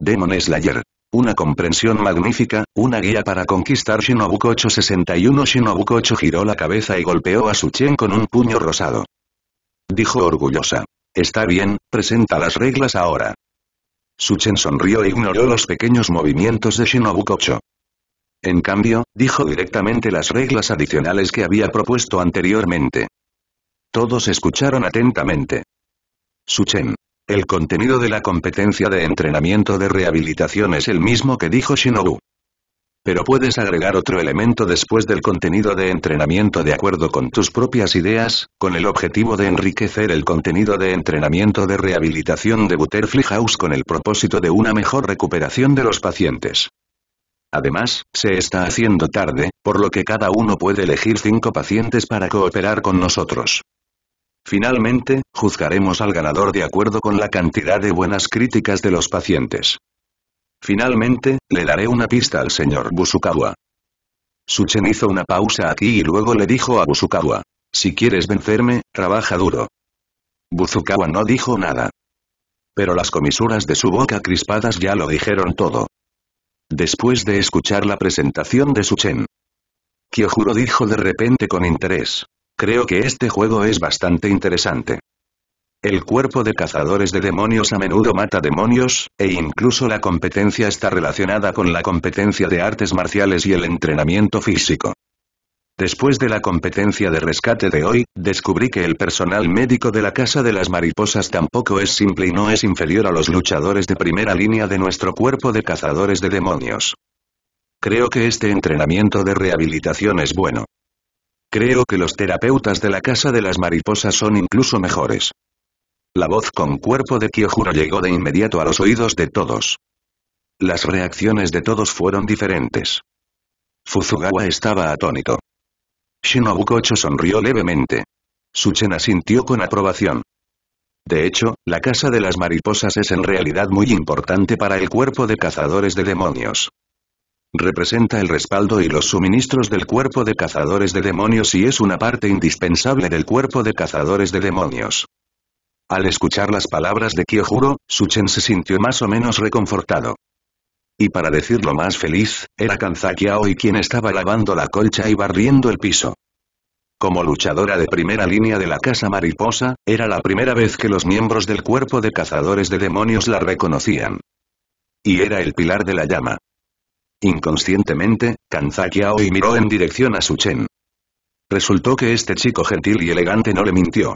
Demon Slayer. Una comprensión magnífica, una guía para conquistar Shinobuko 61 Shinobu 8 giró la cabeza y golpeó a Suchen con un puño rosado. Dijo orgullosa. Está bien, presenta las reglas ahora. Suchen sonrió e ignoró los pequeños movimientos de Shinobu 8. En cambio, dijo directamente las reglas adicionales que había propuesto anteriormente. Todos escucharon atentamente. Suchen. El contenido de la competencia de entrenamiento de rehabilitación es el mismo que dijo Shinobu. Pero puedes agregar otro elemento después del contenido de entrenamiento de acuerdo con tus propias ideas, con el objetivo de enriquecer el contenido de entrenamiento de rehabilitación de Butterfly House con el propósito de una mejor recuperación de los pacientes. Además, se está haciendo tarde, por lo que cada uno puede elegir cinco pacientes para cooperar con nosotros. Finalmente, juzgaremos al ganador de acuerdo con la cantidad de buenas críticas de los pacientes. Finalmente, le daré una pista al señor Busukawa. Suchen hizo una pausa aquí y luego le dijo a Busukawa. Si quieres vencerme, trabaja duro. Busukawa no dijo nada. Pero las comisuras de su boca crispadas ya lo dijeron todo. Después de escuchar la presentación de Suchen, Kyojuro dijo de repente con interés. Creo que este juego es bastante interesante. El cuerpo de cazadores de demonios a menudo mata demonios, e incluso la competencia está relacionada con la competencia de artes marciales y el entrenamiento físico. Después de la competencia de rescate de hoy, descubrí que el personal médico de la Casa de las Mariposas tampoco es simple y no es inferior a los luchadores de primera línea de nuestro cuerpo de cazadores de demonios. Creo que este entrenamiento de rehabilitación es bueno. Creo que los terapeutas de la Casa de las Mariposas son incluso mejores. La voz con cuerpo de Kyojuro llegó de inmediato a los oídos de todos. Las reacciones de todos fueron diferentes. Fuzugawa estaba atónito. Shinobu Kocho sonrió levemente. Suchen sintió con aprobación. De hecho, la casa de las mariposas es en realidad muy importante para el cuerpo de cazadores de demonios. Representa el respaldo y los suministros del cuerpo de cazadores de demonios y es una parte indispensable del cuerpo de cazadores de demonios. Al escuchar las palabras de Kyojuro, Suchen se sintió más o menos reconfortado. Y para decirlo más feliz, era Kanzaki Aoi quien estaba lavando la colcha y barriendo el piso. Como luchadora de primera línea de la Casa Mariposa, era la primera vez que los miembros del cuerpo de cazadores de demonios la reconocían. Y era el pilar de la llama. Inconscientemente, Kanzaki y miró en dirección a Suchen. Resultó que este chico gentil y elegante no le mintió.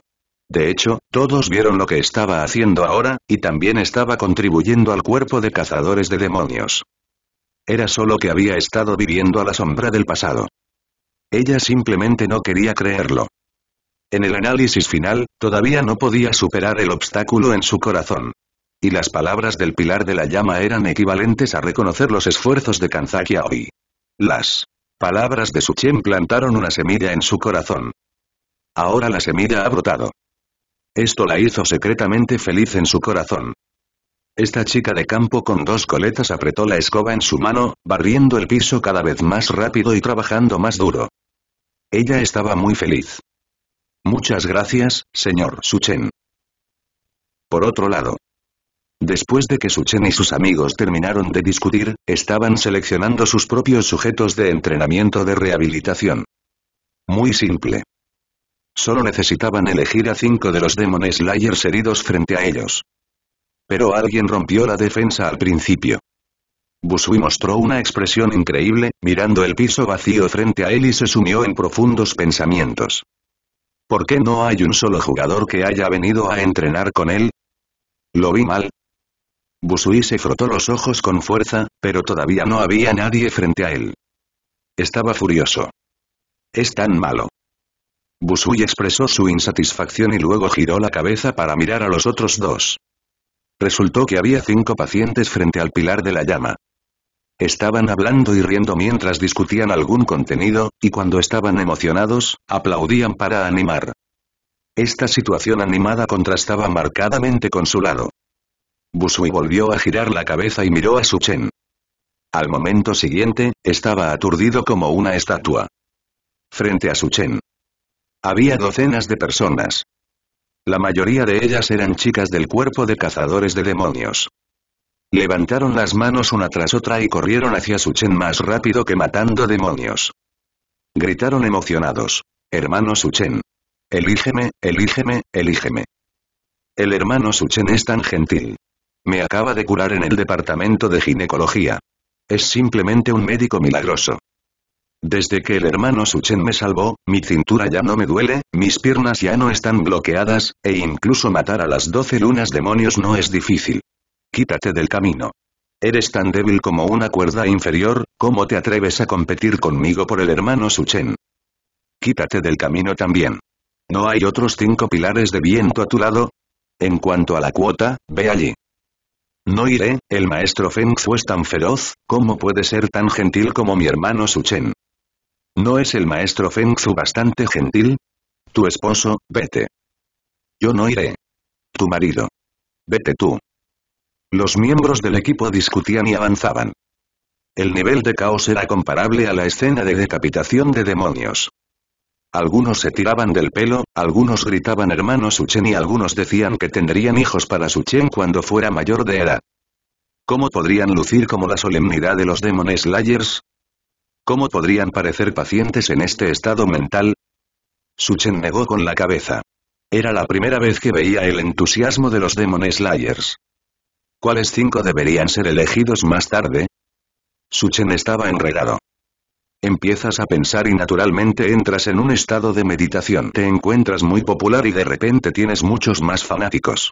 De hecho, todos vieron lo que estaba haciendo ahora, y también estaba contribuyendo al cuerpo de cazadores de demonios. Era solo que había estado viviendo a la sombra del pasado. Ella simplemente no quería creerlo. En el análisis final, todavía no podía superar el obstáculo en su corazón. Y las palabras del Pilar de la Llama eran equivalentes a reconocer los esfuerzos de Kanzaki Aoi. Las palabras de Suchen plantaron una semilla en su corazón. Ahora la semilla ha brotado. Esto la hizo secretamente feliz en su corazón. Esta chica de campo con dos coletas apretó la escoba en su mano, barriendo el piso cada vez más rápido y trabajando más duro. Ella estaba muy feliz. Muchas gracias, señor Suchen. Por otro lado, Después de que Suchen y sus amigos terminaron de discutir, estaban seleccionando sus propios sujetos de entrenamiento de rehabilitación. Muy simple. Solo necesitaban elegir a cinco de los Demon Slayers heridos frente a ellos. Pero alguien rompió la defensa al principio. Busui mostró una expresión increíble, mirando el piso vacío frente a él y se sumió en profundos pensamientos. ¿Por qué no hay un solo jugador que haya venido a entrenar con él? Lo vi mal, Busui se frotó los ojos con fuerza, pero todavía no había nadie frente a él. Estaba furioso. Es tan malo. Busui expresó su insatisfacción y luego giró la cabeza para mirar a los otros dos. Resultó que había cinco pacientes frente al pilar de la llama. Estaban hablando y riendo mientras discutían algún contenido, y cuando estaban emocionados, aplaudían para animar. Esta situación animada contrastaba marcadamente con su lado. Busui volvió a girar la cabeza y miró a Suchen. Al momento siguiente, estaba aturdido como una estatua. Frente a Suchen. Había docenas de personas. La mayoría de ellas eran chicas del cuerpo de cazadores de demonios. Levantaron las manos una tras otra y corrieron hacia Suchen más rápido que matando demonios. Gritaron emocionados. Hermano Suchen. Elígeme, elígeme, elígeme. El hermano Suchen es tan gentil. Me acaba de curar en el departamento de ginecología. Es simplemente un médico milagroso. Desde que el hermano Suchen me salvó, mi cintura ya no me duele, mis piernas ya no están bloqueadas, e incluso matar a las doce lunas demonios no es difícil. Quítate del camino. Eres tan débil como una cuerda inferior, ¿cómo te atreves a competir conmigo por el hermano Suchen? Quítate del camino también. ¿No hay otros cinco pilares de viento a tu lado? En cuanto a la cuota, ve allí. No iré, el maestro Feng Zhu es tan feroz, ¿cómo puede ser tan gentil como mi hermano Suchen? ¿No es el maestro Feng bastante gentil? Tu esposo, vete. Yo no iré. Tu marido. Vete tú. Los miembros del equipo discutían y avanzaban. El nivel de caos era comparable a la escena de decapitación de demonios. Algunos se tiraban del pelo, algunos gritaban hermano Suchen y algunos decían que tendrían hijos para Suchen cuando fuera mayor de edad. ¿Cómo podrían lucir como la solemnidad de los Demon Slayers? ¿Cómo podrían parecer pacientes en este estado mental? Suchen negó con la cabeza. Era la primera vez que veía el entusiasmo de los Demon Slayers. ¿Cuáles cinco deberían ser elegidos más tarde? Suchen estaba enredado. Empiezas a pensar y naturalmente entras en un estado de meditación. Te encuentras muy popular y de repente tienes muchos más fanáticos.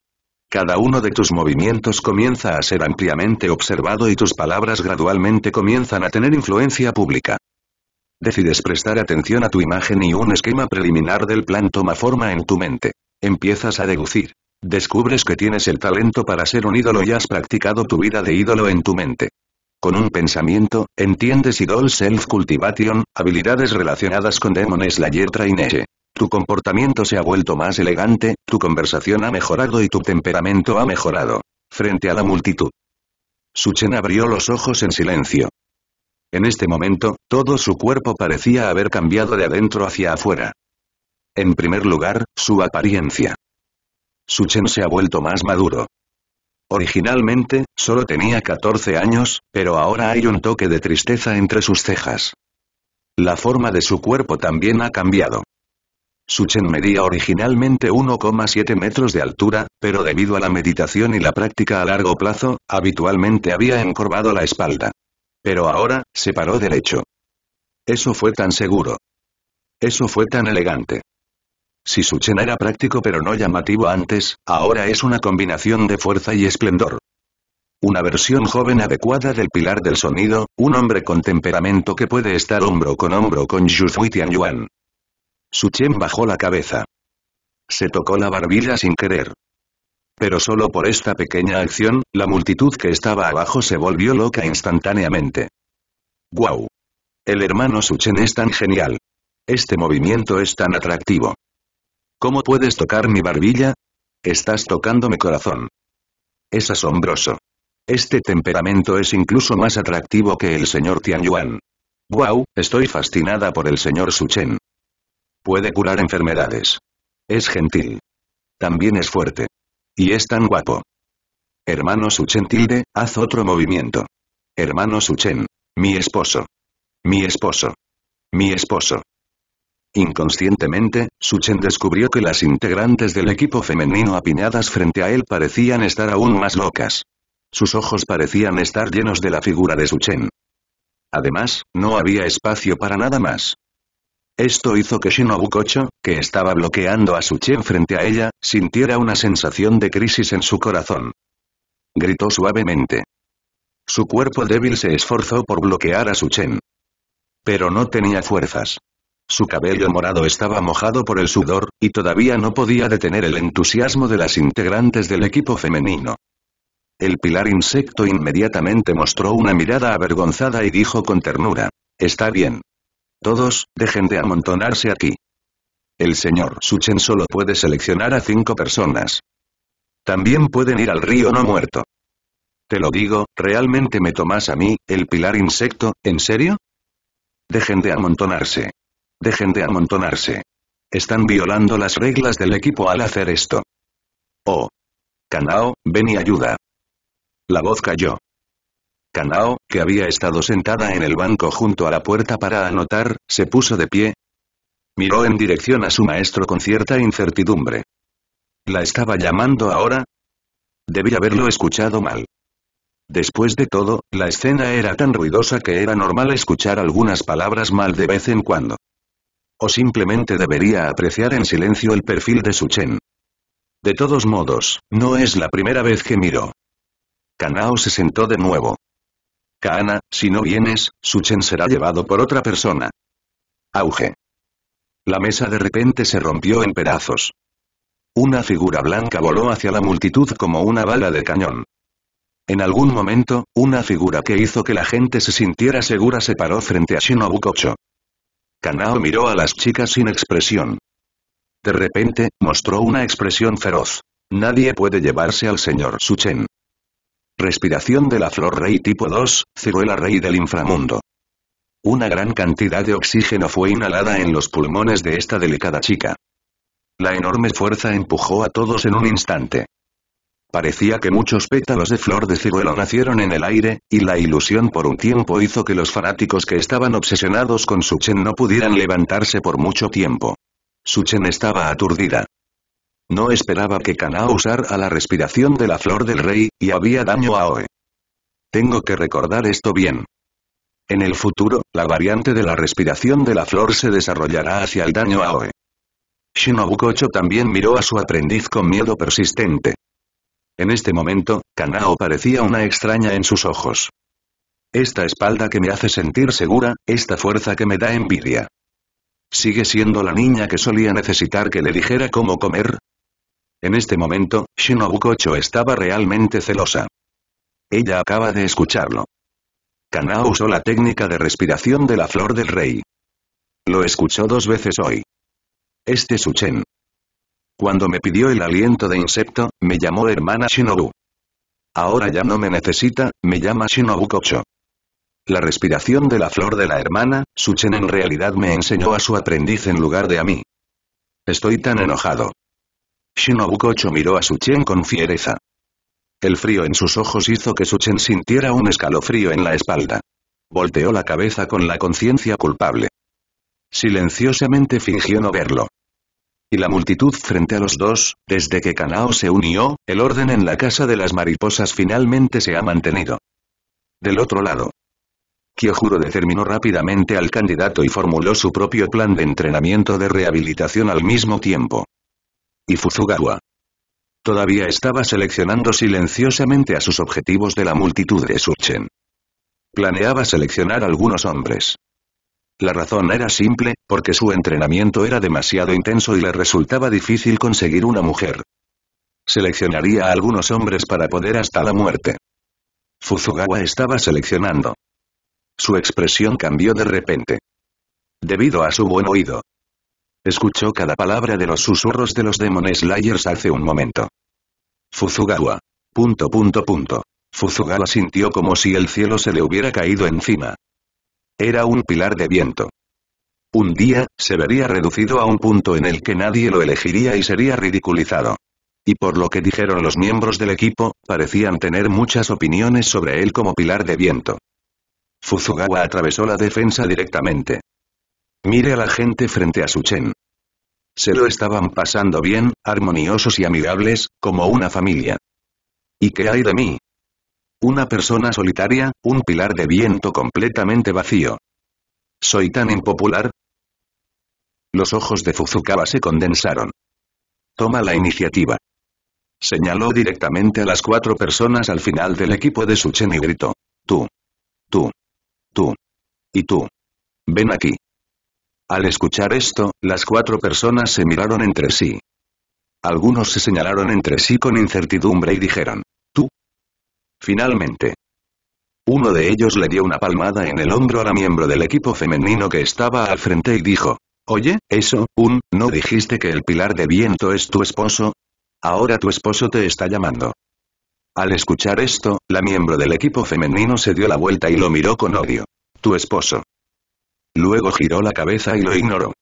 Cada uno de tus movimientos comienza a ser ampliamente observado y tus palabras gradualmente comienzan a tener influencia pública. Decides prestar atención a tu imagen y un esquema preliminar del plan toma forma en tu mente. Empiezas a deducir. Descubres que tienes el talento para ser un ídolo y has practicado tu vida de ídolo en tu mente. Con un pensamiento, entiendes y do self-cultivation, habilidades relacionadas con Demon Slayer Trainee. Tu comportamiento se ha vuelto más elegante, tu conversación ha mejorado y tu temperamento ha mejorado. Frente a la multitud. Suchen abrió los ojos en silencio. En este momento, todo su cuerpo parecía haber cambiado de adentro hacia afuera. En primer lugar, su apariencia. Suchen se ha vuelto más maduro. Originalmente, solo tenía 14 años, pero ahora hay un toque de tristeza entre sus cejas. La forma de su cuerpo también ha cambiado. chen medía originalmente 1,7 metros de altura, pero debido a la meditación y la práctica a largo plazo, habitualmente había encorvado la espalda. Pero ahora, se paró derecho. Eso fue tan seguro. Eso fue tan elegante. Si su Chen era práctico pero no llamativo antes, ahora es una combinación de fuerza y esplendor. Una versión joven adecuada del pilar del sonido, un hombre con temperamento que puede estar hombro con hombro con tian Yuan. Su Chen bajó la cabeza. Se tocó la barbilla sin querer. Pero solo por esta pequeña acción, la multitud que estaba abajo se volvió loca instantáneamente. ¡Guau! El hermano Suchen es tan genial. Este movimiento es tan atractivo. ¿Cómo puedes tocar mi barbilla? Estás tocando mi corazón. Es asombroso. Este temperamento es incluso más atractivo que el señor Tianyuan. Wow, estoy fascinada por el señor Suchen. Puede curar enfermedades. Es gentil. También es fuerte. Y es tan guapo. Hermano Suchen tilde, haz otro movimiento. Hermano Suchen. Mi esposo. Mi esposo. Mi esposo. Inconscientemente, Suchen descubrió que las integrantes del equipo femenino apiñadas frente a él parecían estar aún más locas. Sus ojos parecían estar llenos de la figura de Suchen. Además, no había espacio para nada más. Esto hizo que Shinobu Kocho, que estaba bloqueando a Suchen frente a ella, sintiera una sensación de crisis en su corazón. Gritó suavemente. Su cuerpo débil se esforzó por bloquear a Suchen. Pero no tenía fuerzas. Su cabello morado estaba mojado por el sudor, y todavía no podía detener el entusiasmo de las integrantes del equipo femenino. El pilar insecto inmediatamente mostró una mirada avergonzada y dijo con ternura. Está bien. Todos, dejen de amontonarse aquí. El señor Suchen solo puede seleccionar a cinco personas. También pueden ir al río no muerto. Te lo digo, realmente me tomas a mí, el pilar insecto, ¿en serio? Dejen de amontonarse. Dejen de amontonarse. Están violando las reglas del equipo al hacer esto. Oh. Canao, ven y ayuda. La voz cayó. Canao, que había estado sentada en el banco junto a la puerta para anotar, se puso de pie. Miró en dirección a su maestro con cierta incertidumbre. ¿La estaba llamando ahora? Debí haberlo escuchado mal. Después de todo, la escena era tan ruidosa que era normal escuchar algunas palabras mal de vez en cuando o simplemente debería apreciar en silencio el perfil de Suchen. De todos modos, no es la primera vez que miro. Kanao se sentó de nuevo. Kaana, si no vienes, Suchen será llevado por otra persona. Auge. La mesa de repente se rompió en pedazos. Una figura blanca voló hacia la multitud como una bala de cañón. En algún momento, una figura que hizo que la gente se sintiera segura se paró frente a Shinobu Kocho. Kanao miró a las chicas sin expresión. De repente, mostró una expresión feroz. Nadie puede llevarse al señor Suchen. Respiración de la flor rey tipo 2, ciruela rey del inframundo. Una gran cantidad de oxígeno fue inhalada en los pulmones de esta delicada chica. La enorme fuerza empujó a todos en un instante. Parecía que muchos pétalos de flor de ciruelo nacieron en el aire, y la ilusión por un tiempo hizo que los fanáticos que estaban obsesionados con Suchen no pudieran levantarse por mucho tiempo. Suchen estaba aturdida. No esperaba que Kana usara la respiración de la flor del rey, y había daño a Oe. Tengo que recordar esto bien. En el futuro, la variante de la respiración de la flor se desarrollará hacia el daño a Oe. Shinobu Kocho también miró a su aprendiz con miedo persistente. En este momento, Kanao parecía una extraña en sus ojos. Esta espalda que me hace sentir segura, esta fuerza que me da envidia. ¿Sigue siendo la niña que solía necesitar que le dijera cómo comer? En este momento, Shinobu Kocho estaba realmente celosa. Ella acaba de escucharlo. Kanao usó la técnica de respiración de la flor del rey. Lo escuchó dos veces hoy. Este Suchen. Cuando me pidió el aliento de insecto, me llamó hermana Shinobu. Ahora ya no me necesita, me llama Shinobu Kocho. La respiración de la flor de la hermana, Suchen en realidad me enseñó a su aprendiz en lugar de a mí. Estoy tan enojado. Shinobu Kocho miró a Suchen con fiereza. El frío en sus ojos hizo que Suchen sintiera un escalofrío en la espalda. Volteó la cabeza con la conciencia culpable. Silenciosamente fingió no verlo y la multitud frente a los dos, desde que Kanao se unió, el orden en la casa de las mariposas finalmente se ha mantenido. Del otro lado. Kyojuro determinó rápidamente al candidato y formuló su propio plan de entrenamiento de rehabilitación al mismo tiempo. Y Fuzugawa. Todavía estaba seleccionando silenciosamente a sus objetivos de la multitud de Suchen. Planeaba seleccionar algunos hombres. La razón era simple, porque su entrenamiento era demasiado intenso y le resultaba difícil conseguir una mujer. Seleccionaría a algunos hombres para poder hasta la muerte. Fuzugawa estaba seleccionando. Su expresión cambió de repente. Debido a su buen oído. Escuchó cada palabra de los susurros de los demones Slayers hace un momento. Fuzugawa. Punto punto punto. Fuzugawa sintió como si el cielo se le hubiera caído encima. Era un pilar de viento. Un día, se vería reducido a un punto en el que nadie lo elegiría y sería ridiculizado. Y por lo que dijeron los miembros del equipo, parecían tener muchas opiniones sobre él como pilar de viento. Fuzugawa atravesó la defensa directamente. Mire a la gente frente a su Chen. Se lo estaban pasando bien, armoniosos y amigables, como una familia. ¿Y qué hay de mí? Una persona solitaria, un pilar de viento completamente vacío. ¿Soy tan impopular? Los ojos de Fuzukawa se condensaron. Toma la iniciativa. Señaló directamente a las cuatro personas al final del equipo de Suchen y gritó. Tú. Tú. Tú. Y tú. Ven aquí. Al escuchar esto, las cuatro personas se miraron entre sí. Algunos se señalaron entre sí con incertidumbre y dijeron. Finalmente. Uno de ellos le dio una palmada en el hombro a la miembro del equipo femenino que estaba al frente y dijo, Oye, eso, un, ¿no dijiste que el pilar de viento es tu esposo? Ahora tu esposo te está llamando. Al escuchar esto, la miembro del equipo femenino se dio la vuelta y lo miró con odio. Tu esposo. Luego giró la cabeza y lo ignoró.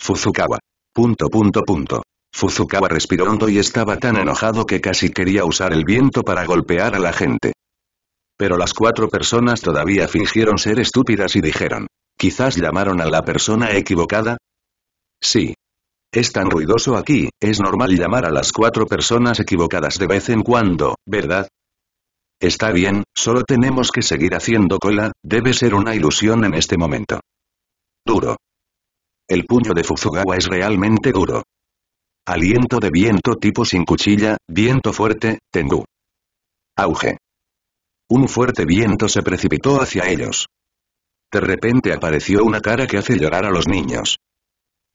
Fuzukawa. Punto punto punto. Fuzukawa respiró hondo y estaba tan enojado que casi quería usar el viento para golpear a la gente. Pero las cuatro personas todavía fingieron ser estúpidas y dijeron. ¿Quizás llamaron a la persona equivocada? Sí. Es tan ruidoso aquí, es normal llamar a las cuatro personas equivocadas de vez en cuando, ¿verdad? Está bien, solo tenemos que seguir haciendo cola, debe ser una ilusión en este momento. Duro. El puño de Fuzugawa es realmente duro. Aliento de viento tipo sin cuchilla, viento fuerte, Tengu. Auge. Un fuerte viento se precipitó hacia ellos. De repente apareció una cara que hace llorar a los niños.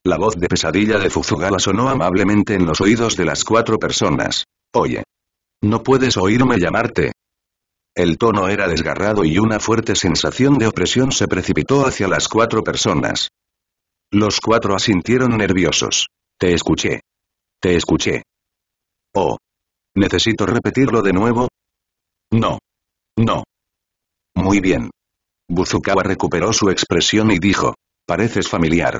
La voz de pesadilla de Fuzugala sonó amablemente en los oídos de las cuatro personas. Oye. ¿No puedes oírme llamarte? El tono era desgarrado y una fuerte sensación de opresión se precipitó hacia las cuatro personas. Los cuatro asintieron nerviosos. Te escuché. Te escuché. Oh. ¿Necesito repetirlo de nuevo? No. No. Muy bien. Buzukawa recuperó su expresión y dijo. Pareces familiar.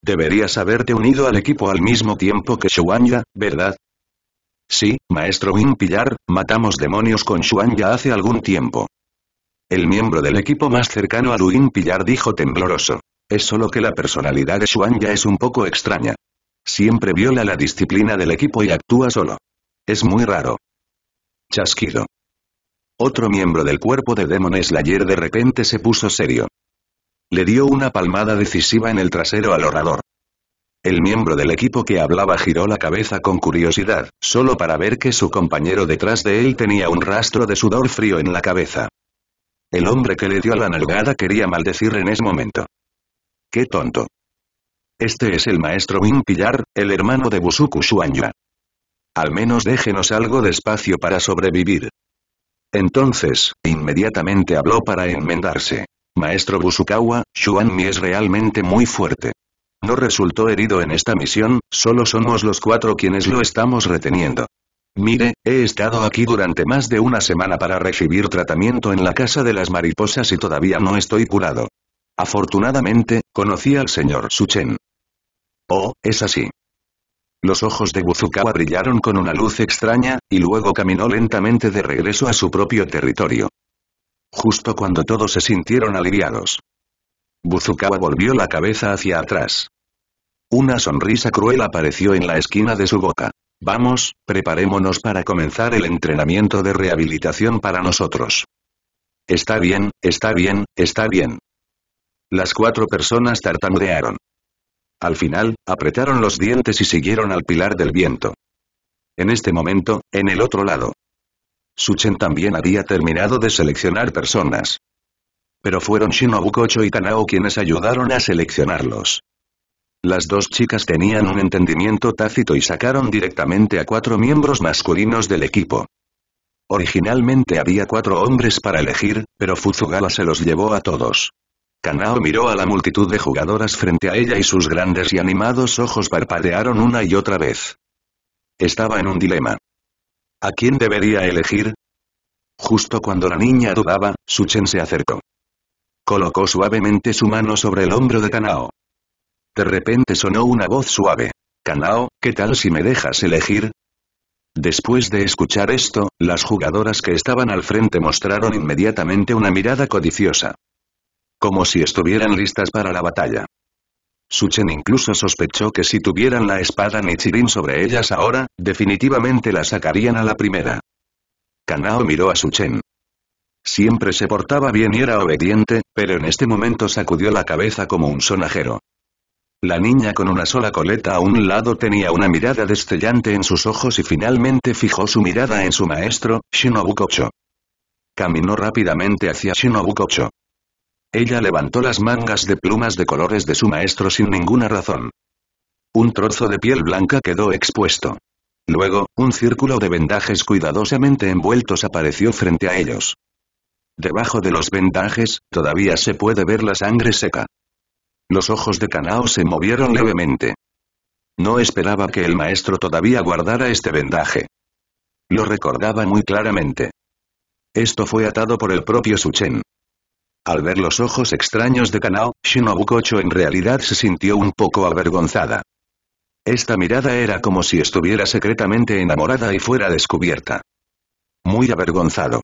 Deberías haberte unido al equipo al mismo tiempo que Shuanya, ¿verdad? Sí, maestro Pillar, matamos demonios con Shuanya hace algún tiempo. El miembro del equipo más cercano a Luin Pillar dijo tembloroso. Es solo que la personalidad de Shuanya es un poco extraña. Siempre viola la disciplina del equipo y actúa solo. Es muy raro. Chasquido. Otro miembro del cuerpo de Demon Slayer de repente se puso serio. Le dio una palmada decisiva en el trasero al orador. El miembro del equipo que hablaba giró la cabeza con curiosidad, solo para ver que su compañero detrás de él tenía un rastro de sudor frío en la cabeza. El hombre que le dio la nalgada quería maldecir en ese momento. ¡Qué tonto! Este es el maestro Wing Pillar, el hermano de Busuku Shuanya. Al menos déjenos algo de espacio para sobrevivir. Entonces, inmediatamente habló para enmendarse. Maestro Busukawa, Shuanmi es realmente muy fuerte. No resultó herido en esta misión, solo somos los cuatro quienes lo estamos reteniendo. Mire, he estado aquí durante más de una semana para recibir tratamiento en la casa de las mariposas y todavía no estoy curado. Afortunadamente, conocí al señor Suchen. Oh, es así. Los ojos de Buzukawa brillaron con una luz extraña, y luego caminó lentamente de regreso a su propio territorio. Justo cuando todos se sintieron aliviados. Buzukawa volvió la cabeza hacia atrás. Una sonrisa cruel apareció en la esquina de su boca. Vamos, preparémonos para comenzar el entrenamiento de rehabilitación para nosotros. Está bien, está bien, está bien. Las cuatro personas tartamudearon. Al final, apretaron los dientes y siguieron al pilar del viento. En este momento, en el otro lado. Suchen también había terminado de seleccionar personas. Pero fueron Shinobu Kocho y Kanao quienes ayudaron a seleccionarlos. Las dos chicas tenían un entendimiento tácito y sacaron directamente a cuatro miembros masculinos del equipo. Originalmente había cuatro hombres para elegir, pero Fuzugawa se los llevó a todos. Kanao miró a la multitud de jugadoras frente a ella y sus grandes y animados ojos parpadearon una y otra vez. Estaba en un dilema. ¿A quién debería elegir? Justo cuando la niña dudaba, Suchen se acercó. Colocó suavemente su mano sobre el hombro de Kanao. De repente sonó una voz suave. Kanao, ¿qué tal si me dejas elegir? Después de escuchar esto, las jugadoras que estaban al frente mostraron inmediatamente una mirada codiciosa como si estuvieran listas para la batalla. Suchen incluso sospechó que si tuvieran la espada Nichirin sobre ellas ahora, definitivamente la sacarían a la primera. Kanao miró a Suchen. Siempre se portaba bien y era obediente, pero en este momento sacudió la cabeza como un sonajero. La niña con una sola coleta a un lado tenía una mirada destellante en sus ojos y finalmente fijó su mirada en su maestro, Shinobu Kocho. Caminó rápidamente hacia Shinobu Kocho. Ella levantó las mangas de plumas de colores de su maestro sin ninguna razón. Un trozo de piel blanca quedó expuesto. Luego, un círculo de vendajes cuidadosamente envueltos apareció frente a ellos. Debajo de los vendajes, todavía se puede ver la sangre seca. Los ojos de Kanao se movieron levemente. No esperaba que el maestro todavía guardara este vendaje. Lo recordaba muy claramente. Esto fue atado por el propio Suchen. Al ver los ojos extraños de Kanao, Shinobu Kocho en realidad se sintió un poco avergonzada. Esta mirada era como si estuviera secretamente enamorada y fuera descubierta. Muy avergonzado.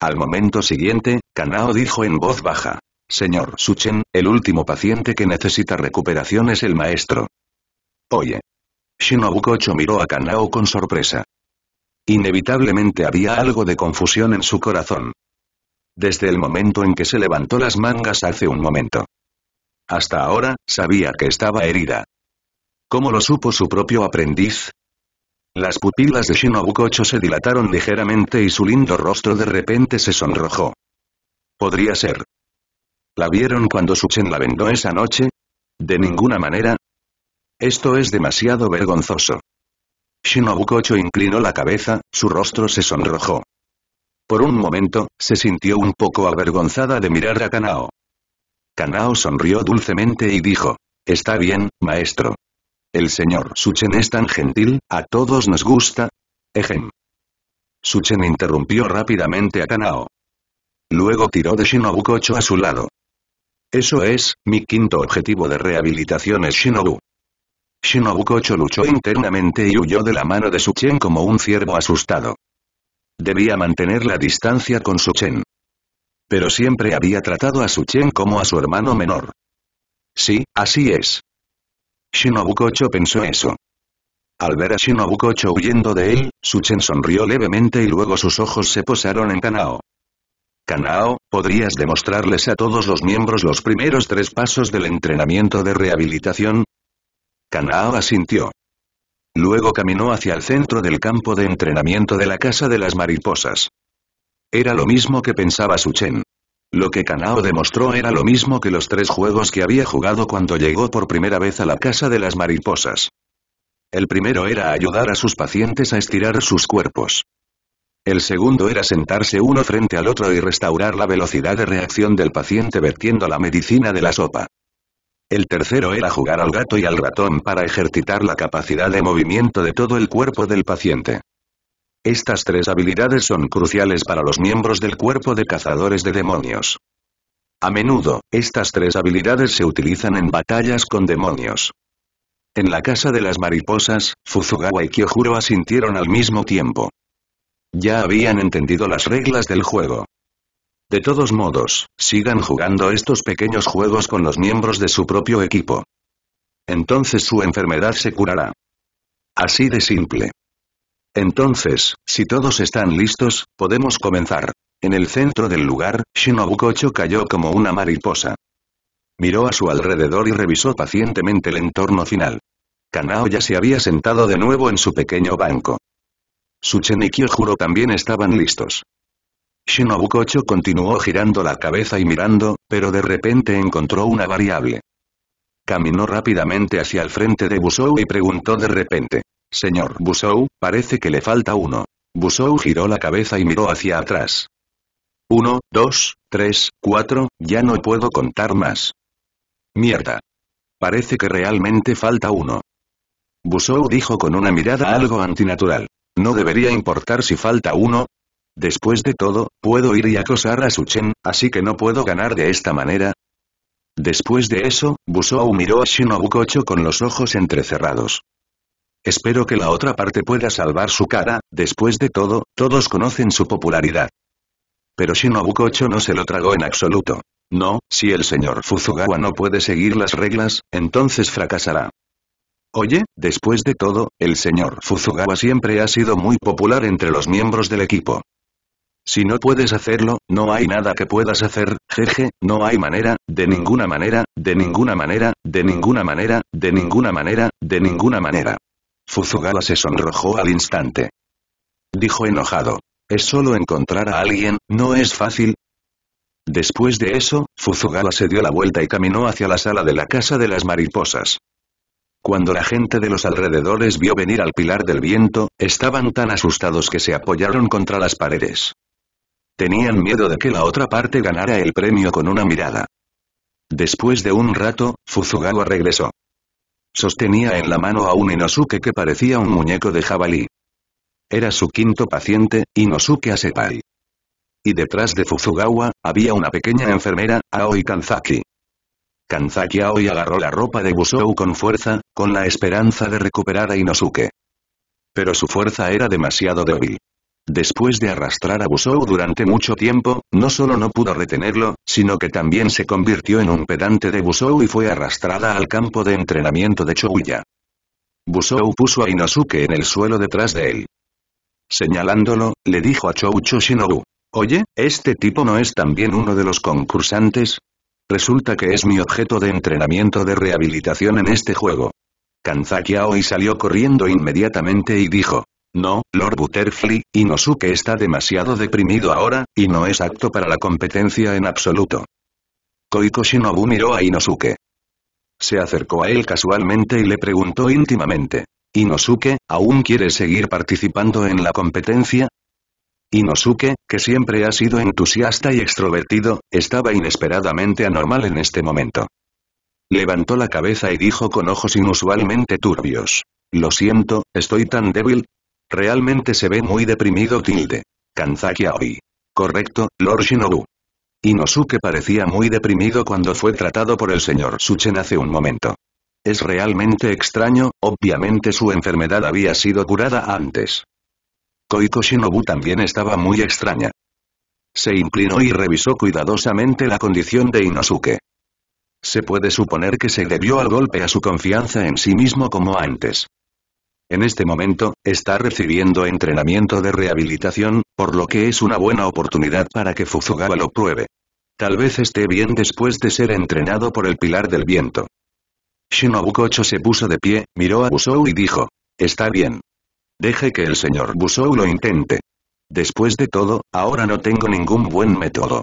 Al momento siguiente, Kanao dijo en voz baja. Señor Suchen, el último paciente que necesita recuperación es el maestro. Oye. Shinobu Kocho miró a Kanao con sorpresa. Inevitablemente había algo de confusión en su corazón desde el momento en que se levantó las mangas hace un momento. Hasta ahora, sabía que estaba herida. ¿Cómo lo supo su propio aprendiz? Las pupilas de Shinobu Kocho se dilataron ligeramente y su lindo rostro de repente se sonrojó. Podría ser. ¿La vieron cuando Suchen la vendó esa noche? De ninguna manera. Esto es demasiado vergonzoso. Shinobu Kocho inclinó la cabeza, su rostro se sonrojó. Por un momento, se sintió un poco avergonzada de mirar a Kanao. Kanao sonrió dulcemente y dijo, Está bien, maestro. El señor Suchen es tan gentil, a todos nos gusta. Ejem. Suchen interrumpió rápidamente a Kanao. Luego tiró de Shinobu Kocho a su lado. Eso es, mi quinto objetivo de rehabilitación es Shinobu. Shinobu Kocho luchó internamente y huyó de la mano de Suchen como un ciervo asustado. Debía mantener la distancia con su Chen. Pero siempre había tratado a Chen como a su hermano menor. Sí, así es. Shinobu Kocho pensó eso. Al ver a Shinobu Kocho huyendo de él, su Chen sonrió levemente y luego sus ojos se posaron en Kanao. Kanao, ¿podrías demostrarles a todos los miembros los primeros tres pasos del entrenamiento de rehabilitación? Kanao asintió. Luego caminó hacia el centro del campo de entrenamiento de la Casa de las Mariposas. Era lo mismo que pensaba Suchen. Lo que Kanao demostró era lo mismo que los tres juegos que había jugado cuando llegó por primera vez a la Casa de las Mariposas. El primero era ayudar a sus pacientes a estirar sus cuerpos. El segundo era sentarse uno frente al otro y restaurar la velocidad de reacción del paciente vertiendo la medicina de la sopa. El tercero era jugar al gato y al ratón para ejercitar la capacidad de movimiento de todo el cuerpo del paciente. Estas tres habilidades son cruciales para los miembros del cuerpo de cazadores de demonios. A menudo, estas tres habilidades se utilizan en batallas con demonios. En la casa de las mariposas, Fuzugawa y Kyojuro asintieron al mismo tiempo. Ya habían entendido las reglas del juego. De todos modos, sigan jugando estos pequeños juegos con los miembros de su propio equipo. Entonces su enfermedad se curará. Así de simple. Entonces, si todos están listos, podemos comenzar. En el centro del lugar, Shinobu Kocho cayó como una mariposa. Miró a su alrededor y revisó pacientemente el entorno final. Kanao ya se había sentado de nuevo en su pequeño banco. Su y Juro también estaban listos. Shinobu Kocho continuó girando la cabeza y mirando, pero de repente encontró una variable. Caminó rápidamente hacia el frente de Busou y preguntó de repente. Señor Busou, parece que le falta uno. Busou giró la cabeza y miró hacia atrás. Uno, dos, tres, cuatro, ya no puedo contar más. Mierda. Parece que realmente falta uno. Busou dijo con una mirada algo antinatural. No debería importar si falta uno, Después de todo, puedo ir y acosar a su Chen, así que no puedo ganar de esta manera. Después de eso, Busou miró a Shinobu Kocho con los ojos entrecerrados. Espero que la otra parte pueda salvar su cara, después de todo, todos conocen su popularidad. Pero Shinobu Kocho no se lo tragó en absoluto. No, si el señor Fuzugawa no puede seguir las reglas, entonces fracasará. Oye, después de todo, el señor Fuzugawa siempre ha sido muy popular entre los miembros del equipo. Si no puedes hacerlo, no hay nada que puedas hacer, jeje, no hay manera, de ninguna manera, de ninguna manera, de ninguna manera, de ninguna manera, de ninguna manera. Fuzugala se sonrojó al instante. Dijo enojado. Es solo encontrar a alguien, ¿no es fácil? Después de eso, Fuzugala se dio la vuelta y caminó hacia la sala de la casa de las mariposas. Cuando la gente de los alrededores vio venir al pilar del viento, estaban tan asustados que se apoyaron contra las paredes. Tenían miedo de que la otra parte ganara el premio con una mirada. Después de un rato, Fuzugawa regresó. Sostenía en la mano a un Inosuke que parecía un muñeco de jabalí. Era su quinto paciente, Inosuke Asepai. Y detrás de Fuzugawa, había una pequeña enfermera, Aoi Kanzaki. Kanzaki Aoi agarró la ropa de Busou con fuerza, con la esperanza de recuperar a Inosuke. Pero su fuerza era demasiado débil. Después de arrastrar a Busou durante mucho tiempo, no solo no pudo retenerlo, sino que también se convirtió en un pedante de Busou y fue arrastrada al campo de entrenamiento de Chouya. Busou puso a Inosuke en el suelo detrás de él. Señalándolo, le dijo a Choucho Shinobu. Oye, ¿este tipo no es también uno de los concursantes? Resulta que es mi objeto de entrenamiento de rehabilitación en este juego. Kanzaki Aoi salió corriendo inmediatamente y dijo, no, Lord Butterfly, Inosuke está demasiado deprimido ahora, y no es apto para la competencia en absoluto. Koiko Shinobu miró a Inosuke. Se acercó a él casualmente y le preguntó íntimamente. Inosuke, ¿aún quieres seguir participando en la competencia? Inosuke, que siempre ha sido entusiasta y extrovertido, estaba inesperadamente anormal en este momento. Levantó la cabeza y dijo con ojos inusualmente turbios. Lo siento, estoy tan débil, Realmente se ve muy deprimido tilde. Kanzaki Aoi. Correcto, Lord Shinobu. Inosuke parecía muy deprimido cuando fue tratado por el señor Suchen hace un momento. Es realmente extraño, obviamente su enfermedad había sido curada antes. Koiko Shinobu también estaba muy extraña. Se inclinó y revisó cuidadosamente la condición de Inosuke. Se puede suponer que se debió al golpe a su confianza en sí mismo como antes. En este momento, está recibiendo entrenamiento de rehabilitación, por lo que es una buena oportunidad para que Fuzugawa lo pruebe. Tal vez esté bien después de ser entrenado por el Pilar del Viento. Shinobu Kocho se puso de pie, miró a Busou y dijo. Está bien. Deje que el señor Busou lo intente. Después de todo, ahora no tengo ningún buen método.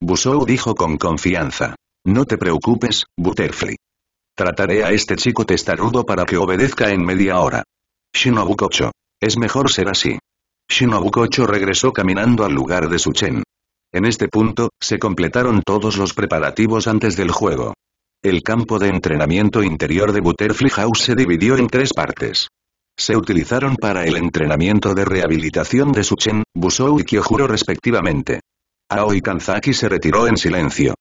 Busou dijo con confianza. No te preocupes, Butterfly. Trataré a este chico testarudo para que obedezca en media hora. Shinobu Kocho. Es mejor ser así. Shinobu Kocho regresó caminando al lugar de su Chen. En este punto, se completaron todos los preparativos antes del juego. El campo de entrenamiento interior de Butterfly House se dividió en tres partes. Se utilizaron para el entrenamiento de rehabilitación de Suchen, Busou y Kyojuro respectivamente. Aoi Kanzaki se retiró en silencio.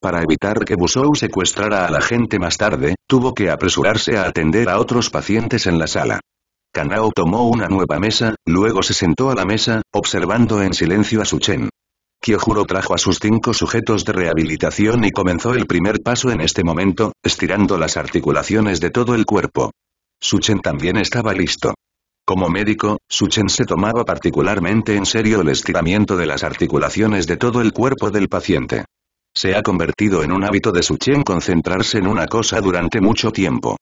Para evitar que Busou secuestrara a la gente más tarde, tuvo que apresurarse a atender a otros pacientes en la sala. Kanao tomó una nueva mesa, luego se sentó a la mesa, observando en silencio a Suchen. Kyojuro trajo a sus cinco sujetos de rehabilitación y comenzó el primer paso en este momento, estirando las articulaciones de todo el cuerpo. Suchen también estaba listo. Como médico, Suchen se tomaba particularmente en serio el estiramiento de las articulaciones de todo el cuerpo del paciente. Se ha convertido en un hábito de Suchen concentrarse en una cosa durante mucho tiempo.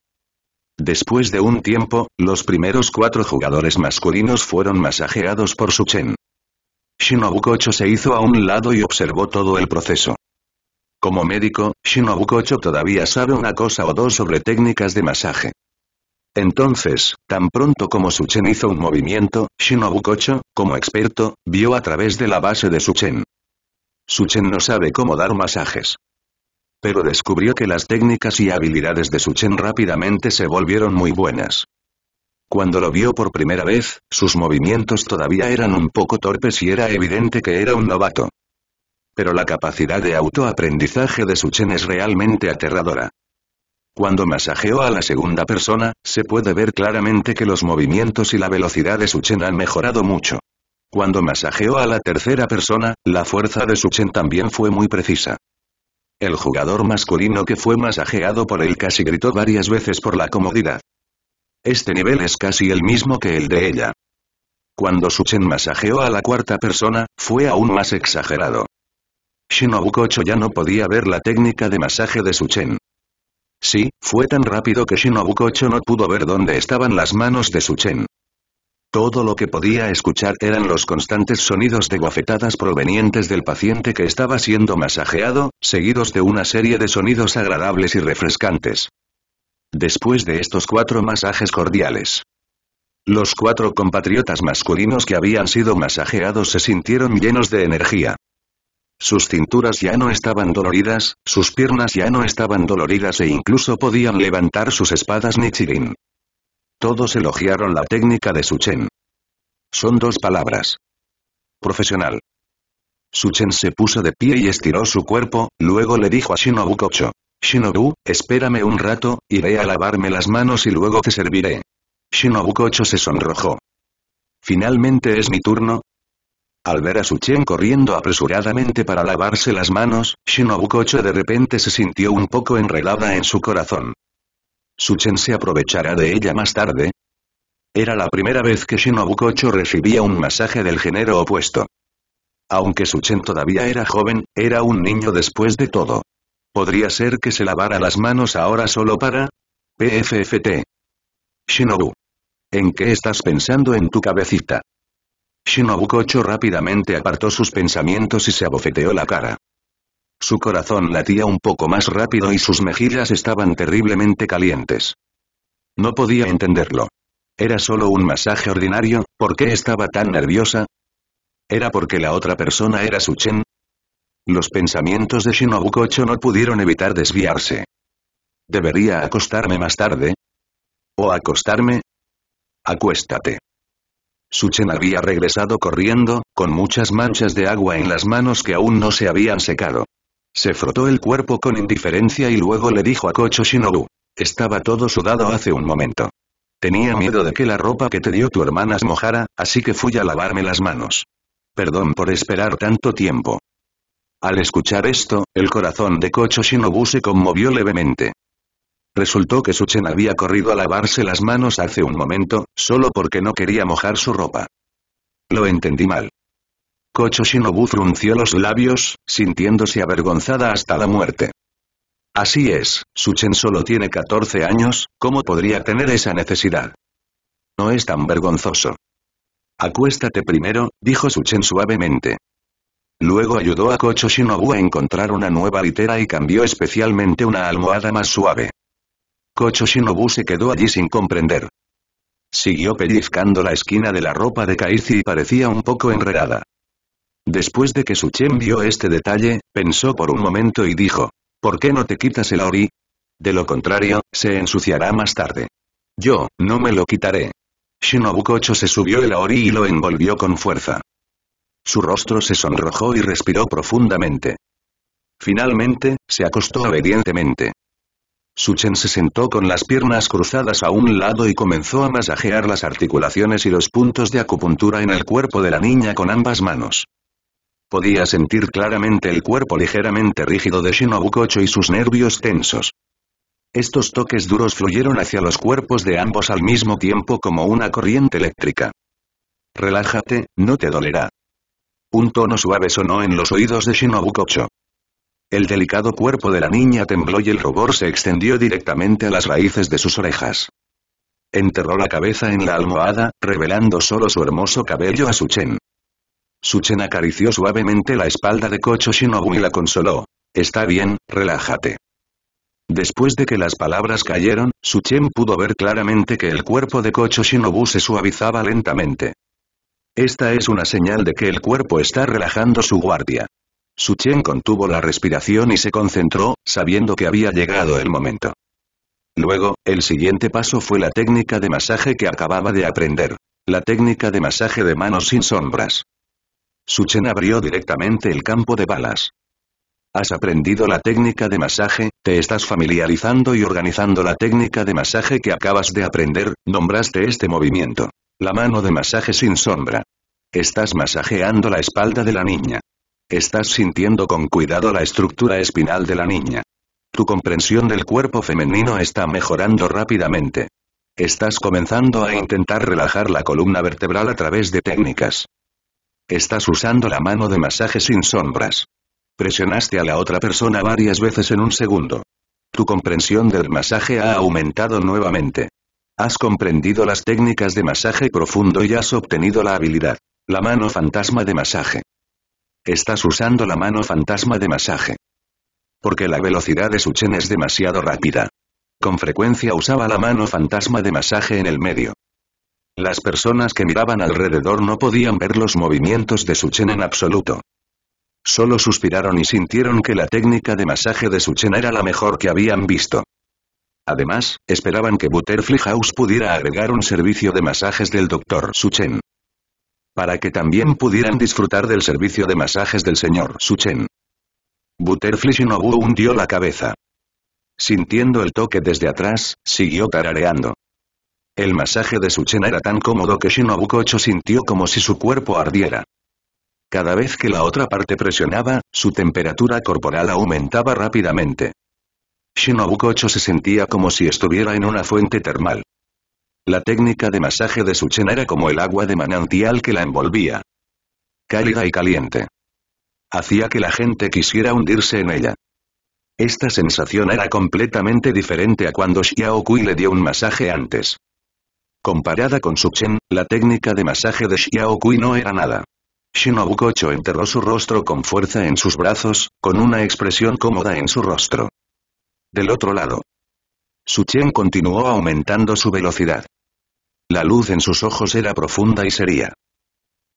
Después de un tiempo, los primeros cuatro jugadores masculinos fueron masajeados por Suchen. Shinobu Kocho se hizo a un lado y observó todo el proceso. Como médico, Shinobu Kocho todavía sabe una cosa o dos sobre técnicas de masaje. Entonces, tan pronto como Chen hizo un movimiento, Shinobu Kocho, como experto, vio a través de la base de Suchen. Suchen no sabe cómo dar masajes pero descubrió que las técnicas y habilidades de Su rápidamente se volvieron muy buenas. Cuando lo vio por primera vez, sus movimientos todavía eran un poco torpes y era evidente que era un novato. Pero la capacidad de autoaprendizaje de Suchen es realmente aterradora. Cuando masajeó a la segunda persona, se puede ver claramente que los movimientos y la velocidad de Suchen han mejorado mucho. Cuando masajeó a la tercera persona, la fuerza de Suchen también fue muy precisa. El jugador masculino que fue masajeado por él casi gritó varias veces por la comodidad. Este nivel es casi el mismo que el de ella. Cuando Suchen masajeó a la cuarta persona, fue aún más exagerado. Shinobu Kocho ya no podía ver la técnica de masaje de Suchen. Sí, fue tan rápido que Shinobu Kocho no pudo ver dónde estaban las manos de Suchen. Todo lo que podía escuchar eran los constantes sonidos de guafetadas provenientes del paciente que estaba siendo masajeado, seguidos de una serie de sonidos agradables y refrescantes. Después de estos cuatro masajes cordiales, los cuatro compatriotas masculinos que habían sido masajeados se sintieron llenos de energía. Sus cinturas ya no estaban doloridas, sus piernas ya no estaban doloridas e incluso podían levantar sus espadas Nichirin. Todos elogiaron la técnica de Suchen. Son dos palabras. Profesional. Suchen se puso de pie y estiró su cuerpo, luego le dijo a Shinobu Kocho. Shinobu, espérame un rato, iré a lavarme las manos y luego te serviré. Shinobu Kocho se sonrojó. ¿Finalmente es mi turno? Al ver a Suchen corriendo apresuradamente para lavarse las manos, Shinobu Kocho de repente se sintió un poco enredada en su corazón. Suchen se aprovechará de ella más tarde. Era la primera vez que Shinobu Kocho recibía un masaje del género opuesto. Aunque Suchen todavía era joven, era un niño después de todo. ¿Podría ser que se lavara las manos ahora solo para? PFFT. Shinobu. ¿En qué estás pensando en tu cabecita? Shinobu Kocho rápidamente apartó sus pensamientos y se abofeteó la cara. Su corazón latía un poco más rápido y sus mejillas estaban terriblemente calientes. No podía entenderlo. Era solo un masaje ordinario, ¿por qué estaba tan nerviosa? ¿Era porque la otra persona era su Chen? Los pensamientos de Shinobu Kocho no pudieron evitar desviarse. ¿Debería acostarme más tarde? ¿O acostarme? Acuéstate. Suchen había regresado corriendo, con muchas manchas de agua en las manos que aún no se habían secado. Se frotó el cuerpo con indiferencia y luego le dijo a Kocho Shinobu. Estaba todo sudado hace un momento. Tenía miedo de que la ropa que te dio tu hermana se mojara, así que fui a lavarme las manos. Perdón por esperar tanto tiempo. Al escuchar esto, el corazón de Kocho Shinobu se conmovió levemente. Resultó que Suchen había corrido a lavarse las manos hace un momento, solo porque no quería mojar su ropa. Lo entendí mal. Kocho Shinobu frunció los labios, sintiéndose avergonzada hasta la muerte. Así es, Suchen solo tiene 14 años, ¿cómo podría tener esa necesidad? No es tan vergonzoso. Acuéstate primero, dijo Suchen suavemente. Luego ayudó a Kocho Shinobu a encontrar una nueva litera y cambió especialmente una almohada más suave. Kocho Shinobu se quedó allí sin comprender. Siguió pellizcando la esquina de la ropa de Kaizi y parecía un poco enredada. Después de que Suchen vio este detalle, pensó por un momento y dijo, ¿por qué no te quitas el ori? De lo contrario, se ensuciará más tarde. Yo, no me lo quitaré. Shinobu Kocho se subió el ori y lo envolvió con fuerza. Su rostro se sonrojó y respiró profundamente. Finalmente, se acostó obedientemente. Suchen se sentó con las piernas cruzadas a un lado y comenzó a masajear las articulaciones y los puntos de acupuntura en el cuerpo de la niña con ambas manos. Podía sentir claramente el cuerpo ligeramente rígido de Shinobu Kocho y sus nervios tensos. Estos toques duros fluyeron hacia los cuerpos de ambos al mismo tiempo como una corriente eléctrica. Relájate, no te dolerá. Un tono suave sonó en los oídos de Shinobu Kocho. El delicado cuerpo de la niña tembló y el rubor se extendió directamente a las raíces de sus orejas. Enterró la cabeza en la almohada, revelando solo su hermoso cabello a su chen. Suchen acarició suavemente la espalda de Kocho Shinobu y la consoló. Está bien, relájate. Después de que las palabras cayeron, Suchen pudo ver claramente que el cuerpo de Kocho Shinobu se suavizaba lentamente. Esta es una señal de que el cuerpo está relajando su guardia. Suchen contuvo la respiración y se concentró, sabiendo que había llegado el momento. Luego, el siguiente paso fue la técnica de masaje que acababa de aprender. La técnica de masaje de manos sin sombras. Suchen abrió directamente el campo de balas. Has aprendido la técnica de masaje, te estás familiarizando y organizando la técnica de masaje que acabas de aprender, nombraste este movimiento. La mano de masaje sin sombra. Estás masajeando la espalda de la niña. Estás sintiendo con cuidado la estructura espinal de la niña. Tu comprensión del cuerpo femenino está mejorando rápidamente. Estás comenzando a intentar relajar la columna vertebral a través de técnicas. Estás usando la mano de masaje sin sombras. Presionaste a la otra persona varias veces en un segundo. Tu comprensión del masaje ha aumentado nuevamente. Has comprendido las técnicas de masaje profundo y has obtenido la habilidad. La mano fantasma de masaje. Estás usando la mano fantasma de masaje. Porque la velocidad de su chen es demasiado rápida. Con frecuencia usaba la mano fantasma de masaje en el medio. Las personas que miraban alrededor no podían ver los movimientos de Suchen en absoluto. Solo suspiraron y sintieron que la técnica de masaje de Suchen era la mejor que habían visto. Además, esperaban que Butterfly House pudiera agregar un servicio de masajes del Dr. Suchen. Para que también pudieran disfrutar del servicio de masajes del señor Suchen. Butterfly Shinobu hundió la cabeza. Sintiendo el toque desde atrás, siguió tarareando. El masaje de Suchen era tan cómodo que Shinobu Kocho sintió como si su cuerpo ardiera. Cada vez que la otra parte presionaba, su temperatura corporal aumentaba rápidamente. Shinobu Kocho se sentía como si estuviera en una fuente termal. La técnica de masaje de Suchen era como el agua de manantial que la envolvía. Cálida y caliente. Hacía que la gente quisiera hundirse en ella. Esta sensación era completamente diferente a cuando Xiao le dio un masaje antes. Comparada con Suchen, la técnica de masaje de Xiao Kui no era nada. Shinobu Kocho enterró su rostro con fuerza en sus brazos, con una expresión cómoda en su rostro. Del otro lado. Suchen continuó aumentando su velocidad. La luz en sus ojos era profunda y seria.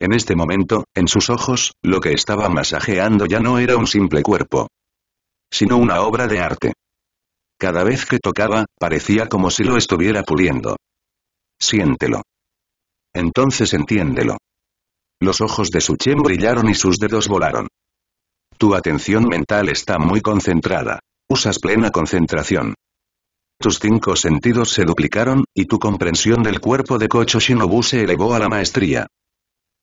En este momento, en sus ojos, lo que estaba masajeando ya no era un simple cuerpo, sino una obra de arte. Cada vez que tocaba, parecía como si lo estuviera puliendo siéntelo. Entonces entiéndelo. Los ojos de Suchen brillaron y sus dedos volaron. Tu atención mental está muy concentrada. Usas plena concentración. Tus cinco sentidos se duplicaron, y tu comprensión del cuerpo de Kocho Shinobu se elevó a la maestría.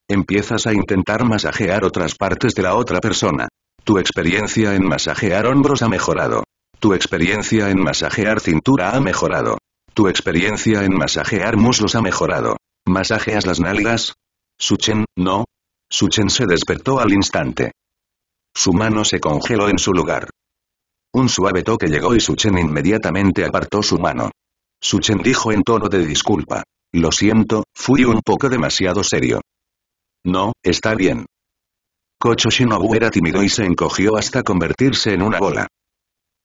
Empiezas a intentar masajear otras partes de la otra persona. Tu experiencia en masajear hombros ha mejorado. Tu experiencia en masajear cintura ha mejorado. Tu experiencia en masajear muslos ha mejorado. ¿Masajeas las nalgas? Suchen, no. Suchen se despertó al instante. Su mano se congeló en su lugar. Un suave toque llegó y Suchen inmediatamente apartó su mano. Suchen dijo en tono de disculpa. Lo siento, fui un poco demasiado serio. No, está bien. Kocho Shinobu era tímido y se encogió hasta convertirse en una bola.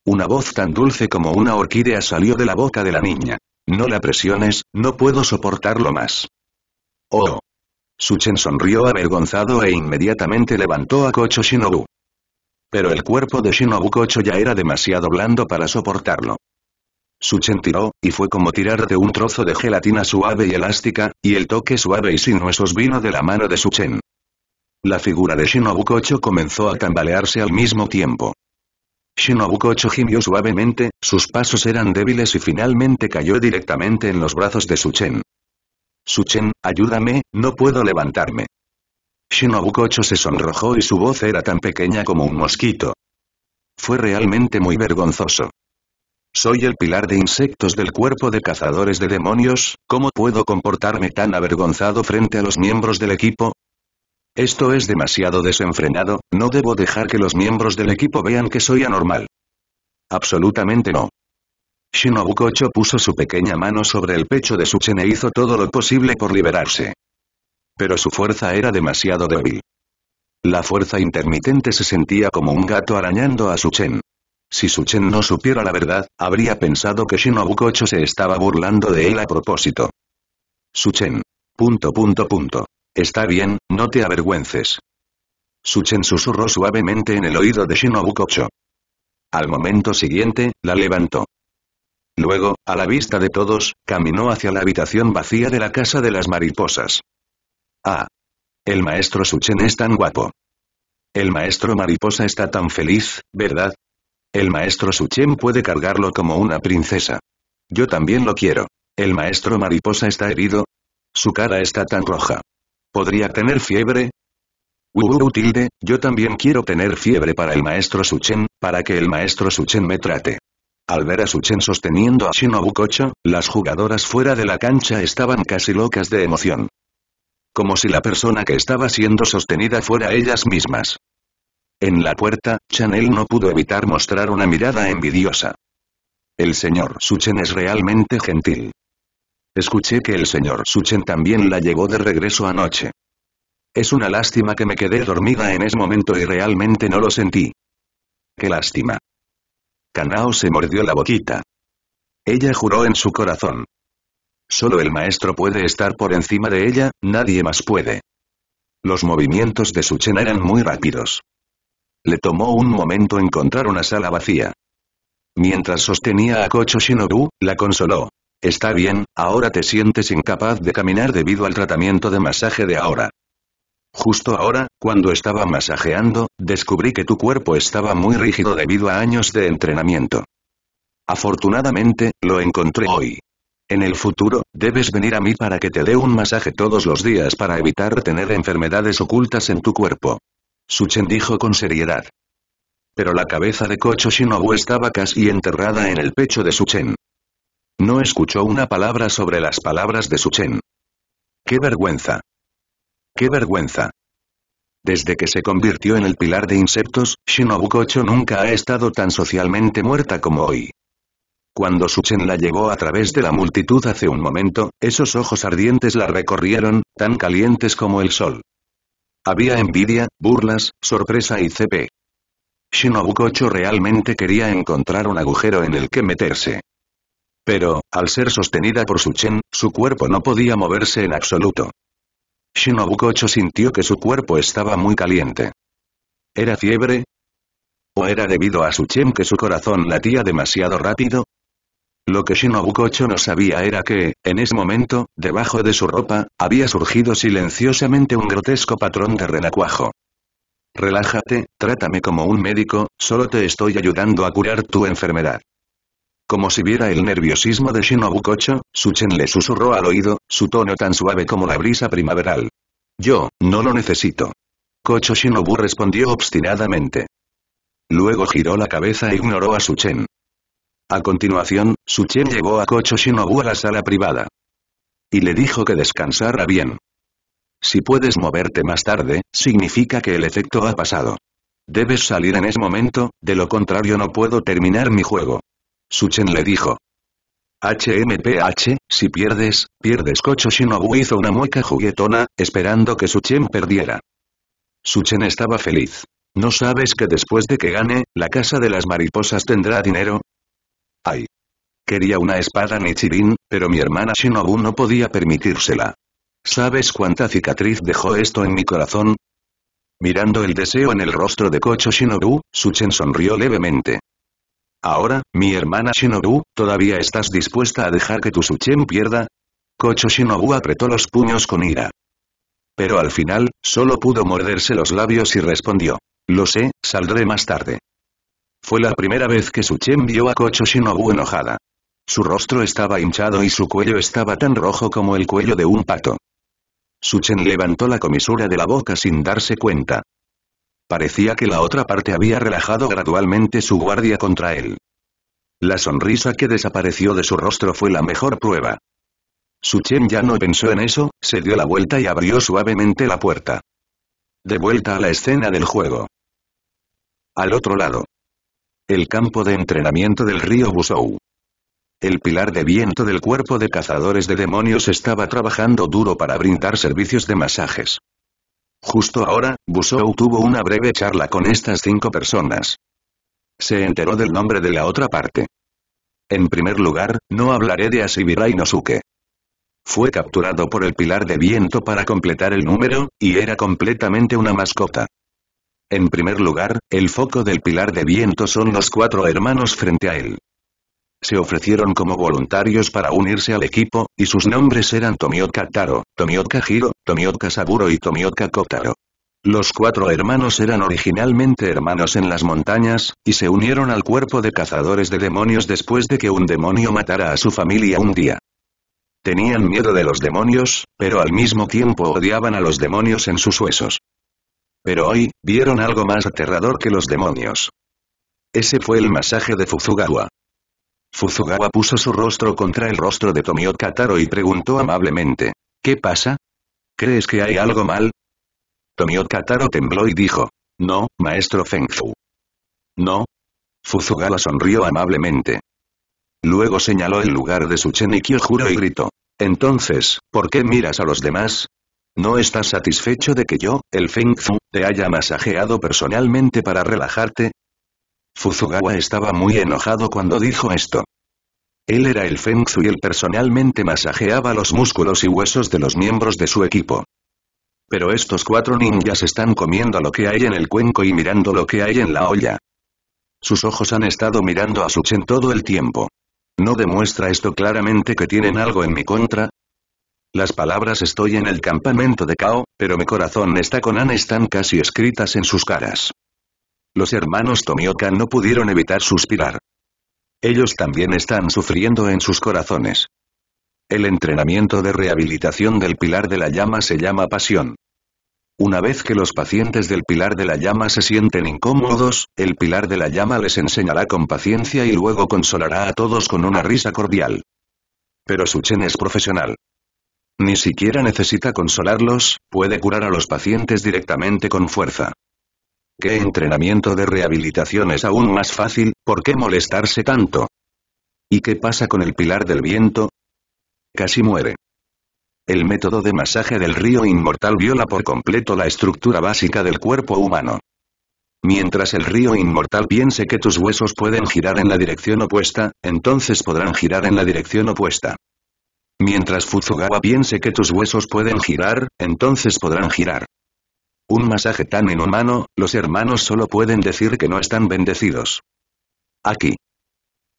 Una voz tan dulce como una orquídea salió de la boca de la niña. No la presiones, no puedo soportarlo más. Oh. Suchen sonrió avergonzado e inmediatamente levantó a Kocho Shinobu. Pero el cuerpo de Shinobu Kocho ya era demasiado blando para soportarlo. Suchen tiró, y fue como tirar de un trozo de gelatina suave y elástica, y el toque suave y sin huesos vino de la mano de Suchen. La figura de Shinobu Kocho comenzó a tambalearse al mismo tiempo. Shinobu Kocho gimió suavemente, sus pasos eran débiles y finalmente cayó directamente en los brazos de Suchen. Suchen, ayúdame, no puedo levantarme. Shinobu Kocho se sonrojó y su voz era tan pequeña como un mosquito. Fue realmente muy vergonzoso. Soy el pilar de insectos del cuerpo de cazadores de demonios, ¿cómo puedo comportarme tan avergonzado frente a los miembros del equipo? Esto es demasiado desenfrenado, no debo dejar que los miembros del equipo vean que soy anormal. Absolutamente no. Shinobu Kocho puso su pequeña mano sobre el pecho de Suchen e hizo todo lo posible por liberarse. Pero su fuerza era demasiado débil. La fuerza intermitente se sentía como un gato arañando a Suchen. Si Suchen no supiera la verdad, habría pensado que Shinobu Kocho se estaba burlando de él a propósito. Suchen. Punto punto punto. Está bien, no te avergüences. Suchen susurró suavemente en el oído de Shinobu Kocho. Al momento siguiente, la levantó. Luego, a la vista de todos, caminó hacia la habitación vacía de la casa de las mariposas. Ah. El maestro Suchen es tan guapo. El maestro mariposa está tan feliz, ¿verdad? El maestro Suchen puede cargarlo como una princesa. Yo también lo quiero. El maestro mariposa está herido. Su cara está tan roja. ¿Podría tener fiebre? Uuuh, tilde, yo también quiero tener fiebre para el maestro Suchen, para que el maestro Suchen me trate. Al ver a Suchen sosteniendo a Shinobu Kocho, las jugadoras fuera de la cancha estaban casi locas de emoción. Como si la persona que estaba siendo sostenida fuera ellas mismas. En la puerta, Chanel no pudo evitar mostrar una mirada envidiosa. El señor Suchen es realmente gentil. Escuché que el señor Suchen también la llevó de regreso anoche. Es una lástima que me quedé dormida en ese momento y realmente no lo sentí. Qué lástima. Kanao se mordió la boquita. Ella juró en su corazón. Solo el maestro puede estar por encima de ella, nadie más puede. Los movimientos de Suchen eran muy rápidos. Le tomó un momento encontrar una sala vacía. Mientras sostenía a Kocho Shinobu, la consoló. Está bien, ahora te sientes incapaz de caminar debido al tratamiento de masaje de ahora. Justo ahora, cuando estaba masajeando, descubrí que tu cuerpo estaba muy rígido debido a años de entrenamiento. Afortunadamente, lo encontré hoy. En el futuro, debes venir a mí para que te dé un masaje todos los días para evitar tener enfermedades ocultas en tu cuerpo. Suchen dijo con seriedad. Pero la cabeza de Kocho Shinobu estaba casi enterrada en el pecho de Suchen. No escuchó una palabra sobre las palabras de Suchen. ¡Qué vergüenza! ¡Qué vergüenza! Desde que se convirtió en el pilar de insectos, Shinobu Kocho nunca ha estado tan socialmente muerta como hoy. Cuando Suchen la llevó a través de la multitud hace un momento, esos ojos ardientes la recorrieron, tan calientes como el sol. Había envidia, burlas, sorpresa y CP. Shinobu Kocho realmente quería encontrar un agujero en el que meterse. Pero, al ser sostenida por su Chen, su cuerpo no podía moverse en absoluto. Shinobu Kocho sintió que su cuerpo estaba muy caliente. ¿Era fiebre? ¿O era debido a su Chen que su corazón latía demasiado rápido? Lo que Shinobu Kocho no sabía era que, en ese momento, debajo de su ropa, había surgido silenciosamente un grotesco patrón de renacuajo. Relájate, trátame como un médico, solo te estoy ayudando a curar tu enfermedad. Como si viera el nerviosismo de Shinobu Kocho, Suchen le susurró al oído, su tono tan suave como la brisa primaveral. Yo, no lo necesito. Kocho Shinobu respondió obstinadamente. Luego giró la cabeza e ignoró a Suchen. A continuación, Suchen llevó a Kocho Shinobu a la sala privada. Y le dijo que descansara bien. Si puedes moverte más tarde, significa que el efecto ha pasado. Debes salir en ese momento, de lo contrario no puedo terminar mi juego. Suchen le dijo. HMPH, si pierdes, pierdes Kocho Shinobu hizo una mueca juguetona, esperando que Suchen perdiera. Suchen estaba feliz. ¿No sabes que después de que gane, la casa de las mariposas tendrá dinero? Ay. Quería una espada Nichirin, pero mi hermana Shinobu no podía permitírsela. ¿Sabes cuánta cicatriz dejó esto en mi corazón? Mirando el deseo en el rostro de Kocho Shinobu, Suchen sonrió levemente. Ahora, mi hermana Shinobu, ¿todavía estás dispuesta a dejar que tu Suchen pierda? Kocho Shinobu apretó los puños con ira. Pero al final, solo pudo morderse los labios y respondió. Lo sé, saldré más tarde. Fue la primera vez que Suchen vio a Kocho Shinobu enojada. Su rostro estaba hinchado y su cuello estaba tan rojo como el cuello de un pato. Suchen levantó la comisura de la boca sin darse cuenta. Parecía que la otra parte había relajado gradualmente su guardia contra él. La sonrisa que desapareció de su rostro fue la mejor prueba. Su Chen ya no pensó en eso, se dio la vuelta y abrió suavemente la puerta. De vuelta a la escena del juego. Al otro lado. El campo de entrenamiento del río Busou. El pilar de viento del cuerpo de cazadores de demonios estaba trabajando duro para brindar servicios de masajes. Justo ahora, Busou tuvo una breve charla con estas cinco personas. Se enteró del nombre de la otra parte. En primer lugar, no hablaré de Asibirai Nosuke. Fue capturado por el pilar de viento para completar el número, y era completamente una mascota. En primer lugar, el foco del pilar de viento son los cuatro hermanos frente a él se ofrecieron como voluntarios para unirse al equipo, y sus nombres eran Tomioka Taro, Tomioka Hiro, Tomioka Saburo y Tomioka Kotaro. Los cuatro hermanos eran originalmente hermanos en las montañas, y se unieron al cuerpo de cazadores de demonios después de que un demonio matara a su familia un día. Tenían miedo de los demonios, pero al mismo tiempo odiaban a los demonios en sus huesos. Pero hoy, vieron algo más aterrador que los demonios. Ese fue el masaje de Fuzugawa. Fuzugawa puso su rostro contra el rostro de Tomio Kataro y preguntó amablemente. ¿Qué pasa? ¿Crees que hay algo mal? Tomio Kataro tembló y dijo. No, maestro Fengfu. No. Fuzugawa sonrió amablemente. Luego señaló el lugar de su Kyojuro y gritó. Entonces, ¿por qué miras a los demás? ¿No estás satisfecho de que yo, el Feng te haya masajeado personalmente para relajarte? Fuzugawa estaba muy enojado cuando dijo esto. Él era el Feng y él personalmente masajeaba los músculos y huesos de los miembros de su equipo. Pero estos cuatro ninjas están comiendo lo que hay en el cuenco y mirando lo que hay en la olla. Sus ojos han estado mirando a Suchen todo el tiempo. ¿No demuestra esto claramente que tienen algo en mi contra? Las palabras estoy en el campamento de Kao, pero mi corazón está con An están casi escritas en sus caras. Los hermanos Tomioka no pudieron evitar suspirar. Ellos también están sufriendo en sus corazones. El entrenamiento de rehabilitación del pilar de la llama se llama pasión. Una vez que los pacientes del pilar de la llama se sienten incómodos, el pilar de la llama les enseñará con paciencia y luego consolará a todos con una risa cordial. Pero Suchen es profesional. Ni siquiera necesita consolarlos, puede curar a los pacientes directamente con fuerza. ¿Qué entrenamiento de rehabilitación es aún más fácil, por qué molestarse tanto? ¿Y qué pasa con el pilar del viento? Casi muere. El método de masaje del río inmortal viola por completo la estructura básica del cuerpo humano. Mientras el río inmortal piense que tus huesos pueden girar en la dirección opuesta, entonces podrán girar en la dirección opuesta. Mientras Fuzugawa piense que tus huesos pueden girar, entonces podrán girar. Un masaje tan inhumano, los hermanos solo pueden decir que no están bendecidos. Aquí.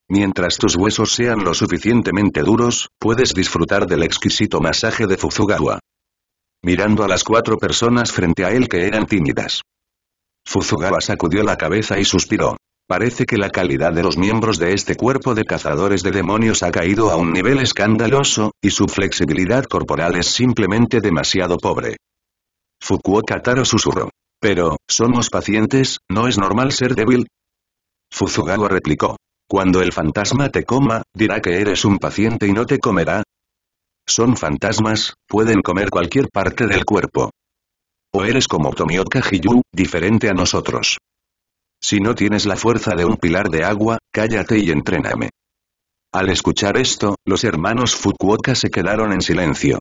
Mientras tus huesos sean lo suficientemente duros, puedes disfrutar del exquisito masaje de Fuzugawa. Mirando a las cuatro personas frente a él que eran tímidas. Fuzugawa sacudió la cabeza y suspiró. Parece que la calidad de los miembros de este cuerpo de cazadores de demonios ha caído a un nivel escandaloso, y su flexibilidad corporal es simplemente demasiado pobre. Fukuoka Taro susurró. Pero, somos pacientes, ¿no es normal ser débil? Fuzugawa replicó. Cuando el fantasma te coma, dirá que eres un paciente y no te comerá. Son fantasmas, pueden comer cualquier parte del cuerpo. O eres como Tomioka Hiyu, diferente a nosotros. Si no tienes la fuerza de un pilar de agua, cállate y entréname. Al escuchar esto, los hermanos Fukuoka se quedaron en silencio.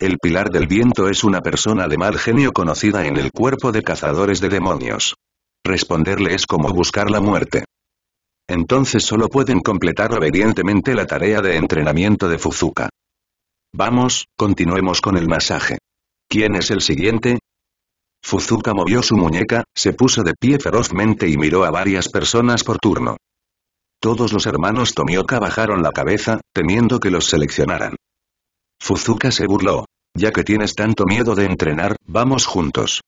El Pilar del Viento es una persona de mal genio conocida en el cuerpo de cazadores de demonios. Responderle es como buscar la muerte. Entonces solo pueden completar obedientemente la tarea de entrenamiento de Fuzuka. Vamos, continuemos con el masaje. ¿Quién es el siguiente? Fuzuka movió su muñeca, se puso de pie ferozmente y miró a varias personas por turno. Todos los hermanos Tomioka bajaron la cabeza, temiendo que los seleccionaran. Fuzuka se burló. Ya que tienes tanto miedo de entrenar, vamos juntos.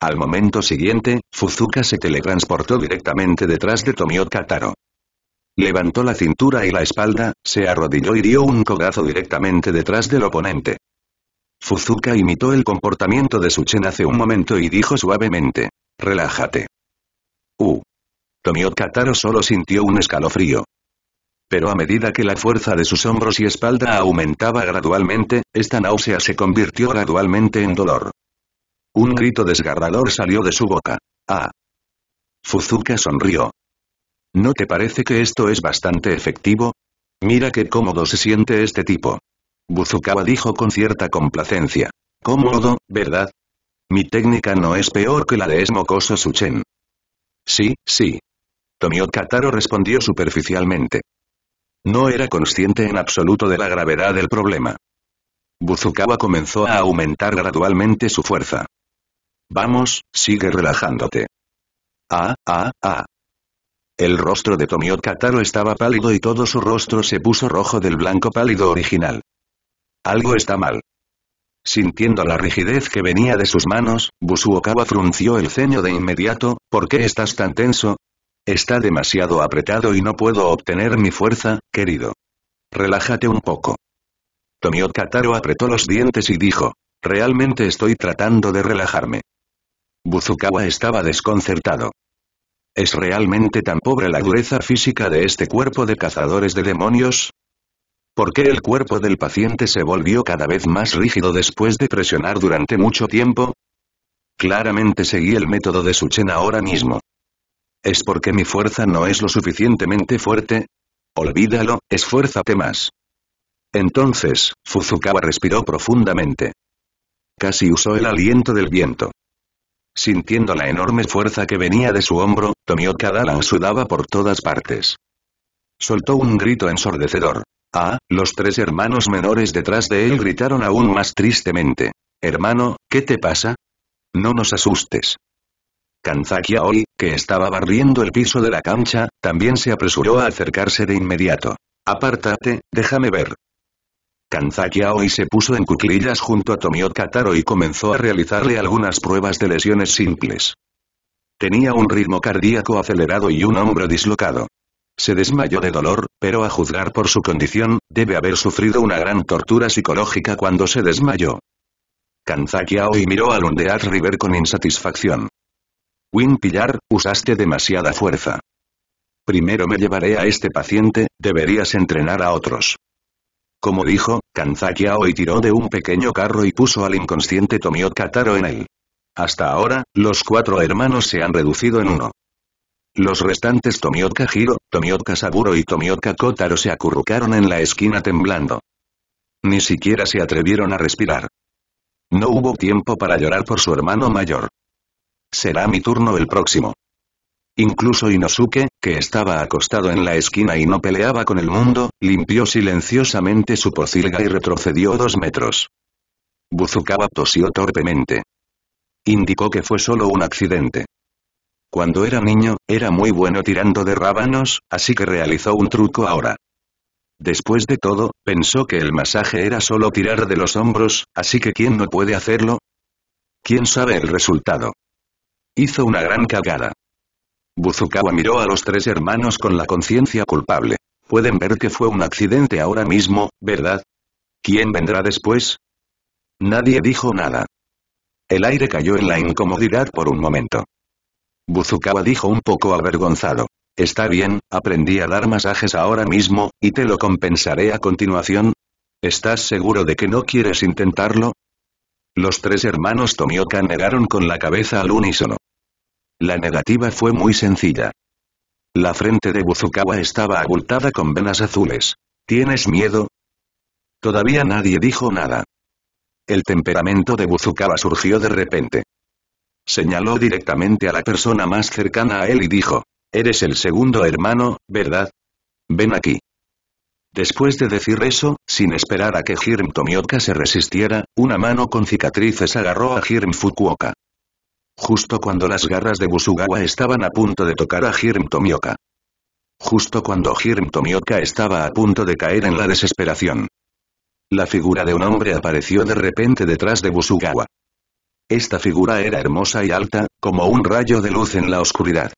Al momento siguiente, Fuzuka se teletransportó directamente detrás de Tomio Kataro. Levantó la cintura y la espalda, se arrodilló y dio un codazo directamente detrás del oponente. Fuzuka imitó el comportamiento de Suchen hace un momento y dijo suavemente. Relájate. Uh. Tomio Kataro solo sintió un escalofrío pero a medida que la fuerza de sus hombros y espalda aumentaba gradualmente, esta náusea se convirtió gradualmente en dolor. Un grito desgarrador salió de su boca. ¡Ah! Fuzuka sonrió. ¿No te parece que esto es bastante efectivo? Mira qué cómodo se siente este tipo. Buzukawa dijo con cierta complacencia. Cómodo, ¿verdad? Mi técnica no es peor que la de Esmocoso Suchen. Sí, sí. Tomio Kataro respondió superficialmente. No era consciente en absoluto de la gravedad del problema. Buzukawa comenzó a aumentar gradualmente su fuerza. Vamos, sigue relajándote. Ah, ah, ah. El rostro de Tomio Kataro estaba pálido y todo su rostro se puso rojo del blanco pálido original. Algo está mal. Sintiendo la rigidez que venía de sus manos, Buzukawa frunció el ceño de inmediato, ¿por qué estás tan tenso? Está demasiado apretado y no puedo obtener mi fuerza, querido. Relájate un poco. Tomio Kataro apretó los dientes y dijo, realmente estoy tratando de relajarme. Buzukawa estaba desconcertado. ¿Es realmente tan pobre la dureza física de este cuerpo de cazadores de demonios? ¿Por qué el cuerpo del paciente se volvió cada vez más rígido después de presionar durante mucho tiempo? Claramente seguí el método de Suchen ahora mismo. ¿Es porque mi fuerza no es lo suficientemente fuerte? Olvídalo, esfuérzate más. Entonces, Fuzukawa respiró profundamente. Casi usó el aliento del viento. Sintiendo la enorme fuerza que venía de su hombro, Tomioka Dalan sudaba por todas partes. Soltó un grito ensordecedor. Ah, los tres hermanos menores detrás de él gritaron aún más tristemente. Hermano, ¿qué te pasa? No nos asustes. Kanzaki Aoi, que estaba barriendo el piso de la cancha, también se apresuró a acercarse de inmediato. Apártate, déjame ver. Kanzaki Aoi se puso en cuclillas junto a Tomio Kataro y comenzó a realizarle algunas pruebas de lesiones simples. Tenía un ritmo cardíaco acelerado y un hombro dislocado. Se desmayó de dolor, pero a juzgar por su condición, debe haber sufrido una gran tortura psicológica cuando se desmayó. Kanzaki Aoi miró al Undead River con insatisfacción. Win Pillar, usaste demasiada fuerza. Primero me llevaré a este paciente, deberías entrenar a otros. Como dijo, Kanzaki Aoi tiró de un pequeño carro y puso al inconsciente Tomiotka Taro en él. Hasta ahora, los cuatro hermanos se han reducido en uno. Los restantes Tomioka Hiro, Tomioka Saburo y Tomioka Kotaro se acurrucaron en la esquina temblando. Ni siquiera se atrevieron a respirar. No hubo tiempo para llorar por su hermano mayor. Será mi turno el próximo. Incluso Inosuke, que estaba acostado en la esquina y no peleaba con el mundo, limpió silenciosamente su pocilga y retrocedió dos metros. Buzukawa tosió torpemente. Indicó que fue solo un accidente. Cuando era niño, era muy bueno tirando de rábanos, así que realizó un truco ahora. Después de todo, pensó que el masaje era solo tirar de los hombros, así que ¿quién no puede hacerlo? ¿Quién sabe el resultado? Hizo una gran cagada. Buzukawa miró a los tres hermanos con la conciencia culpable. Pueden ver que fue un accidente ahora mismo, ¿verdad? ¿Quién vendrá después? Nadie dijo nada. El aire cayó en la incomodidad por un momento. Buzukawa dijo un poco avergonzado. Está bien, aprendí a dar masajes ahora mismo, y te lo compensaré a continuación. ¿Estás seguro de que no quieres intentarlo? Los tres hermanos Tomioka negaron con la cabeza al unísono. La negativa fue muy sencilla. La frente de Buzukawa estaba abultada con venas azules. ¿Tienes miedo? Todavía nadie dijo nada. El temperamento de Buzukawa surgió de repente. Señaló directamente a la persona más cercana a él y dijo, Eres el segundo hermano, ¿verdad? Ven aquí. Después de decir eso, sin esperar a que Hirm Tomioka se resistiera, una mano con cicatrices agarró a Hirm Fukuoka. Justo cuando las garras de Busugawa estaban a punto de tocar a Hirm Tomioka. Justo cuando Hirm Tomioka estaba a punto de caer en la desesperación. La figura de un hombre apareció de repente detrás de Busugawa. Esta figura era hermosa y alta, como un rayo de luz en la oscuridad.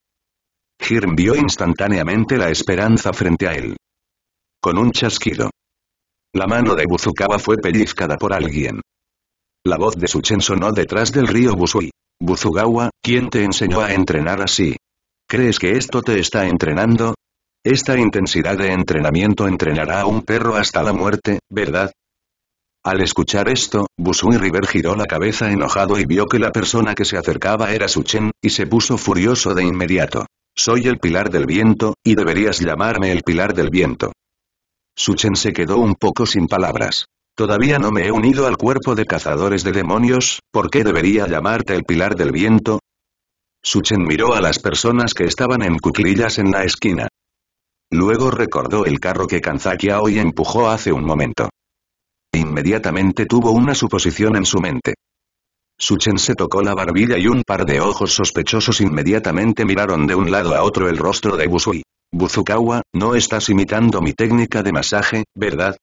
Hirm vio instantáneamente la esperanza frente a él. Con un chasquido. La mano de Busugawa fue pellizcada por alguien. La voz de Suchen sonó detrás del río Busui. Buzugawa, ¿quién te enseñó a entrenar así? ¿Crees que esto te está entrenando? Esta intensidad de entrenamiento entrenará a un perro hasta la muerte, ¿verdad? Al escuchar esto, Busui River giró la cabeza enojado y vio que la persona que se acercaba era Suchen, y se puso furioso de inmediato. Soy el pilar del viento, y deberías llamarme el pilar del viento. Suchen se quedó un poco sin palabras. Todavía no me he unido al cuerpo de cazadores de demonios, ¿por qué debería llamarte el pilar del viento? Suchen miró a las personas que estaban en cuclillas en la esquina. Luego recordó el carro que Kanzaki hoy empujó hace un momento. Inmediatamente tuvo una suposición en su mente. Suchen se tocó la barbilla y un par de ojos sospechosos inmediatamente miraron de un lado a otro el rostro de Busui. Buzukawa, no estás imitando mi técnica de masaje, ¿verdad?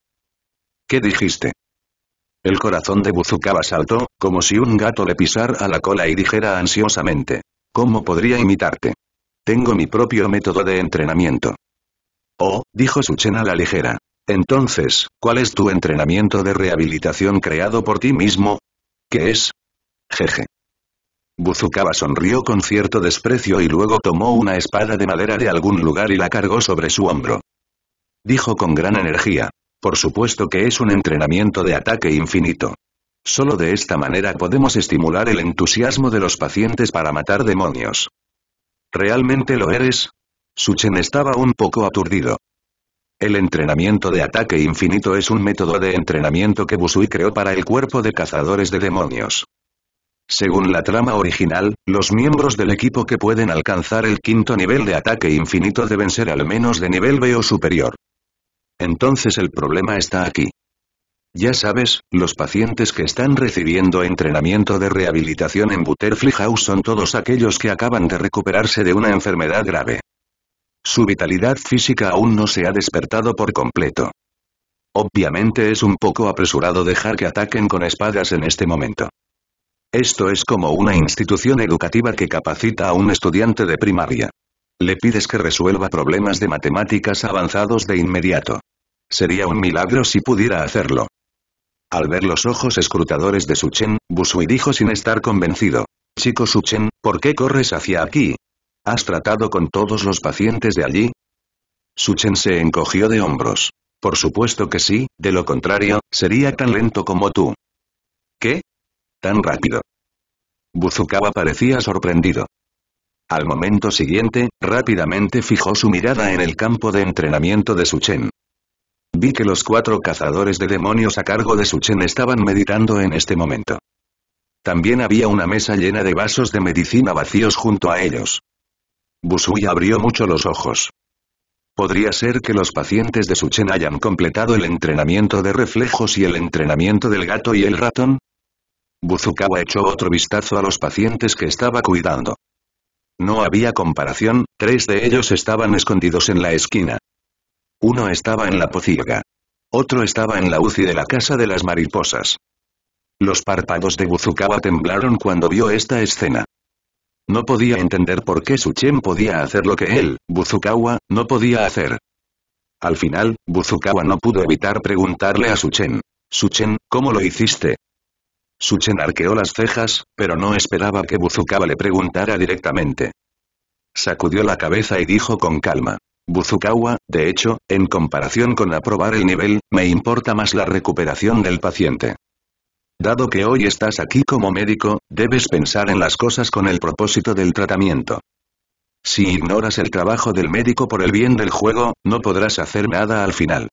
¿Qué dijiste? El corazón de Buzukawa saltó, como si un gato le pisara la cola y dijera ansiosamente. ¿Cómo podría imitarte? Tengo mi propio método de entrenamiento. Oh, dijo Suchen a la ligera. Entonces, ¿cuál es tu entrenamiento de rehabilitación creado por ti mismo? ¿Qué es? Jeje. Buzukawa sonrió con cierto desprecio y luego tomó una espada de madera de algún lugar y la cargó sobre su hombro. Dijo con gran energía. Por supuesto que es un entrenamiento de ataque infinito. Solo de esta manera podemos estimular el entusiasmo de los pacientes para matar demonios. ¿Realmente lo eres? Suchen estaba un poco aturdido. El entrenamiento de ataque infinito es un método de entrenamiento que Busui creó para el cuerpo de cazadores de demonios. Según la trama original, los miembros del equipo que pueden alcanzar el quinto nivel de ataque infinito deben ser al menos de nivel B o superior. Entonces el problema está aquí. Ya sabes, los pacientes que están recibiendo entrenamiento de rehabilitación en Butterfly House son todos aquellos que acaban de recuperarse de una enfermedad grave. Su vitalidad física aún no se ha despertado por completo. Obviamente es un poco apresurado dejar que ataquen con espadas en este momento. Esto es como una institución educativa que capacita a un estudiante de primaria. Le pides que resuelva problemas de matemáticas avanzados de inmediato. Sería un milagro si pudiera hacerlo. Al ver los ojos escrutadores de Suchen, Busui dijo sin estar convencido. Chico Suchen, ¿por qué corres hacia aquí? ¿Has tratado con todos los pacientes de allí? Suchen se encogió de hombros. Por supuesto que sí, de lo contrario, sería tan lento como tú. ¿Qué? Tan rápido. Buzukawa parecía sorprendido. Al momento siguiente, rápidamente fijó su mirada en el campo de entrenamiento de Suchen. Vi que los cuatro cazadores de demonios a cargo de Suchen estaban meditando en este momento. También había una mesa llena de vasos de medicina vacíos junto a ellos. Busui abrió mucho los ojos. Podría ser que los pacientes de Suchen hayan completado el entrenamiento de reflejos y el entrenamiento del gato y el ratón. Buzukawa echó otro vistazo a los pacientes que estaba cuidando. No había comparación, tres de ellos estaban escondidos en la esquina. Uno estaba en la pocilga. Otro estaba en la UCI de la Casa de las Mariposas. Los párpados de Buzukawa temblaron cuando vio esta escena. No podía entender por qué Suchen podía hacer lo que él, Buzukawa, no podía hacer. Al final, Buzukawa no pudo evitar preguntarle a Suchen. Suchen, ¿cómo lo hiciste? Suchen arqueó las cejas, pero no esperaba que Buzukawa le preguntara directamente. Sacudió la cabeza y dijo con calma. Buzukawa, de hecho, en comparación con aprobar el nivel, me importa más la recuperación del paciente. Dado que hoy estás aquí como médico, debes pensar en las cosas con el propósito del tratamiento. Si ignoras el trabajo del médico por el bien del juego, no podrás hacer nada al final.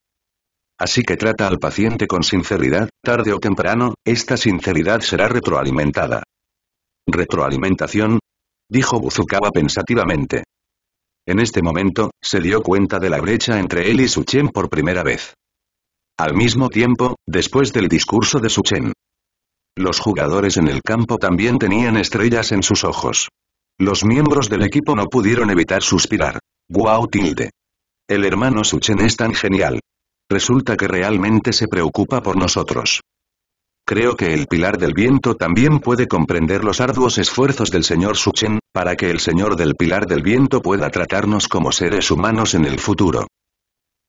Así que trata al paciente con sinceridad, tarde o temprano, esta sinceridad será retroalimentada. ¿Retroalimentación? Dijo Buzukawa pensativamente. En este momento, se dio cuenta de la brecha entre él y Suchen por primera vez. Al mismo tiempo, después del discurso de Suchen, los jugadores en el campo también tenían estrellas en sus ojos. Los miembros del equipo no pudieron evitar suspirar. ¡Guau tilde! El hermano Suchen es tan genial. Resulta que realmente se preocupa por nosotros. Creo que el pilar del viento también puede comprender los arduos esfuerzos del señor Suchen, para que el señor del pilar del viento pueda tratarnos como seres humanos en el futuro.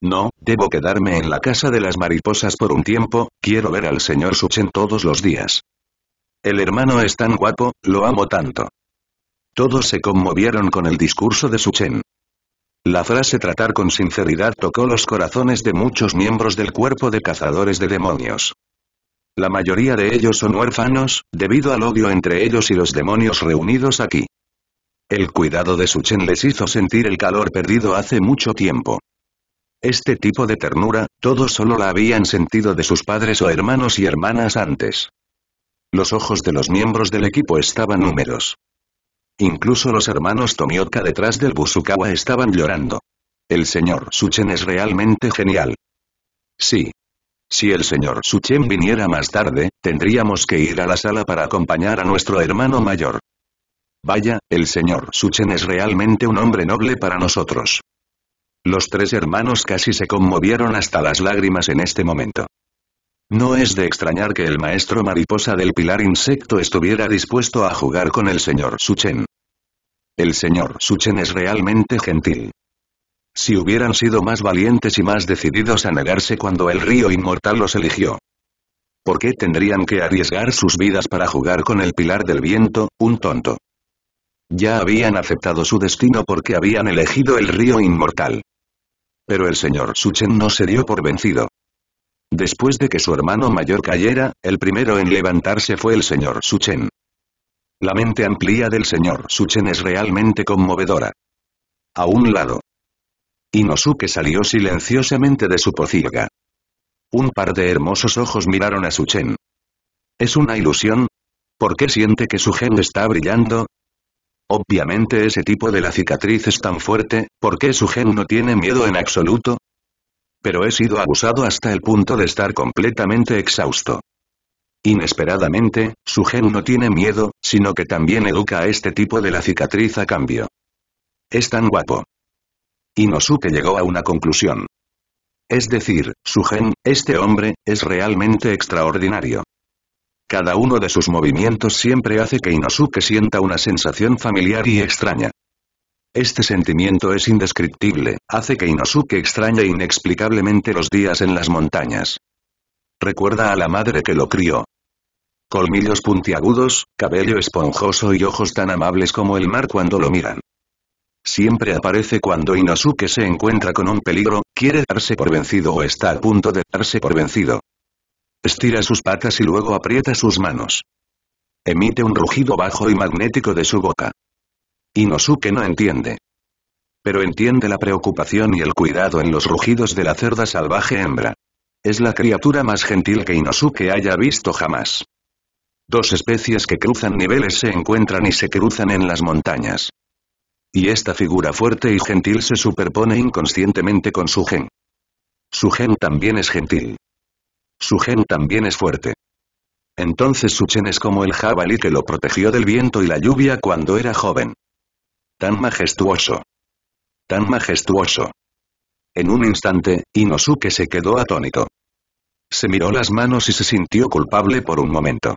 No, debo quedarme en la casa de las mariposas por un tiempo, quiero ver al señor Suchen todos los días. El hermano es tan guapo, lo amo tanto. Todos se conmovieron con el discurso de Suchen. La frase tratar con sinceridad tocó los corazones de muchos miembros del cuerpo de cazadores de demonios. La mayoría de ellos son huérfanos, debido al odio entre ellos y los demonios reunidos aquí. El cuidado de Suchen les hizo sentir el calor perdido hace mucho tiempo. Este tipo de ternura, todos solo la habían sentido de sus padres o hermanos y hermanas antes. Los ojos de los miembros del equipo estaban húmedos. Incluso los hermanos Tomioka detrás del Busukawa estaban llorando. El señor Suchen es realmente genial. Sí, si el señor Suchen viniera más tarde, tendríamos que ir a la sala para acompañar a nuestro hermano mayor. Vaya, el señor Suchen es realmente un hombre noble para nosotros. Los tres hermanos casi se conmovieron hasta las lágrimas en este momento. No es de extrañar que el maestro mariposa del pilar insecto estuviera dispuesto a jugar con el señor Suchen. El señor Suchen es realmente gentil si hubieran sido más valientes y más decididos a negarse cuando el río inmortal los eligió. ¿Por qué tendrían que arriesgar sus vidas para jugar con el pilar del viento, un tonto? Ya habían aceptado su destino porque habían elegido el río inmortal. Pero el señor Suchen no se dio por vencido. Después de que su hermano mayor cayera, el primero en levantarse fue el señor Suchen. La mente amplia del señor Suchen es realmente conmovedora. A un lado, Inosuke salió silenciosamente de su pocilga. Un par de hermosos ojos miraron a Suchen. ¿Es una ilusión? ¿Por qué siente que su gen está brillando? Obviamente ese tipo de la cicatriz es tan fuerte, ¿por qué su gen no tiene miedo en absoluto? Pero he sido abusado hasta el punto de estar completamente exhausto. Inesperadamente, su gen no tiene miedo, sino que también educa a este tipo de la cicatriz a cambio. Es tan guapo. Inosuke llegó a una conclusión. Es decir, su gen, este hombre, es realmente extraordinario. Cada uno de sus movimientos siempre hace que Inosuke sienta una sensación familiar y extraña. Este sentimiento es indescriptible, hace que Inosuke extrañe inexplicablemente los días en las montañas. Recuerda a la madre que lo crió. Colmillos puntiagudos, cabello esponjoso y ojos tan amables como el mar cuando lo miran siempre aparece cuando Inosuke se encuentra con un peligro, quiere darse por vencido o está a punto de darse por vencido. Estira sus patas y luego aprieta sus manos. Emite un rugido bajo y magnético de su boca. Inosuke no entiende. Pero entiende la preocupación y el cuidado en los rugidos de la cerda salvaje hembra. Es la criatura más gentil que Inosuke haya visto jamás. Dos especies que cruzan niveles se encuentran y se cruzan en las montañas. Y esta figura fuerte y gentil se superpone inconscientemente con su gen. Su gen también es gentil. Su gen también es fuerte. Entonces su gen es como el jabalí que lo protegió del viento y la lluvia cuando era joven. Tan majestuoso. Tan majestuoso. En un instante, Inosuke se quedó atónito. Se miró las manos y se sintió culpable por un momento.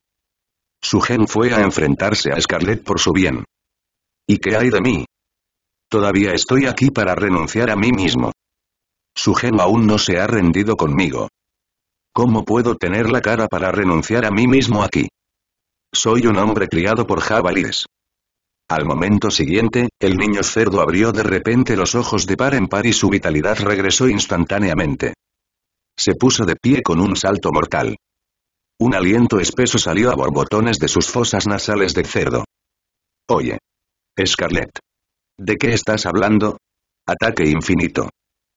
Su gen fue a enfrentarse a Scarlett por su bien. ¿Y qué hay de mí? Todavía estoy aquí para renunciar a mí mismo. Su geno aún no se ha rendido conmigo. ¿Cómo puedo tener la cara para renunciar a mí mismo aquí? Soy un hombre criado por jabalíes. Al momento siguiente, el niño cerdo abrió de repente los ojos de par en par y su vitalidad regresó instantáneamente. Se puso de pie con un salto mortal. Un aliento espeso salió a borbotones de sus fosas nasales de cerdo. Oye. Scarlett. ¿De qué estás hablando? Ataque infinito.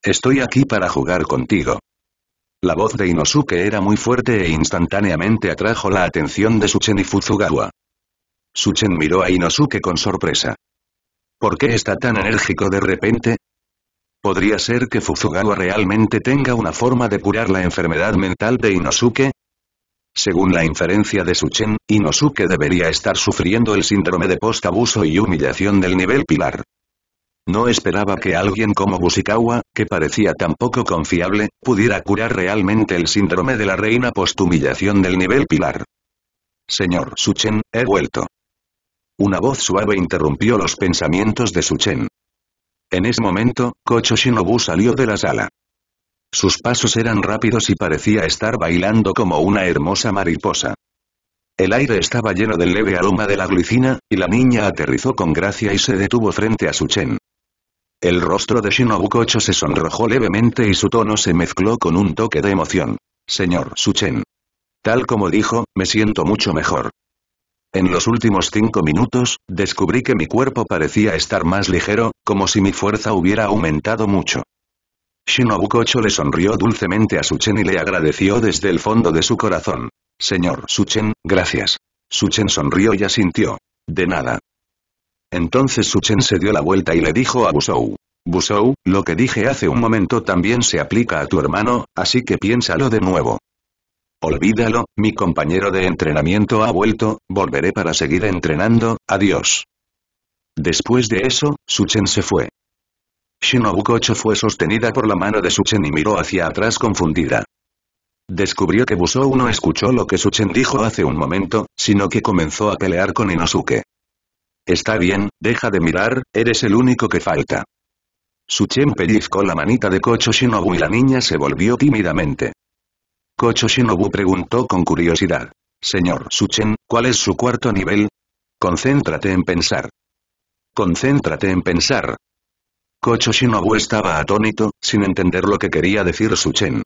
Estoy aquí para jugar contigo. La voz de Inosuke era muy fuerte e instantáneamente atrajo la atención de Suchen y Fuzugawa. Suchen miró a Inosuke con sorpresa. ¿Por qué está tan enérgico de repente? ¿Podría ser que Fuzugawa realmente tenga una forma de curar la enfermedad mental de Inosuke? Según la inferencia de Suchen, Inosuke debería estar sufriendo el síndrome de post-abuso y humillación del nivel pilar. No esperaba que alguien como Bushikawa, que parecía tan poco confiable, pudiera curar realmente el síndrome de la reina post-humillación del nivel pilar. Señor Suchen, he vuelto. Una voz suave interrumpió los pensamientos de Suchen. En ese momento, Kocho Shinobu salió de la sala. Sus pasos eran rápidos y parecía estar bailando como una hermosa mariposa. El aire estaba lleno del leve aroma de la glicina, y la niña aterrizó con gracia y se detuvo frente a Suchen. El rostro de Shinobu Kocho se sonrojó levemente y su tono se mezcló con un toque de emoción. Señor Suchen. Tal como dijo, me siento mucho mejor. En los últimos cinco minutos, descubrí que mi cuerpo parecía estar más ligero, como si mi fuerza hubiera aumentado mucho. Shinobu Kocho le sonrió dulcemente a Suchen y le agradeció desde el fondo de su corazón. Señor Suchen, gracias. Suchen sonrió y asintió. De nada. Entonces Suchen se dio la vuelta y le dijo a Busou. Busou, lo que dije hace un momento también se aplica a tu hermano, así que piénsalo de nuevo. Olvídalo, mi compañero de entrenamiento ha vuelto, volveré para seguir entrenando, adiós. Después de eso, Suchen se fue. Shinobu Kocho fue sostenida por la mano de Suchen y miró hacia atrás confundida. Descubrió que Busou no escuchó lo que Suchen dijo hace un momento, sino que comenzó a pelear con Inosuke. Está bien, deja de mirar, eres el único que falta. Suchen pellizcó la manita de Kocho Shinobu y la niña se volvió tímidamente. Kocho Shinobu preguntó con curiosidad. Señor Suchen, ¿cuál es su cuarto nivel? Concéntrate en pensar. Concéntrate en pensar, Kocho estaba atónito, sin entender lo que quería decir Suchen.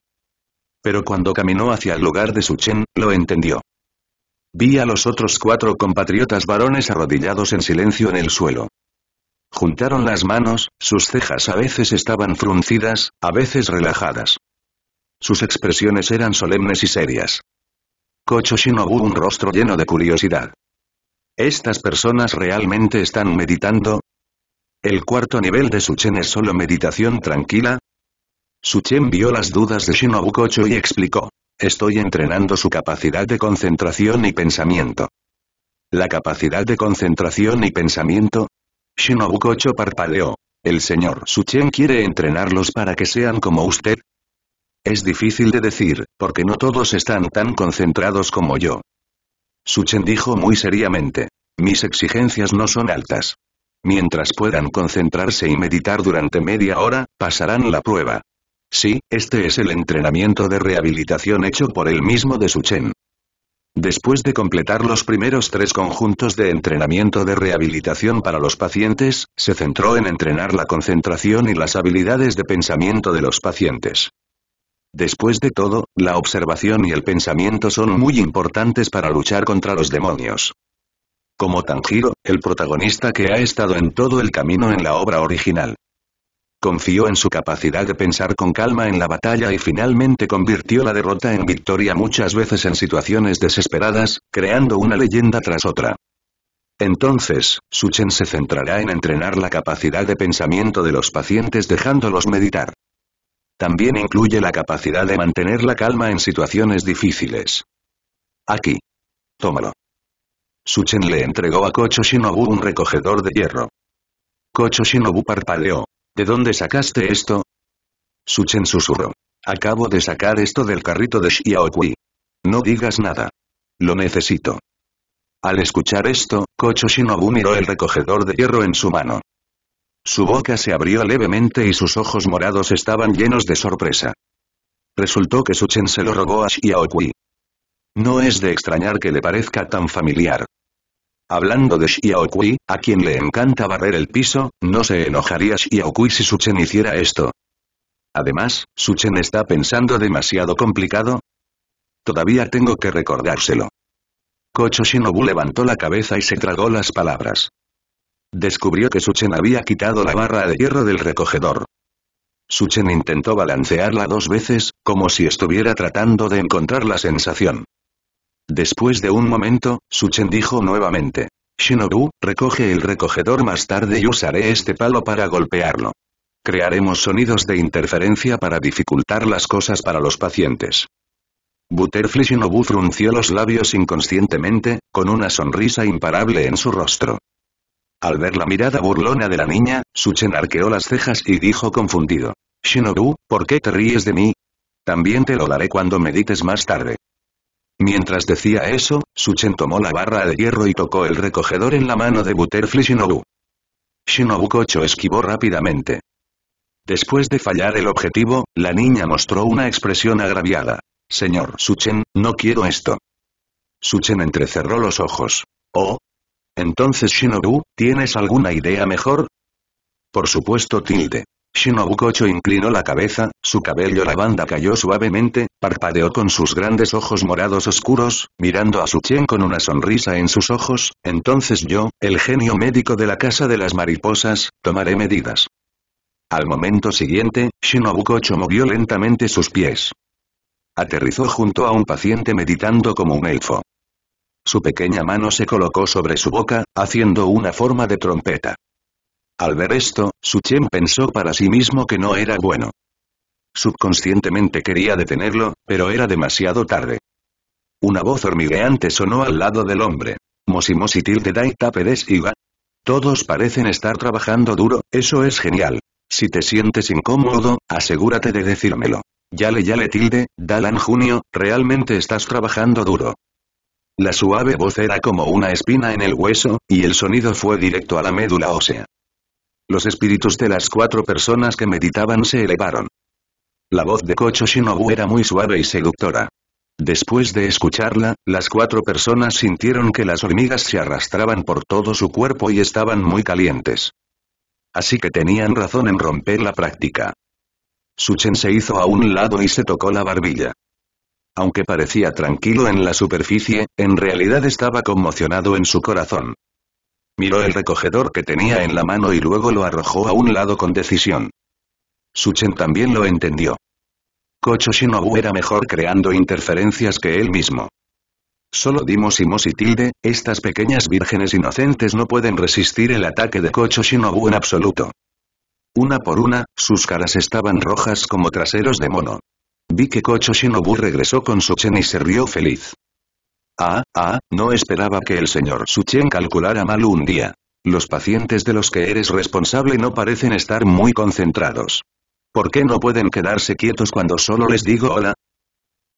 Pero cuando caminó hacia el lugar de Suchen, lo entendió. Vi a los otros cuatro compatriotas varones arrodillados en silencio en el suelo. Juntaron las manos, sus cejas a veces estaban fruncidas, a veces relajadas. Sus expresiones eran solemnes y serias. Kocho Shinobu un rostro lleno de curiosidad. ¿Estas personas realmente están meditando? El cuarto nivel de Suchen es solo meditación tranquila. Suchen vio las dudas de Shinobu Kocho y explicó. Estoy entrenando su capacidad de concentración y pensamiento. La capacidad de concentración y pensamiento. Shinobu Kocho parpadeó. El señor Suchen quiere entrenarlos para que sean como usted. Es difícil de decir, porque no todos están tan concentrados como yo. Suchen dijo muy seriamente. Mis exigencias no son altas. Mientras puedan concentrarse y meditar durante media hora, pasarán la prueba. Sí, este es el entrenamiento de rehabilitación hecho por el mismo de Suchen. Después de completar los primeros tres conjuntos de entrenamiento de rehabilitación para los pacientes, se centró en entrenar la concentración y las habilidades de pensamiento de los pacientes. Después de todo, la observación y el pensamiento son muy importantes para luchar contra los demonios como Tanjiro, el protagonista que ha estado en todo el camino en la obra original. Confió en su capacidad de pensar con calma en la batalla y finalmente convirtió la derrota en victoria muchas veces en situaciones desesperadas, creando una leyenda tras otra. Entonces, Suchen se centrará en entrenar la capacidad de pensamiento de los pacientes dejándolos meditar. También incluye la capacidad de mantener la calma en situaciones difíciles. Aquí. Tómalo. Suchen le entregó a Kochoshinobu un recogedor de hierro. Kochoshinobu parpadeó. ¿De dónde sacaste esto? Suchen susurró. Acabo de sacar esto del carrito de Shiaokui. No digas nada. Lo necesito. Al escuchar esto, Kochoshinobu miró el recogedor de hierro en su mano. Su boca se abrió levemente y sus ojos morados estaban llenos de sorpresa. Resultó que Suchen se lo robó a Shiaokui. No es de extrañar que le parezca tan familiar. Hablando de Xiaokui, a quien le encanta barrer el piso, no se enojaría Kui si Suchen hiciera esto. Además, Suchen está pensando demasiado complicado. Todavía tengo que recordárselo. Kocho Shinobu levantó la cabeza y se tragó las palabras. Descubrió que Suchen había quitado la barra de hierro del recogedor. Suchen intentó balancearla dos veces, como si estuviera tratando de encontrar la sensación. Después de un momento, Suchen dijo nuevamente. Shinobu, recoge el recogedor más tarde y usaré este palo para golpearlo. Crearemos sonidos de interferencia para dificultar las cosas para los pacientes. Butterfly Shinobu frunció los labios inconscientemente, con una sonrisa imparable en su rostro. Al ver la mirada burlona de la niña, Suchen arqueó las cejas y dijo confundido. Shinobu, ¿por qué te ríes de mí? También te lo daré cuando medites más tarde. Mientras decía eso, Suchen tomó la barra de hierro y tocó el recogedor en la mano de Butterfly Shinobu. Shinobu Kocho esquivó rápidamente. Después de fallar el objetivo, la niña mostró una expresión agraviada. Señor Suchen, no quiero esto. Suchen entrecerró los ojos. Oh. Entonces Shinobu, ¿tienes alguna idea mejor? Por supuesto tilde. Shinobu Kocho inclinó la cabeza, su cabello lavanda cayó suavemente, parpadeó con sus grandes ojos morados oscuros, mirando a Suchen con una sonrisa en sus ojos, entonces yo, el genio médico de la casa de las mariposas, tomaré medidas. Al momento siguiente, Shinobu Kocho movió lentamente sus pies. Aterrizó junto a un paciente meditando como un elfo. Su pequeña mano se colocó sobre su boca, haciendo una forma de trompeta. Al ver esto, Suchen pensó para sí mismo que no era bueno. Subconscientemente quería detenerlo, pero era demasiado tarde. Una voz hormigueante sonó al lado del hombre. tilde de Daita tapedes iba. Todos parecen estar trabajando duro, eso es genial. Si te sientes incómodo, asegúrate de decírmelo. Yale yale tilde, Dalan Junio, realmente estás trabajando duro. La suave voz era como una espina en el hueso, y el sonido fue directo a la médula ósea. Los espíritus de las cuatro personas que meditaban se elevaron. La voz de Kocho Shinobu era muy suave y seductora. Después de escucharla, las cuatro personas sintieron que las hormigas se arrastraban por todo su cuerpo y estaban muy calientes. Así que tenían razón en romper la práctica. Suchen se hizo a un lado y se tocó la barbilla. Aunque parecía tranquilo en la superficie, en realidad estaba conmocionado en su corazón. Miró el recogedor que tenía en la mano y luego lo arrojó a un lado con decisión. Suchen también lo entendió. Kocho Shinobu era mejor creando interferencias que él mismo. Solo dimos y mos y tilde, estas pequeñas vírgenes inocentes no pueden resistir el ataque de Kocho Shinobu en absoluto. Una por una, sus caras estaban rojas como traseros de mono. Vi que Kocho Shinobu regresó con Suchen y se rió feliz. Ah, ah, no esperaba que el señor Suchen calculara mal un día. Los pacientes de los que eres responsable no parecen estar muy concentrados. ¿Por qué no pueden quedarse quietos cuando solo les digo hola?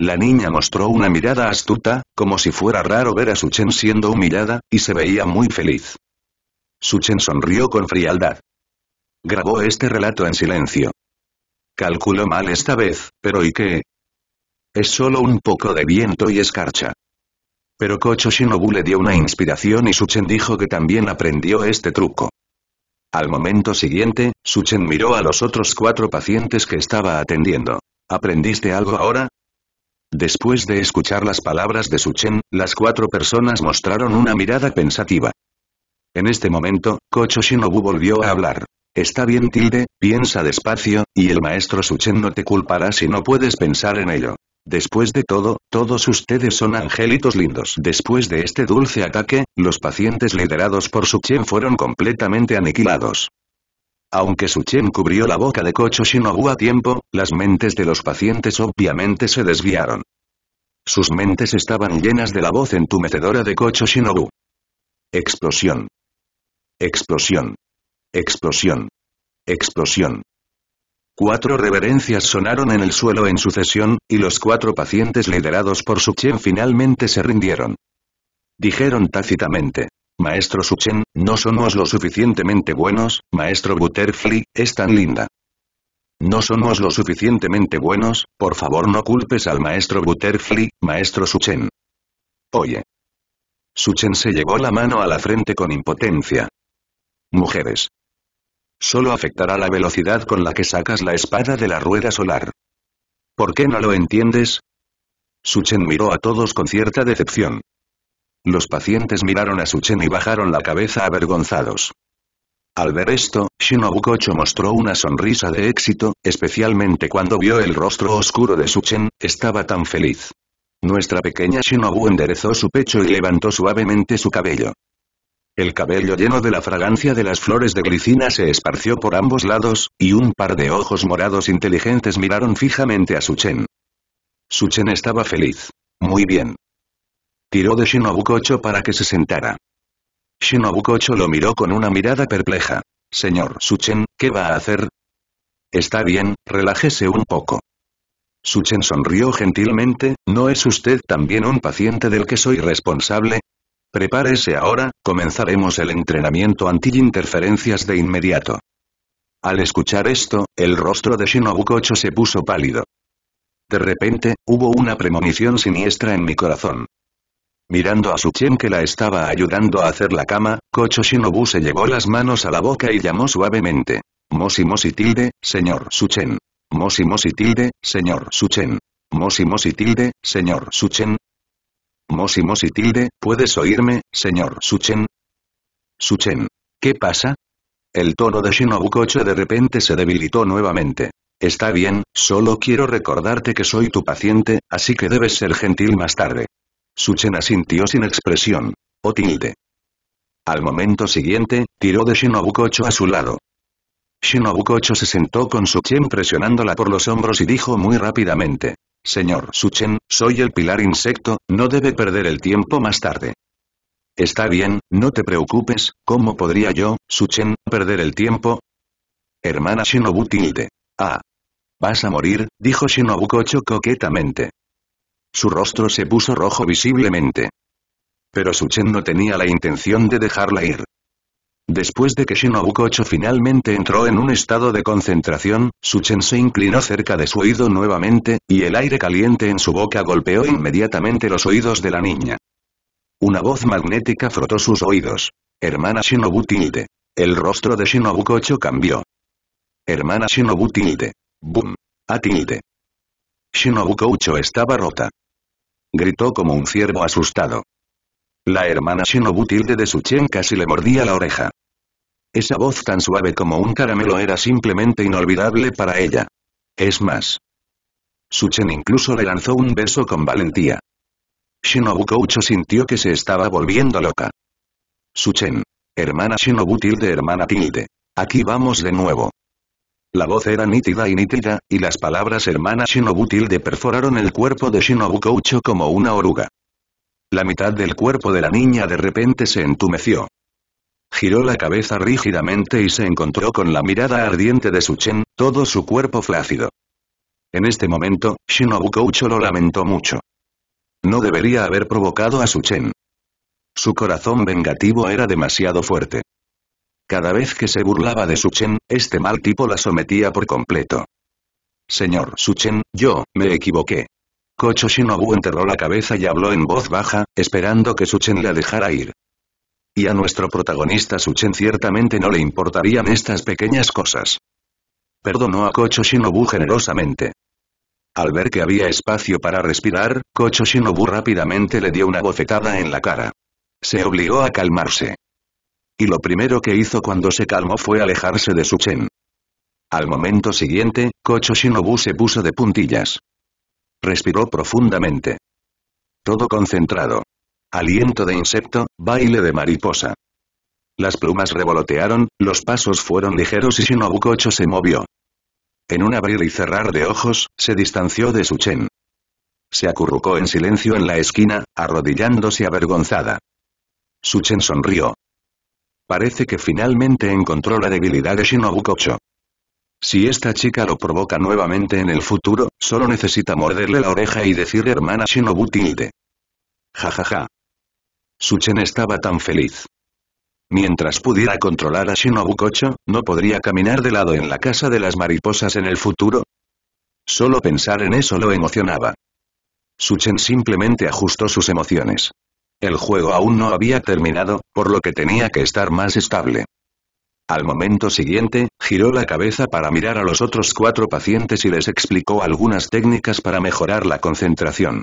La niña mostró una mirada astuta, como si fuera raro ver a Suchen siendo humillada, y se veía muy feliz. Suchen sonrió con frialdad. Grabó este relato en silencio. Calculó mal esta vez, pero ¿y qué? Es solo un poco de viento y escarcha. Pero Kocho Shinobu le dio una inspiración y Suchen dijo que también aprendió este truco. Al momento siguiente, Suchen miró a los otros cuatro pacientes que estaba atendiendo. ¿Aprendiste algo ahora? Después de escuchar las palabras de Suchen, las cuatro personas mostraron una mirada pensativa. En este momento, Kocho Shinobu volvió a hablar. Está bien Tilde, piensa despacio, y el maestro Suchen no te culpará si no puedes pensar en ello. Después de todo, todos ustedes son angelitos lindos. Después de este dulce ataque, los pacientes liderados por Suchen fueron completamente aniquilados. Aunque Suchen cubrió la boca de Kocho Shinobu a tiempo, las mentes de los pacientes obviamente se desviaron. Sus mentes estaban llenas de la voz entumecedora de Kocho Shinobu. Explosión. Explosión. Explosión. Explosión. Cuatro reverencias sonaron en el suelo en sucesión, y los cuatro pacientes liderados por Suchen finalmente se rindieron. Dijeron tácitamente. Maestro Suchen, no somos lo suficientemente buenos, maestro Butterfly, es tan linda. No somos lo suficientemente buenos, por favor no culpes al maestro Butterfly, maestro Suchen. Oye. Suchen se llevó la mano a la frente con impotencia. Mujeres solo afectará la velocidad con la que sacas la espada de la rueda solar. ¿Por qué no lo entiendes? Suchen miró a todos con cierta decepción. Los pacientes miraron a Suchen y bajaron la cabeza avergonzados. Al ver esto, Shinobu Kocho mostró una sonrisa de éxito, especialmente cuando vio el rostro oscuro de Suchen, estaba tan feliz. Nuestra pequeña Shinobu enderezó su pecho y levantó suavemente su cabello. El cabello lleno de la fragancia de las flores de glicina se esparció por ambos lados, y un par de ojos morados inteligentes miraron fijamente a Suchen. Suchen estaba feliz. Muy bien. Tiró de Shinobu Kocho para que se sentara. Shinobu Kocho lo miró con una mirada perpleja. Señor Suchen, ¿qué va a hacer? Está bien, relájese un poco. Suchen sonrió gentilmente, ¿no es usted también un paciente del que soy responsable? Prepárese ahora, comenzaremos el entrenamiento anti-interferencias de inmediato. Al escuchar esto, el rostro de Shinobu Kocho se puso pálido. De repente, hubo una premonición siniestra en mi corazón. Mirando a Suchen que la estaba ayudando a hacer la cama, Kocho Shinobu se llevó las manos a la boca y llamó suavemente. Mosi Mosi tilde, señor Suchen. Mosi Mosi tilde, señor Suchen. Mosi Mosi tilde, señor Suchen mosimos y tilde, ¿puedes oírme, señor Suchen? Suchen. ¿Qué pasa? El tono de Shinobu Kocho de repente se debilitó nuevamente. Está bien, solo quiero recordarte que soy tu paciente, así que debes ser gentil más tarde. Suchen asintió sin expresión. O oh, tilde. Al momento siguiente, tiró de Shinobu Kocho a su lado. Shinobu Kocho se sentó con Suchen presionándola por los hombros y dijo muy rápidamente. Señor Suchen, soy el pilar insecto, no debe perder el tiempo más tarde. Está bien, no te preocupes, ¿cómo podría yo, Suchen, perder el tiempo? Hermana Shinobu tilde. Ah. Vas a morir, dijo Shinobu Kocho coquetamente. Su rostro se puso rojo visiblemente. Pero Suchen no tenía la intención de dejarla ir. Después de que Shinobu Kocho finalmente entró en un estado de concentración, Suchen se inclinó cerca de su oído nuevamente, y el aire caliente en su boca golpeó inmediatamente los oídos de la niña. Una voz magnética frotó sus oídos. Hermana Shinobu tilde. El rostro de Shinobu Kocho cambió. Hermana Shinobu tilde. Boom. A tilde. Shinobu Kocho estaba rota. Gritó como un ciervo asustado. La hermana Shinobu tilde de Suchen casi le mordía la oreja. Esa voz tan suave como un caramelo era simplemente inolvidable para ella. Es más. Suchen incluso le lanzó un beso con valentía. Shinobu Koucho sintió que se estaba volviendo loca. Suchen. Hermana Shinobu tilde hermana tilde. Aquí vamos de nuevo. La voz era nítida y nítida, y las palabras hermana Shinobu tilde perforaron el cuerpo de Shinobu Koucho como una oruga. La mitad del cuerpo de la niña de repente se entumeció. Giró la cabeza rígidamente y se encontró con la mirada ardiente de Suchen, todo su cuerpo flácido. En este momento, Shinobu Koucho lo lamentó mucho. No debería haber provocado a Suchen. Su corazón vengativo era demasiado fuerte. Cada vez que se burlaba de Suchen, este mal tipo la sometía por completo. Señor Suchen, yo, me equivoqué. Kocho Shinobu enterró la cabeza y habló en voz baja, esperando que Suchen la dejara ir. Y a nuestro protagonista Suchen ciertamente no le importarían estas pequeñas cosas. Perdonó a Kocho Shinobu generosamente. Al ver que había espacio para respirar, Kocho Shinobu rápidamente le dio una bofetada en la cara. Se obligó a calmarse. Y lo primero que hizo cuando se calmó fue alejarse de Suchen. Al momento siguiente, Kocho Shinobu se puso de puntillas. Respiró profundamente. Todo concentrado. Aliento de insecto, baile de mariposa. Las plumas revolotearon, los pasos fueron ligeros y Shinobu Kocho se movió. En un abrir y cerrar de ojos, se distanció de su Se acurrucó en silencio en la esquina, arrodillándose avergonzada. Suchen sonrió. Parece que finalmente encontró la debilidad de Shinobu Kocho. Si esta chica lo provoca nuevamente en el futuro, solo necesita morderle la oreja y decir hermana Shinobu tilde. Jajaja. Ja, ja. Suchen estaba tan feliz. Mientras pudiera controlar a Shinobu Kocho, ¿no podría caminar de lado en la casa de las mariposas en el futuro? Solo pensar en eso lo emocionaba. Suchen simplemente ajustó sus emociones. El juego aún no había terminado, por lo que tenía que estar más estable. Al momento siguiente, giró la cabeza para mirar a los otros cuatro pacientes y les explicó algunas técnicas para mejorar la concentración.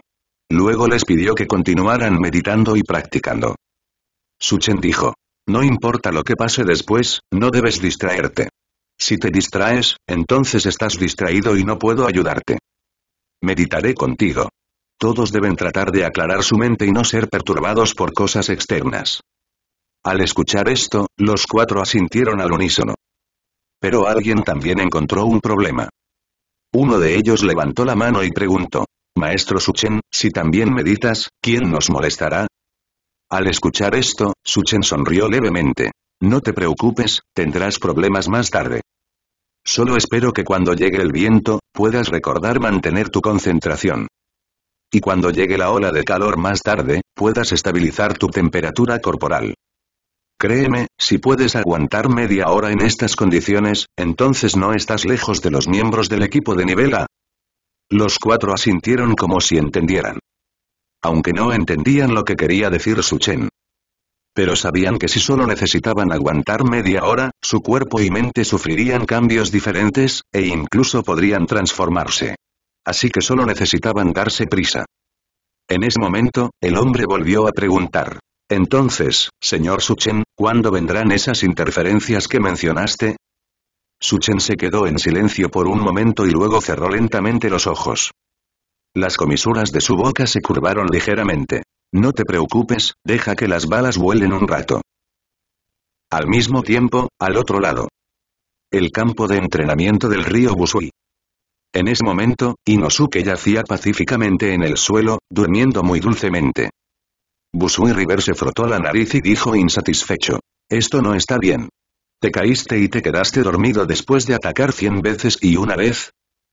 Luego les pidió que continuaran meditando y practicando. Suchen dijo, no importa lo que pase después, no debes distraerte. Si te distraes, entonces estás distraído y no puedo ayudarte. Meditaré contigo. Todos deben tratar de aclarar su mente y no ser perturbados por cosas externas. Al escuchar esto, los cuatro asintieron al unísono. Pero alguien también encontró un problema. Uno de ellos levantó la mano y preguntó, Maestro Suchen, si también meditas, ¿quién nos molestará? Al escuchar esto, Suchen sonrió levemente. No te preocupes, tendrás problemas más tarde. Solo espero que cuando llegue el viento, puedas recordar mantener tu concentración. Y cuando llegue la ola de calor más tarde, puedas estabilizar tu temperatura corporal. Créeme, si puedes aguantar media hora en estas condiciones, entonces no estás lejos de los miembros del equipo de nivel A. Los cuatro asintieron como si entendieran. Aunque no entendían lo que quería decir Chen. Pero sabían que si solo necesitaban aguantar media hora, su cuerpo y mente sufrirían cambios diferentes, e incluso podrían transformarse. Así que solo necesitaban darse prisa. En ese momento, el hombre volvió a preguntar. Entonces, señor Suchen, ¿cuándo vendrán esas interferencias que mencionaste? Suchen se quedó en silencio por un momento y luego cerró lentamente los ojos. Las comisuras de su boca se curvaron ligeramente. No te preocupes, deja que las balas vuelen un rato. Al mismo tiempo, al otro lado. El campo de entrenamiento del río Busui. En ese momento, Inosuke yacía pacíficamente en el suelo, durmiendo muy dulcemente. Busui River se frotó la nariz y dijo insatisfecho. Esto no está bien. Te caíste y te quedaste dormido después de atacar cien veces y una vez.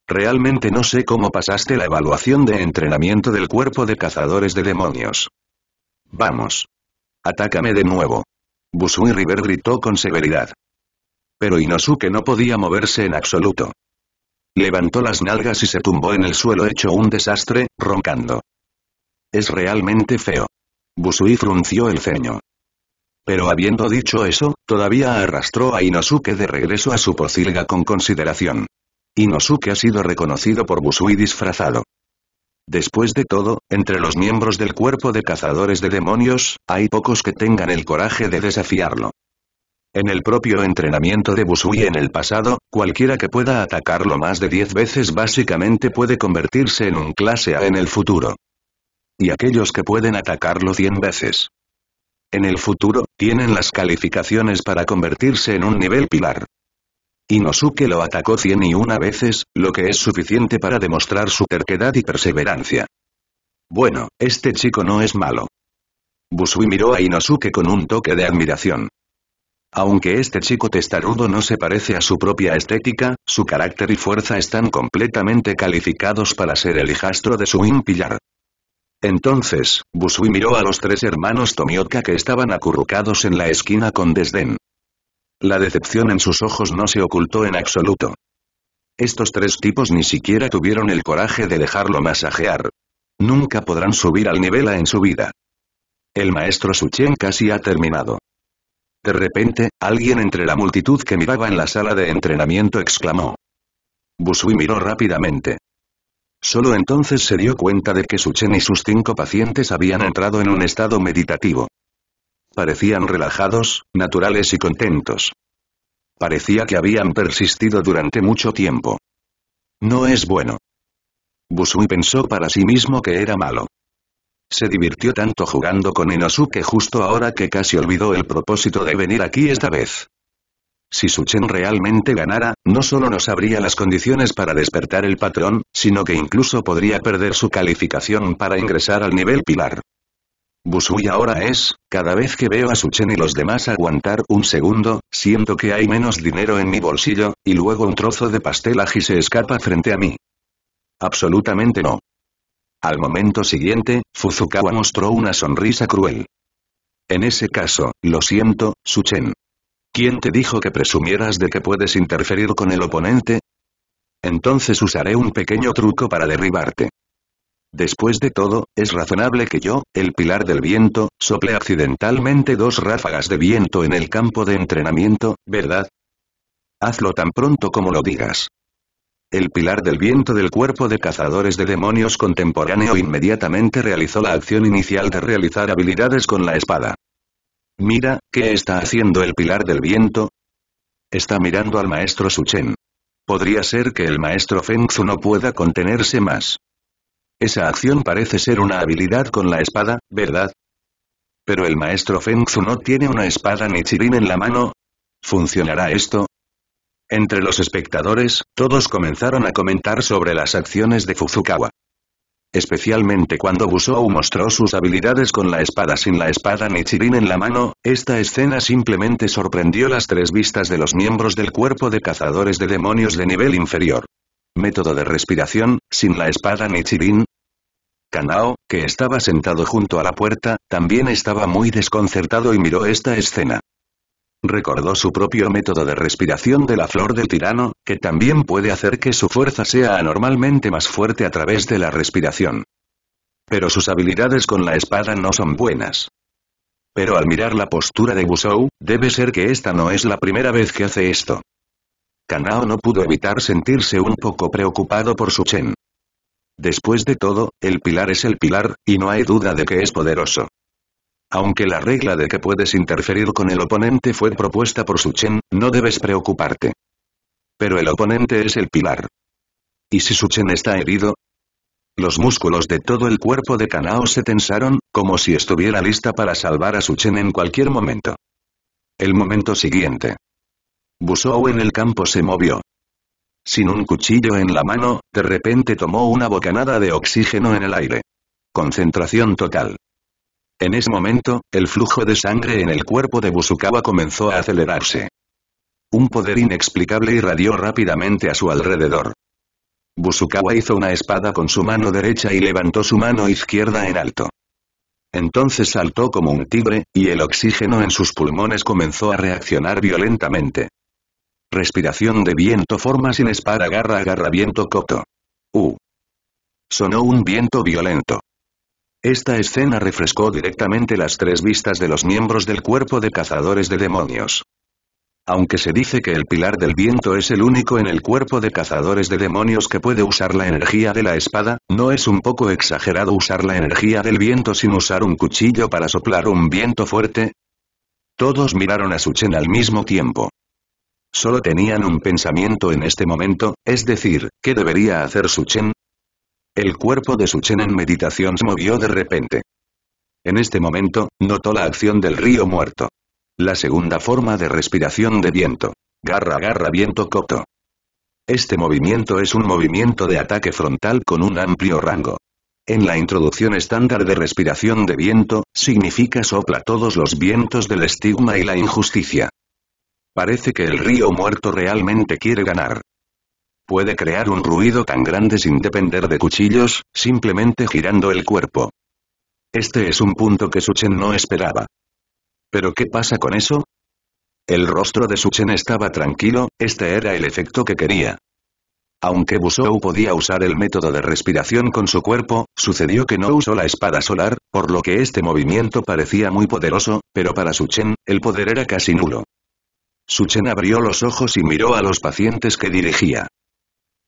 Realmente no sé cómo pasaste la evaluación de entrenamiento del cuerpo de cazadores de demonios. Vamos. Atácame de nuevo. Busui River gritó con severidad. Pero Inosuke no podía moverse en absoluto. Levantó las nalgas y se tumbó en el suelo hecho un desastre, roncando. Es realmente feo. Busui frunció el ceño. Pero habiendo dicho eso, todavía arrastró a Inosuke de regreso a su pocilga con consideración. Inosuke ha sido reconocido por Busui disfrazado. Después de todo, entre los miembros del cuerpo de cazadores de demonios, hay pocos que tengan el coraje de desafiarlo. En el propio entrenamiento de Busui en el pasado, cualquiera que pueda atacarlo más de 10 veces básicamente puede convertirse en un clase A en el futuro y aquellos que pueden atacarlo 100 veces. En el futuro, tienen las calificaciones para convertirse en un nivel pilar. Inosuke lo atacó cien y una veces, lo que es suficiente para demostrar su terquedad y perseverancia. Bueno, este chico no es malo. Busui miró a Inosuke con un toque de admiración. Aunque este chico testarudo no se parece a su propia estética, su carácter y fuerza están completamente calificados para ser el hijastro de su impilar. Entonces, Busui miró a los tres hermanos Tomioka que estaban acurrucados en la esquina con desdén. La decepción en sus ojos no se ocultó en absoluto. Estos tres tipos ni siquiera tuvieron el coraje de dejarlo masajear. Nunca podrán subir al nivel A en su vida. El maestro Suchen casi ha terminado. De repente, alguien entre la multitud que miraba en la sala de entrenamiento exclamó. Busui miró rápidamente. Solo entonces se dio cuenta de que Suchen y sus cinco pacientes habían entrado en un estado meditativo. Parecían relajados, naturales y contentos. Parecía que habían persistido durante mucho tiempo. No es bueno. Busui pensó para sí mismo que era malo. Se divirtió tanto jugando con Inosuke justo ahora que casi olvidó el propósito de venir aquí esta vez. Si Suchen realmente ganara, no solo nos sabría las condiciones para despertar el patrón, sino que incluso podría perder su calificación para ingresar al nivel pilar. Busui ahora es, cada vez que veo a Suchen y los demás aguantar un segundo, siento que hay menos dinero en mi bolsillo, y luego un trozo de pastel ají se escapa frente a mí. Absolutamente no. Al momento siguiente, Fuzukawa mostró una sonrisa cruel. En ese caso, lo siento, Suchen. ¿Quién te dijo que presumieras de que puedes interferir con el oponente? Entonces usaré un pequeño truco para derribarte. Después de todo, es razonable que yo, el pilar del viento, sople accidentalmente dos ráfagas de viento en el campo de entrenamiento, ¿verdad? Hazlo tan pronto como lo digas. El pilar del viento del cuerpo de cazadores de demonios contemporáneo inmediatamente realizó la acción inicial de realizar habilidades con la espada. Mira, ¿qué está haciendo el pilar del viento? Está mirando al maestro Suchen. Podría ser que el maestro Feng no pueda contenerse más. Esa acción parece ser una habilidad con la espada, ¿verdad? Pero el maestro Feng no tiene una espada ni chirín en la mano. ¿Funcionará esto? Entre los espectadores, todos comenzaron a comentar sobre las acciones de Fuzukawa especialmente cuando Busou mostró sus habilidades con la espada sin la espada ni Chirin en la mano, esta escena simplemente sorprendió las tres vistas de los miembros del cuerpo de cazadores de demonios de nivel inferior. Método de respiración, sin la espada ni Chirin. Kanao, que estaba sentado junto a la puerta, también estaba muy desconcertado y miró esta escena recordó su propio método de respiración de la flor del tirano, que también puede hacer que su fuerza sea anormalmente más fuerte a través de la respiración. Pero sus habilidades con la espada no son buenas. Pero al mirar la postura de Busou, debe ser que esta no es la primera vez que hace esto. Kanao no pudo evitar sentirse un poco preocupado por su Chen. Después de todo, el pilar es el pilar, y no hay duda de que es poderoso. Aunque la regla de que puedes interferir con el oponente fue propuesta por Suchen, no debes preocuparte. Pero el oponente es el pilar. ¿Y si Suchen está herido? Los músculos de todo el cuerpo de Kanao se tensaron, como si estuviera lista para salvar a Suchen en cualquier momento. El momento siguiente. Busou en el campo se movió. Sin un cuchillo en la mano, de repente tomó una bocanada de oxígeno en el aire. Concentración total. En ese momento, el flujo de sangre en el cuerpo de Busukawa comenzó a acelerarse. Un poder inexplicable irradió rápidamente a su alrededor. Busukawa hizo una espada con su mano derecha y levantó su mano izquierda en alto. Entonces saltó como un tigre, y el oxígeno en sus pulmones comenzó a reaccionar violentamente. Respiración de viento forma sin espada agarra agarra viento coto. U. Sonó un viento violento. Esta escena refrescó directamente las tres vistas de los miembros del cuerpo de cazadores de demonios. Aunque se dice que el pilar del viento es el único en el cuerpo de cazadores de demonios que puede usar la energía de la espada, no es un poco exagerado usar la energía del viento sin usar un cuchillo para soplar un viento fuerte. Todos miraron a Suchen al mismo tiempo. Solo tenían un pensamiento en este momento, es decir, ¿qué debería hacer Suchen? El cuerpo de Suchen en meditación se movió de repente. En este momento, notó la acción del río muerto. La segunda forma de respiración de viento. Garra garra viento coto. Este movimiento es un movimiento de ataque frontal con un amplio rango. En la introducción estándar de respiración de viento, significa sopla todos los vientos del estigma y la injusticia. Parece que el río muerto realmente quiere ganar. Puede crear un ruido tan grande sin depender de cuchillos, simplemente girando el cuerpo. Este es un punto que Suchen no esperaba. ¿Pero qué pasa con eso? El rostro de Suchen estaba tranquilo, este era el efecto que quería. Aunque Busou podía usar el método de respiración con su cuerpo, sucedió que no usó la espada solar, por lo que este movimiento parecía muy poderoso, pero para Suchen, el poder era casi nulo. Suchen abrió los ojos y miró a los pacientes que dirigía.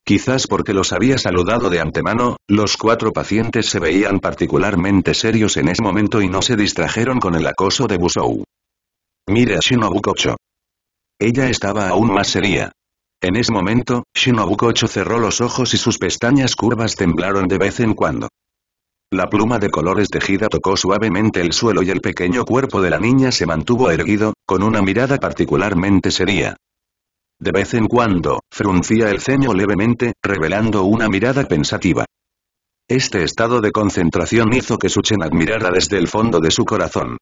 Quizás porque los había saludado de antemano, los cuatro pacientes se veían particularmente serios en ese momento y no se distrajeron con el acoso de Busou. Mira, a Shinobu Kocho. Ella estaba aún más seria. En ese momento, Shinobu Kocho cerró los ojos y sus pestañas curvas temblaron de vez en cuando. La pluma de colores tejida tocó suavemente el suelo y el pequeño cuerpo de la niña se mantuvo erguido, con una mirada particularmente seria. De vez en cuando, fruncía el ceño levemente, revelando una mirada pensativa. Este estado de concentración hizo que Suchen admirara desde el fondo de su corazón.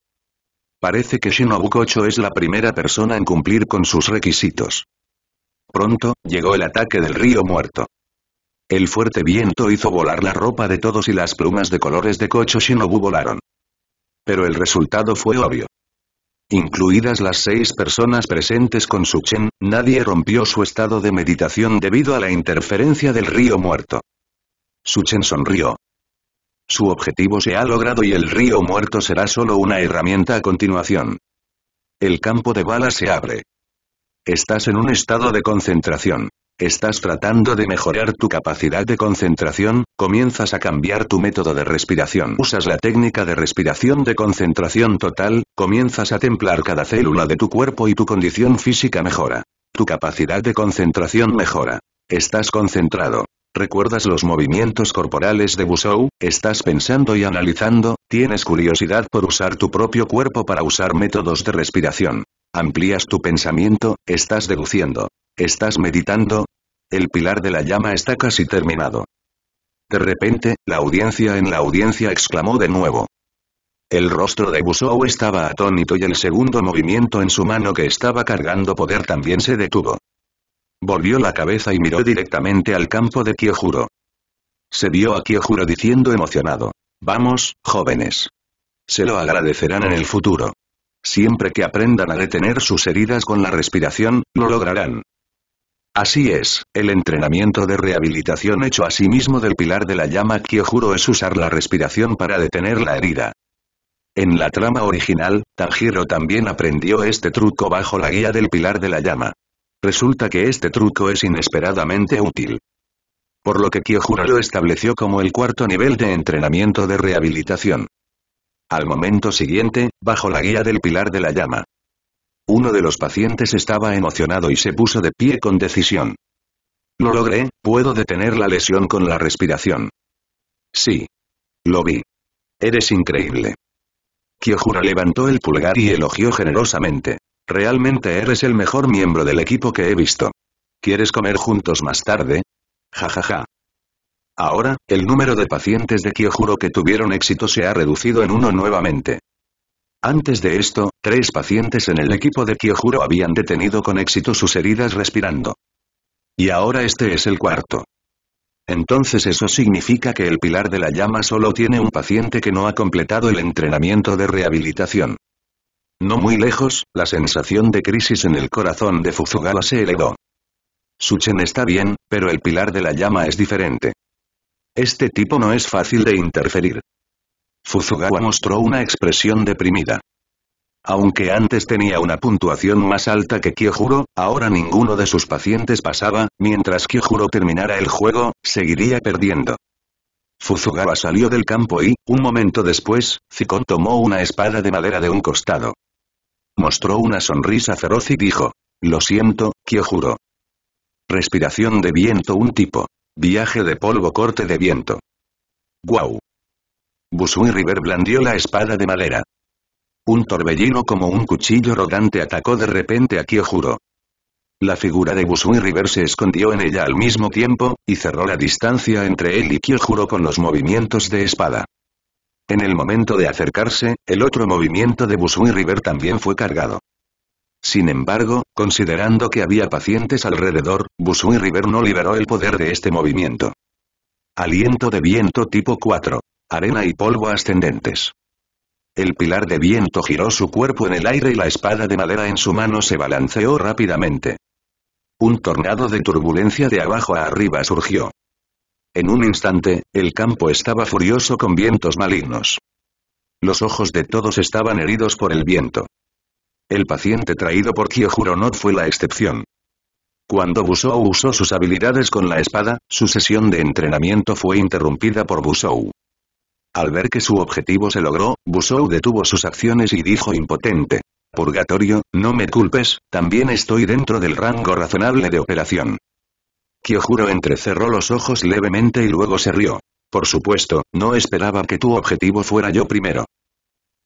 Parece que Shinobu Kocho es la primera persona en cumplir con sus requisitos. Pronto, llegó el ataque del río muerto. El fuerte viento hizo volar la ropa de todos y las plumas de colores de Kocho Shinobu volaron. Pero el resultado fue obvio. Incluidas las seis personas presentes con Suchen, nadie rompió su estado de meditación debido a la interferencia del río muerto. Suchen sonrió. Su objetivo se ha logrado y el río muerto será solo una herramienta a continuación. El campo de balas se abre. Estás en un estado de concentración. Estás tratando de mejorar tu capacidad de concentración, comienzas a cambiar tu método de respiración. Usas la técnica de respiración de concentración total, comienzas a templar cada célula de tu cuerpo y tu condición física mejora. Tu capacidad de concentración mejora. Estás concentrado. Recuerdas los movimientos corporales de Busou, estás pensando y analizando, tienes curiosidad por usar tu propio cuerpo para usar métodos de respiración. Amplías tu pensamiento, estás deduciendo. Estás meditando. El pilar de la llama está casi terminado. De repente, la audiencia en la audiencia exclamó de nuevo. El rostro de Busou estaba atónito y el segundo movimiento en su mano que estaba cargando poder también se detuvo. Volvió la cabeza y miró directamente al campo de Kyojuro. Se vio a Kyojuro diciendo emocionado. Vamos, jóvenes. Se lo agradecerán en el futuro. Siempre que aprendan a detener sus heridas con la respiración, lo lograrán. Así es, el entrenamiento de rehabilitación hecho a sí mismo del pilar de la llama Kyojuro es usar la respiración para detener la herida. En la trama original, Tanjiro también aprendió este truco bajo la guía del pilar de la llama. Resulta que este truco es inesperadamente útil. Por lo que Kyojuro lo estableció como el cuarto nivel de entrenamiento de rehabilitación. Al momento siguiente, bajo la guía del pilar de la llama. Uno de los pacientes estaba emocionado y se puso de pie con decisión. Lo logré, puedo detener la lesión con la respiración. Sí. Lo vi. Eres increíble. Kyojura levantó el pulgar y elogió generosamente. Realmente eres el mejor miembro del equipo que he visto. ¿Quieres comer juntos más tarde? Ja ja ja. Ahora, el número de pacientes de Kyojuro que tuvieron éxito se ha reducido en uno nuevamente. Antes de esto, tres pacientes en el equipo de Kyojuro habían detenido con éxito sus heridas respirando. Y ahora este es el cuarto. Entonces eso significa que el pilar de la llama solo tiene un paciente que no ha completado el entrenamiento de rehabilitación. No muy lejos, la sensación de crisis en el corazón de Fuzugala se elevó. Suchen está bien, pero el pilar de la llama es diferente. Este tipo no es fácil de interferir. Fuzugawa mostró una expresión deprimida. Aunque antes tenía una puntuación más alta que Kyojuro, ahora ninguno de sus pacientes pasaba, mientras Kyojuro terminara el juego, seguiría perdiendo. Fuzugawa salió del campo y, un momento después, Zikon tomó una espada de madera de un costado. Mostró una sonrisa feroz y dijo, «Lo siento, Kyojuro». Respiración de viento un tipo. Viaje de polvo corte de viento. ¡Guau! Busui River blandió la espada de madera. Un torbellino como un cuchillo rodante atacó de repente a Kyojuro. La figura de Busui River se escondió en ella al mismo tiempo, y cerró la distancia entre él y Kyojuro con los movimientos de espada. En el momento de acercarse, el otro movimiento de Busui River también fue cargado. Sin embargo, considerando que había pacientes alrededor, Busui River no liberó el poder de este movimiento. Aliento de viento tipo 4. Arena y polvo ascendentes. El pilar de viento giró su cuerpo en el aire y la espada de madera en su mano se balanceó rápidamente. Un tornado de turbulencia de abajo a arriba surgió. En un instante, el campo estaba furioso con vientos malignos. Los ojos de todos estaban heridos por el viento. El paciente traído por Kyojuro no fue la excepción. Cuando Busou usó sus habilidades con la espada, su sesión de entrenamiento fue interrumpida por Busou. Al ver que su objetivo se logró, Busou detuvo sus acciones y dijo impotente. Purgatorio, no me culpes, también estoy dentro del rango razonable de operación. Kyojuro entrecerró los ojos levemente y luego se rió. Por supuesto, no esperaba que tu objetivo fuera yo primero.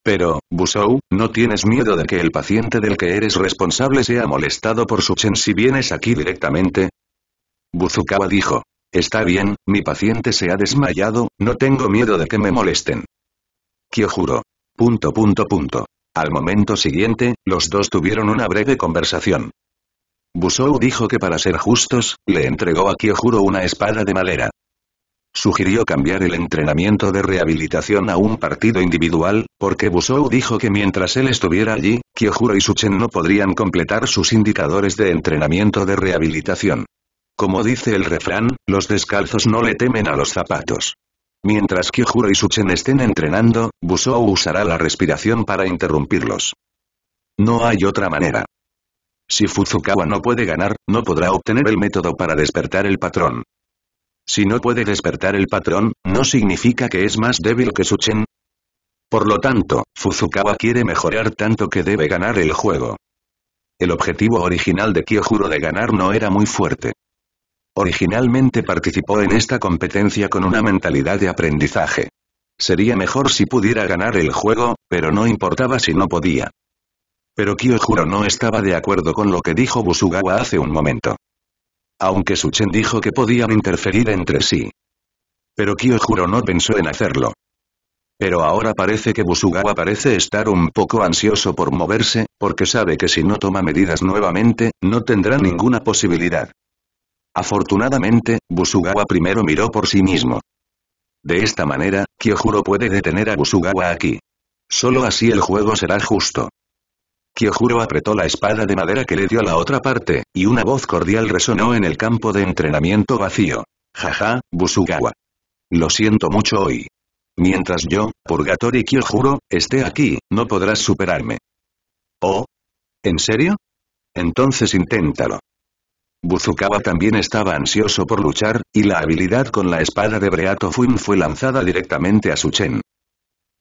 Pero, Busou, ¿no tienes miedo de que el paciente del que eres responsable sea molestado por su chen si vienes aquí directamente? Buzukawa dijo. Está bien, mi paciente se ha desmayado, no tengo miedo de que me molesten. Kyojuro. Punto punto punto. Al momento siguiente, los dos tuvieron una breve conversación. Busou dijo que para ser justos, le entregó a Kyojuro una espada de madera. Sugirió cambiar el entrenamiento de rehabilitación a un partido individual, porque Busou dijo que mientras él estuviera allí, Kyojuro y Suchen no podrían completar sus indicadores de entrenamiento de rehabilitación. Como dice el refrán, los descalzos no le temen a los zapatos. Mientras Kyojuro y Suchen estén entrenando, Busou usará la respiración para interrumpirlos. No hay otra manera. Si Fuzukawa no puede ganar, no podrá obtener el método para despertar el patrón. Si no puede despertar el patrón, ¿no significa que es más débil que Suchen? Por lo tanto, Fuzukawa quiere mejorar tanto que debe ganar el juego. El objetivo original de Kyojuro de ganar no era muy fuerte. Originalmente participó en esta competencia con una mentalidad de aprendizaje. Sería mejor si pudiera ganar el juego, pero no importaba si no podía. Pero Kyojuro no estaba de acuerdo con lo que dijo Busugawa hace un momento aunque Suchen dijo que podían interferir entre sí. Pero Kyojuro no pensó en hacerlo. Pero ahora parece que Busugawa parece estar un poco ansioso por moverse, porque sabe que si no toma medidas nuevamente, no tendrá ninguna posibilidad. Afortunadamente, Busugawa primero miró por sí mismo. De esta manera, Kyojuro puede detener a Busugawa aquí. Solo así el juego será justo. Kyojuro apretó la espada de madera que le dio a la otra parte, y una voz cordial resonó en el campo de entrenamiento vacío. Jaja, Busugawa. Lo siento mucho hoy. Mientras yo, Purgatory Kyojuro, esté aquí, no podrás superarme. ¿Oh? ¿En serio? Entonces inténtalo. Buzukawa también estaba ansioso por luchar, y la habilidad con la espada de Breato Fuin fue lanzada directamente a Chen.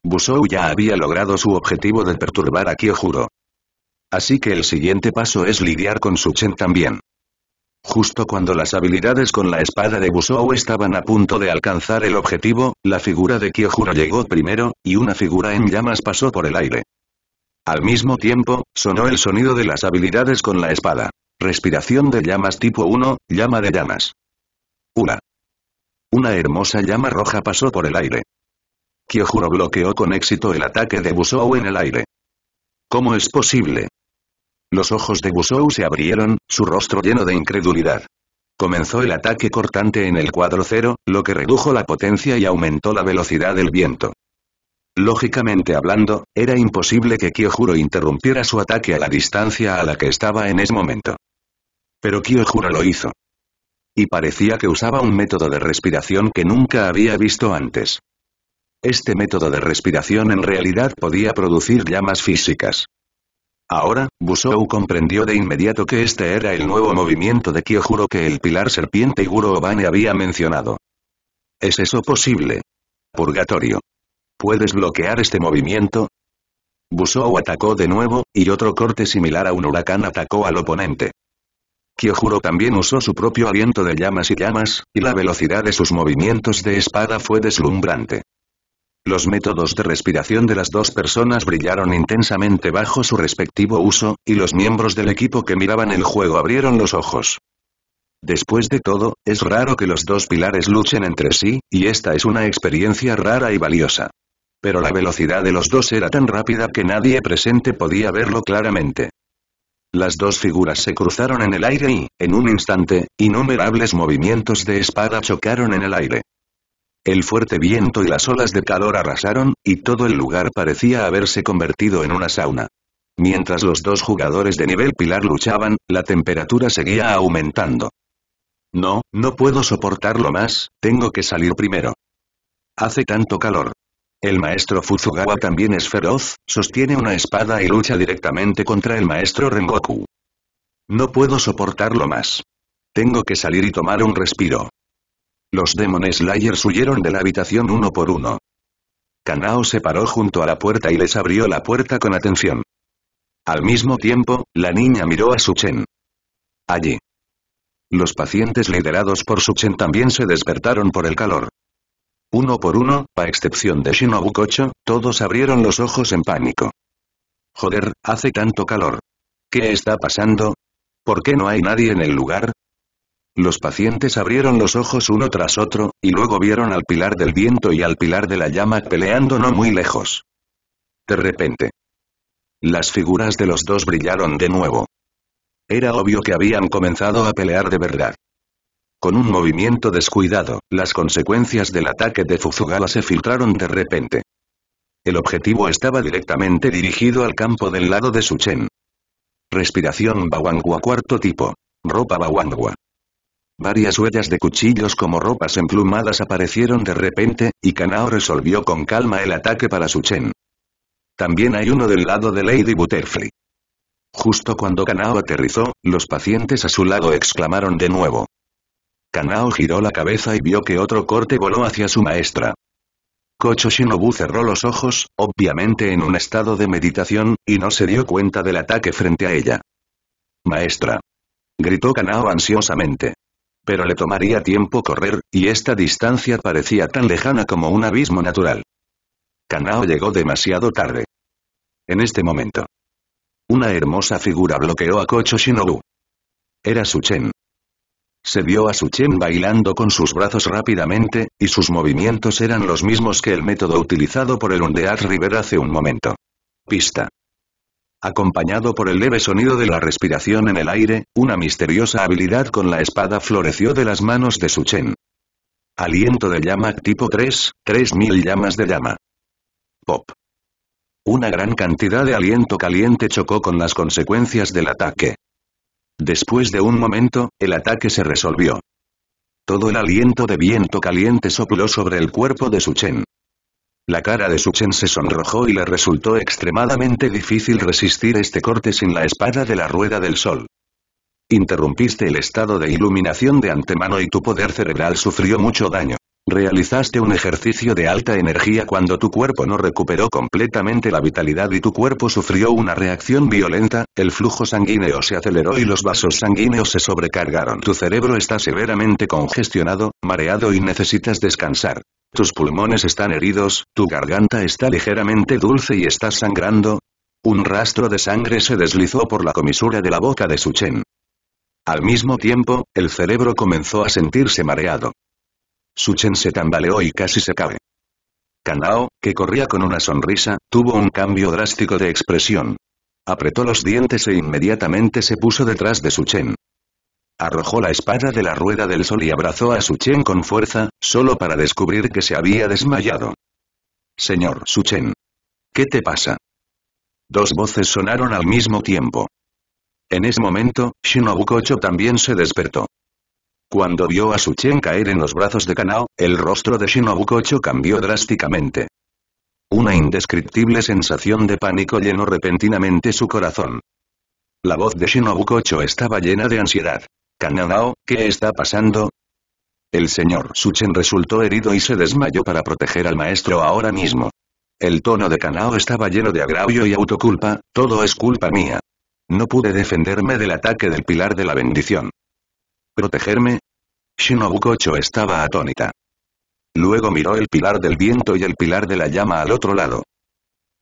Busou ya había logrado su objetivo de perturbar a Kyojuro. Así que el siguiente paso es lidiar con Suchen también. Justo cuando las habilidades con la espada de Busou estaban a punto de alcanzar el objetivo, la figura de Kyojuro llegó primero, y una figura en llamas pasó por el aire. Al mismo tiempo, sonó el sonido de las habilidades con la espada. Respiración de llamas tipo 1, llama de llamas. Hula. Una hermosa llama roja pasó por el aire. Kyojuro bloqueó con éxito el ataque de Busou en el aire. ¿Cómo es posible? Los ojos de Busou se abrieron, su rostro lleno de incredulidad. Comenzó el ataque cortante en el cuadro cero, lo que redujo la potencia y aumentó la velocidad del viento. Lógicamente hablando, era imposible que Kyojuro interrumpiera su ataque a la distancia a la que estaba en ese momento. Pero Kyojuro lo hizo. Y parecía que usaba un método de respiración que nunca había visto antes. Este método de respiración en realidad podía producir llamas físicas. Ahora, Busou comprendió de inmediato que este era el nuevo movimiento de Kyojuro que el pilar serpiente Iguro Obane había mencionado. ¿Es eso posible? Purgatorio. ¿Puedes bloquear este movimiento? Busou atacó de nuevo, y otro corte similar a un huracán atacó al oponente. Kyojuro también usó su propio aliento de llamas y llamas, y la velocidad de sus movimientos de espada fue deslumbrante. Los métodos de respiración de las dos personas brillaron intensamente bajo su respectivo uso, y los miembros del equipo que miraban el juego abrieron los ojos. Después de todo, es raro que los dos pilares luchen entre sí, y esta es una experiencia rara y valiosa. Pero la velocidad de los dos era tan rápida que nadie presente podía verlo claramente. Las dos figuras se cruzaron en el aire y, en un instante, innumerables movimientos de espada chocaron en el aire. El fuerte viento y las olas de calor arrasaron, y todo el lugar parecía haberse convertido en una sauna. Mientras los dos jugadores de nivel pilar luchaban, la temperatura seguía aumentando. No, no puedo soportarlo más, tengo que salir primero. Hace tanto calor. El maestro Fuzugawa también es feroz, sostiene una espada y lucha directamente contra el maestro Rengoku. No puedo soportarlo más. Tengo que salir y tomar un respiro. Los Demon Slayers huyeron de la habitación uno por uno. Kanao se paró junto a la puerta y les abrió la puerta con atención. Al mismo tiempo, la niña miró a Suchen. Allí. Los pacientes liderados por Suchen también se despertaron por el calor. Uno por uno, a excepción de Shinobu Kocho, todos abrieron los ojos en pánico. Joder, hace tanto calor. ¿Qué está pasando? ¿Por qué no hay nadie en el lugar? Los pacientes abrieron los ojos uno tras otro, y luego vieron al pilar del viento y al pilar de la llama peleando no muy lejos. De repente. Las figuras de los dos brillaron de nuevo. Era obvio que habían comenzado a pelear de verdad. Con un movimiento descuidado, las consecuencias del ataque de Fuzugala se filtraron de repente. El objetivo estaba directamente dirigido al campo del lado de Suchen. Respiración Bawangwa cuarto tipo. Ropa Bawangwa. Varias huellas de cuchillos como ropas emplumadas aparecieron de repente, y Kanao resolvió con calma el ataque para Suchen. También hay uno del lado de Lady Butterfly. Justo cuando Kanao aterrizó, los pacientes a su lado exclamaron de nuevo. Kanao giró la cabeza y vio que otro corte voló hacia su maestra. Kocho Shinobu cerró los ojos, obviamente en un estado de meditación, y no se dio cuenta del ataque frente a ella. Maestra. Gritó Kanao ansiosamente pero le tomaría tiempo correr, y esta distancia parecía tan lejana como un abismo natural. Kanao llegó demasiado tarde. En este momento. Una hermosa figura bloqueó a Kocho Shinobu. Era Suchen. Se vio a Suchen bailando con sus brazos rápidamente, y sus movimientos eran los mismos que el método utilizado por el Undead River hace un momento. Pista. Acompañado por el leve sonido de la respiración en el aire, una misteriosa habilidad con la espada floreció de las manos de Suchen. Aliento de llama tipo 3, 3000 llamas de llama. Pop. Una gran cantidad de aliento caliente chocó con las consecuencias del ataque. Después de un momento, el ataque se resolvió. Todo el aliento de viento caliente sopló sobre el cuerpo de Suchen. La cara de Suchen se sonrojó y le resultó extremadamente difícil resistir este corte sin la espada de la rueda del sol. Interrumpiste el estado de iluminación de antemano y tu poder cerebral sufrió mucho daño. Realizaste un ejercicio de alta energía cuando tu cuerpo no recuperó completamente la vitalidad y tu cuerpo sufrió una reacción violenta, el flujo sanguíneo se aceleró y los vasos sanguíneos se sobrecargaron. Tu cerebro está severamente congestionado, mareado y necesitas descansar. Tus pulmones están heridos, tu garganta está ligeramente dulce y estás sangrando. Un rastro de sangre se deslizó por la comisura de la boca de Suchen. Al mismo tiempo, el cerebro comenzó a sentirse mareado. Suchen se tambaleó y casi se cae. Kanao, que corría con una sonrisa, tuvo un cambio drástico de expresión. Apretó los dientes e inmediatamente se puso detrás de Suchen. Arrojó la espada de la rueda del sol y abrazó a Suchen con fuerza, solo para descubrir que se había desmayado. Señor Suchen. ¿Qué te pasa? Dos voces sonaron al mismo tiempo. En ese momento, Shinobu Kocho también se despertó. Cuando vio a Suchen caer en los brazos de Kanao, el rostro de Shinobu Kocho cambió drásticamente. Una indescriptible sensación de pánico llenó repentinamente su corazón. La voz de Shinobu Kocho estaba llena de ansiedad. Kanadao, ¿qué está pasando? El señor Suchen resultó herido y se desmayó para proteger al maestro ahora mismo. El tono de Kanao estaba lleno de agravio y autoculpa, todo es culpa mía. No pude defenderme del ataque del pilar de la bendición. ¿Protegerme? Shinobu Kocho estaba atónita. Luego miró el pilar del viento y el pilar de la llama al otro lado.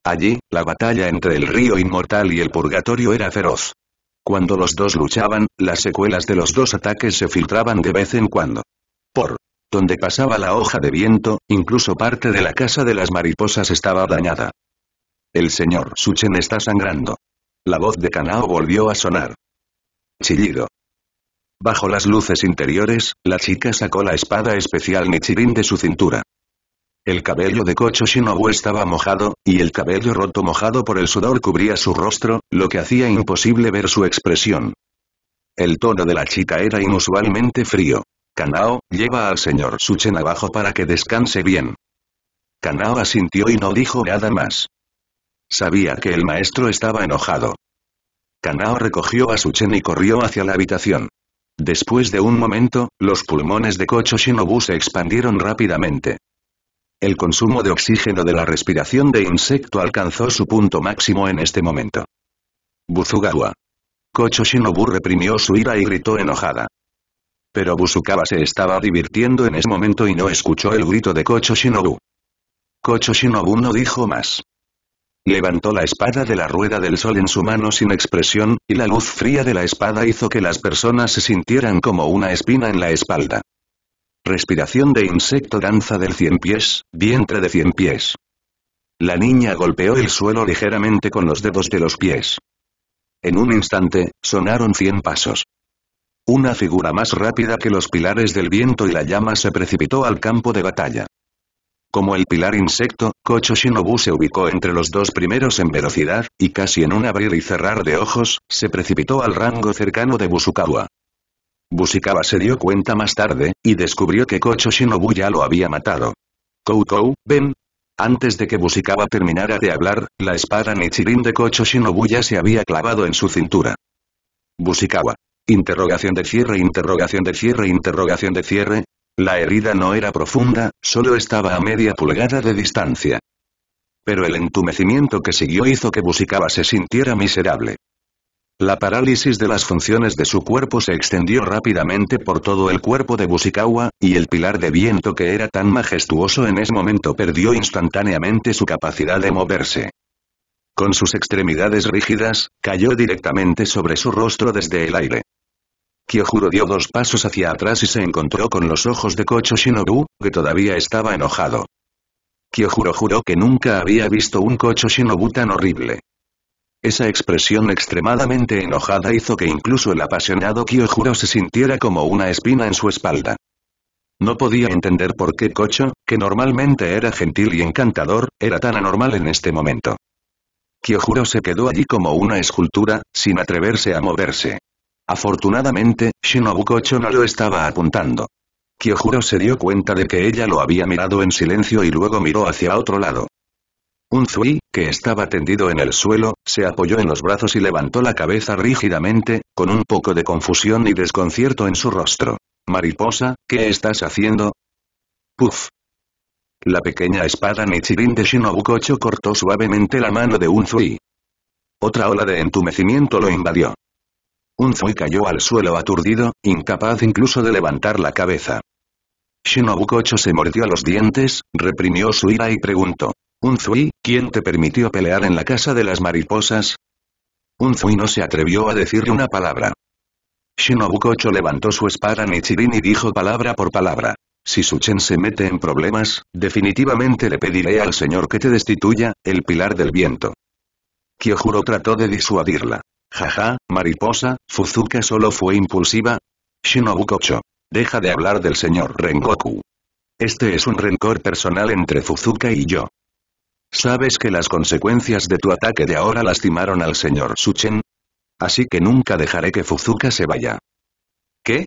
Allí, la batalla entre el río inmortal y el purgatorio era feroz. Cuando los dos luchaban, las secuelas de los dos ataques se filtraban de vez en cuando. Por donde pasaba la hoja de viento, incluso parte de la casa de las mariposas estaba dañada. El señor Suchen está sangrando. La voz de Kanao volvió a sonar. Chillido. Bajo las luces interiores, la chica sacó la espada especial Nichirin de su cintura. El cabello de Kocho Shinobu estaba mojado, y el cabello roto mojado por el sudor cubría su rostro, lo que hacía imposible ver su expresión. El tono de la chica era inusualmente frío. Kanao, lleva al señor Suchen abajo para que descanse bien. Kanao asintió y no dijo nada más. Sabía que el maestro estaba enojado. Kanao recogió a Suchen y corrió hacia la habitación. Después de un momento, los pulmones de Kocho Shinobu se expandieron rápidamente. El consumo de oxígeno de la respiración de insecto alcanzó su punto máximo en este momento. Buzugawa. Kocho Shinobu reprimió su ira y gritó enojada. Pero Buzukawa se estaba divirtiendo en ese momento y no escuchó el grito de Kocho Shinobu. Kocho Shinobu no dijo más. Levantó la espada de la rueda del sol en su mano sin expresión, y la luz fría de la espada hizo que las personas se sintieran como una espina en la espalda. Respiración de insecto danza del cien pies, vientre de cien pies. La niña golpeó el suelo ligeramente con los dedos de los pies. En un instante, sonaron cien pasos. Una figura más rápida que los pilares del viento y la llama se precipitó al campo de batalla. Como el pilar insecto, Kocho Shinobu se ubicó entre los dos primeros en velocidad, y casi en un abrir y cerrar de ojos, se precipitó al rango cercano de Busukawa. Busikawa se dio cuenta más tarde, y descubrió que Kocho ya lo había matado. Koukou, ven. Antes de que Busikawa terminara de hablar, la espada Nichirin de Kocho ya se había clavado en su cintura. Busikawa. Interrogación de cierre, interrogación de cierre, interrogación de cierre. La herida no era profunda, solo estaba a media pulgada de distancia. Pero el entumecimiento que siguió hizo que Busikawa se sintiera miserable. La parálisis de las funciones de su cuerpo se extendió rápidamente por todo el cuerpo de Busikawa, y el pilar de viento que era tan majestuoso en ese momento perdió instantáneamente su capacidad de moverse. Con sus extremidades rígidas, cayó directamente sobre su rostro desde el aire. Kyojuro dio dos pasos hacia atrás y se encontró con los ojos de Kocho Shinobu, que todavía estaba enojado. Kyojuro juró que nunca había visto un Kocho Shinobu tan horrible. Esa expresión extremadamente enojada hizo que incluso el apasionado Kyojuro se sintiera como una espina en su espalda. No podía entender por qué Kocho, que normalmente era gentil y encantador, era tan anormal en este momento. Kyojuro se quedó allí como una escultura, sin atreverse a moverse. Afortunadamente, Shinobu Kocho no lo estaba apuntando. Kyojuro se dio cuenta de que ella lo había mirado en silencio y luego miró hacia otro lado. Un Zui, que estaba tendido en el suelo, se apoyó en los brazos y levantó la cabeza rígidamente, con un poco de confusión y desconcierto en su rostro. Mariposa, ¿qué estás haciendo? Puf. La pequeña espada Nichirin de Kocho cortó suavemente la mano de un Zui. Otra ola de entumecimiento lo invadió. Un Zui cayó al suelo aturdido, incapaz incluso de levantar la cabeza. Shinobu Kocho se mordió los dientes, reprimió su ira y preguntó. Unzui, ¿quién te permitió pelear en la casa de las mariposas? Zui no se atrevió a decirle una palabra. Shinobu Kocho levantó su espada Nichirin y dijo palabra por palabra. Si Suchen se mete en problemas, definitivamente le pediré al señor que te destituya, el pilar del viento. Kyojuro trató de disuadirla. Jaja, mariposa, Fuzuka solo fue impulsiva. Shinobu Kocho. Deja de hablar del señor Rengoku. Este es un rencor personal entre Fuzuka y yo. ¿Sabes que las consecuencias de tu ataque de ahora lastimaron al señor Suchen? Así que nunca dejaré que Fuzuka se vaya. ¿Qué?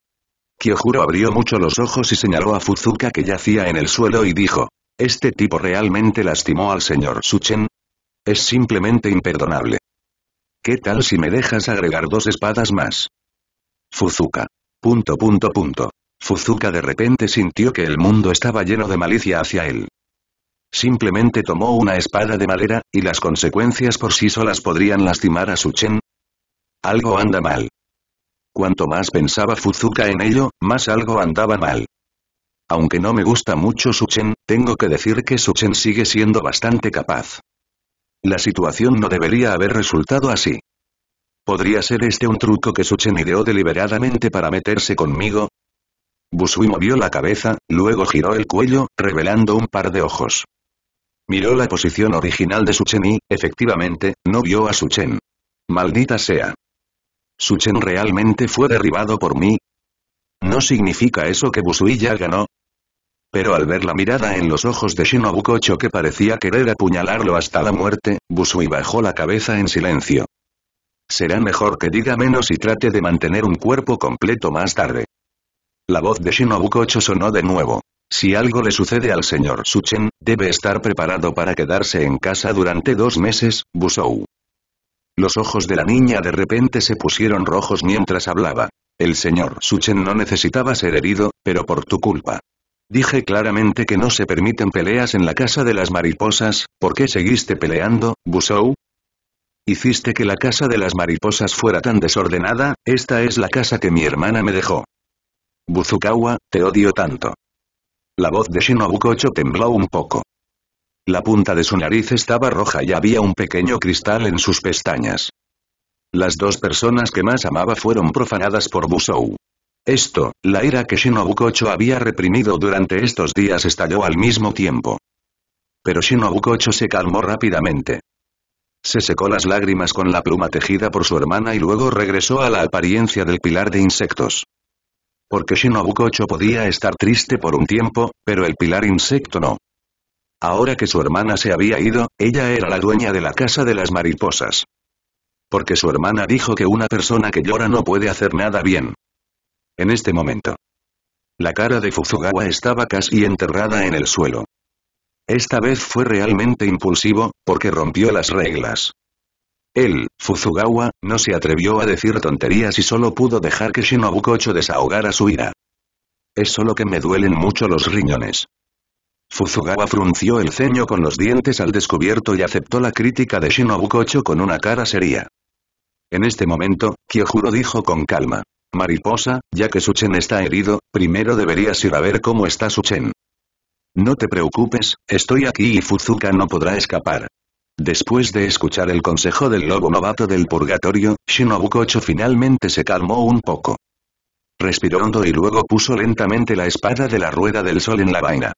Kyojuro abrió mucho los ojos y señaló a Fuzuka que yacía en el suelo y dijo, ¿este tipo realmente lastimó al señor Suchen? Es simplemente imperdonable. ¿Qué tal si me dejas agregar dos espadas más? Fuzuka. Punto punto punto. Fuzuka de repente sintió que el mundo estaba lleno de malicia hacia él. Simplemente tomó una espada de madera, y las consecuencias por sí solas podrían lastimar a Suchen. Algo anda mal. Cuanto más pensaba Fuzuka en ello, más algo andaba mal. Aunque no me gusta mucho Suchen, tengo que decir que Suchen sigue siendo bastante capaz. La situación no debería haber resultado así. ¿Podría ser este un truco que Suchen ideó deliberadamente para meterse conmigo? Busui movió la cabeza, luego giró el cuello, revelando un par de ojos. Miró la posición original de Suchen y, efectivamente, no vio a Suchen. Maldita sea. ¿Suchen realmente fue derribado por mí? ¿No significa eso que Busui ya ganó? Pero al ver la mirada en los ojos de Shinobu Kocho que parecía querer apuñalarlo hasta la muerte, Busui bajó la cabeza en silencio. Será mejor que diga menos y trate de mantener un cuerpo completo más tarde. La voz de Shinobu Kocho sonó de nuevo. Si algo le sucede al señor Suchen, debe estar preparado para quedarse en casa durante dos meses, Busou. Los ojos de la niña de repente se pusieron rojos mientras hablaba. El señor Suchen no necesitaba ser herido, pero por tu culpa. Dije claramente que no se permiten peleas en la casa de las mariposas, ¿por qué seguiste peleando, Busou? Hiciste que la casa de las mariposas fuera tan desordenada, esta es la casa que mi hermana me dejó. Buzukawa, te odio tanto. La voz de Shinobu Kocho tembló un poco. La punta de su nariz estaba roja y había un pequeño cristal en sus pestañas. Las dos personas que más amaba fueron profanadas por Busou. Esto, la ira que Shinobu Kocho había reprimido durante estos días estalló al mismo tiempo. Pero Shinobu Kocho se calmó rápidamente. Se secó las lágrimas con la pluma tejida por su hermana y luego regresó a la apariencia del pilar de insectos porque Shinobu Kocho podía estar triste por un tiempo, pero el pilar insecto no. Ahora que su hermana se había ido, ella era la dueña de la casa de las mariposas. Porque su hermana dijo que una persona que llora no puede hacer nada bien. En este momento. La cara de Fuzugawa estaba casi enterrada en el suelo. Esta vez fue realmente impulsivo, porque rompió las reglas. Él, Fuzugawa, no se atrevió a decir tonterías y solo pudo dejar que Shinobu-Kocho desahogara su ira. Es solo que me duelen mucho los riñones. Fuzugawa frunció el ceño con los dientes al descubierto y aceptó la crítica de Shinobu Kocho con una cara seria. En este momento, Kyojuro dijo con calma. Mariposa, ya que Suchen está herido, primero deberías ir a ver cómo está Suchen. No te preocupes, estoy aquí y Fuzuka no podrá escapar. Después de escuchar el consejo del lobo novato del purgatorio, Shinobu Kocho finalmente se calmó un poco. Respiró hondo y luego puso lentamente la espada de la rueda del sol en la vaina.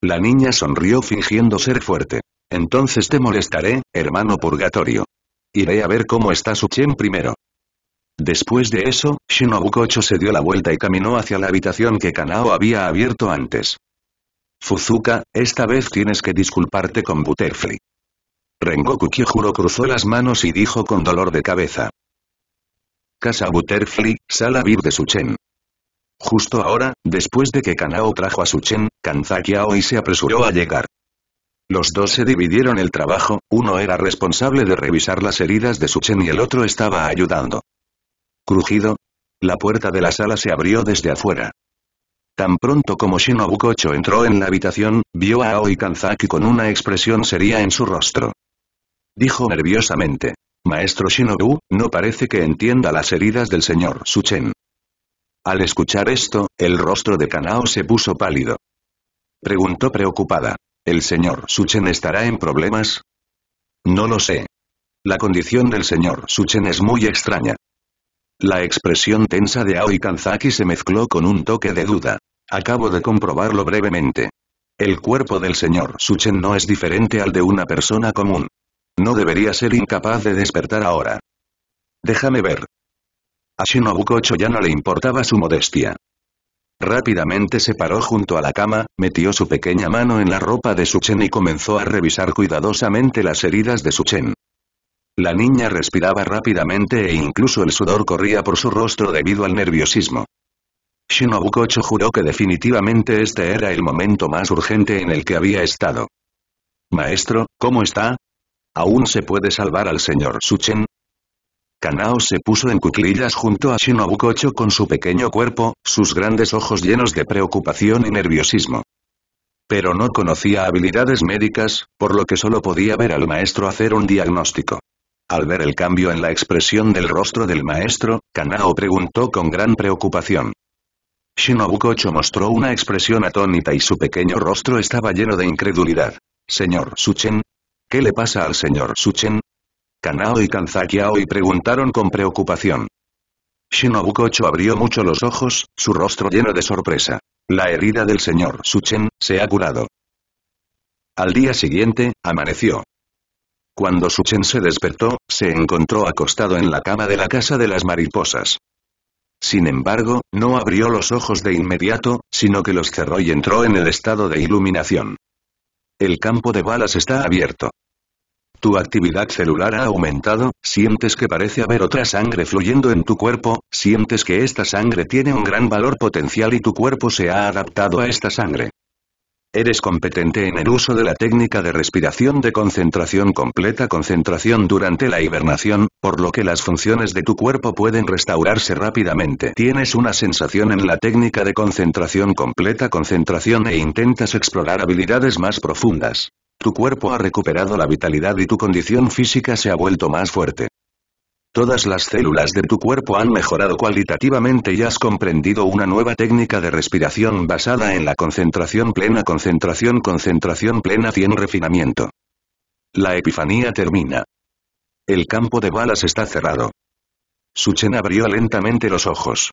La niña sonrió fingiendo ser fuerte. Entonces te molestaré, hermano purgatorio. Iré a ver cómo está su chen primero. Después de eso, Shinobu Kocho se dio la vuelta y caminó hacia la habitación que Kanao había abierto antes. Fuzuka, esta vez tienes que disculparte con Butterfly. Rengoku Kyojuro cruzó las manos y dijo con dolor de cabeza. Casa Butterfly, sala VIP de Suchen. Justo ahora, después de que Kanao trajo a Suchen, Kanzaki Aoi se apresuró a llegar. Los dos se dividieron el trabajo, uno era responsable de revisar las heridas de Suchen y el otro estaba ayudando. Crujido. La puerta de la sala se abrió desde afuera. Tan pronto como Shinobu Kocho entró en la habitación, vio a Aoi Kanzaki con una expresión seria en su rostro. Dijo nerviosamente. Maestro Shinobu, no parece que entienda las heridas del señor Suchen. Al escuchar esto, el rostro de Kanao se puso pálido. Preguntó preocupada. ¿El señor Suchen estará en problemas? No lo sé. La condición del señor Suchen es muy extraña. La expresión tensa de Aoi Kanzaki se mezcló con un toque de duda. Acabo de comprobarlo brevemente. El cuerpo del señor Suchen no es diferente al de una persona común. No debería ser incapaz de despertar ahora. Déjame ver. A Shinobu Kocho ya no le importaba su modestia. Rápidamente se paró junto a la cama, metió su pequeña mano en la ropa de Suchen y comenzó a revisar cuidadosamente las heridas de Suchen. La niña respiraba rápidamente e incluso el sudor corría por su rostro debido al nerviosismo. Shinobu Kocho juró que definitivamente este era el momento más urgente en el que había estado. Maestro, ¿cómo está? ¿Aún se puede salvar al señor Suchen? Kanao se puso en cuclillas junto a Shinobu Kocho con su pequeño cuerpo, sus grandes ojos llenos de preocupación y nerviosismo. Pero no conocía habilidades médicas, por lo que solo podía ver al maestro hacer un diagnóstico. Al ver el cambio en la expresión del rostro del maestro, Kanao preguntó con gran preocupación. Shinobu Kocho mostró una expresión atónita y su pequeño rostro estaba lleno de incredulidad. Señor Suchen, ¿Qué le pasa al señor Suchen? Kanao y Y preguntaron con preocupación. Shinobu Kocho abrió mucho los ojos, su rostro lleno de sorpresa. La herida del señor Suchen, se ha curado. Al día siguiente, amaneció. Cuando Suchen se despertó, se encontró acostado en la cama de la casa de las mariposas. Sin embargo, no abrió los ojos de inmediato, sino que los cerró y entró en el estado de iluminación. El campo de balas está abierto. Tu actividad celular ha aumentado, sientes que parece haber otra sangre fluyendo en tu cuerpo, sientes que esta sangre tiene un gran valor potencial y tu cuerpo se ha adaptado a esta sangre. Eres competente en el uso de la técnica de respiración de concentración completa concentración durante la hibernación, por lo que las funciones de tu cuerpo pueden restaurarse rápidamente. Tienes una sensación en la técnica de concentración completa concentración e intentas explorar habilidades más profundas. Tu cuerpo ha recuperado la vitalidad y tu condición física se ha vuelto más fuerte. Todas las células de tu cuerpo han mejorado cualitativamente y has comprendido una nueva técnica de respiración basada en la concentración plena concentración concentración plena 100 refinamiento. La epifanía termina. El campo de balas está cerrado. Suchen abrió lentamente los ojos.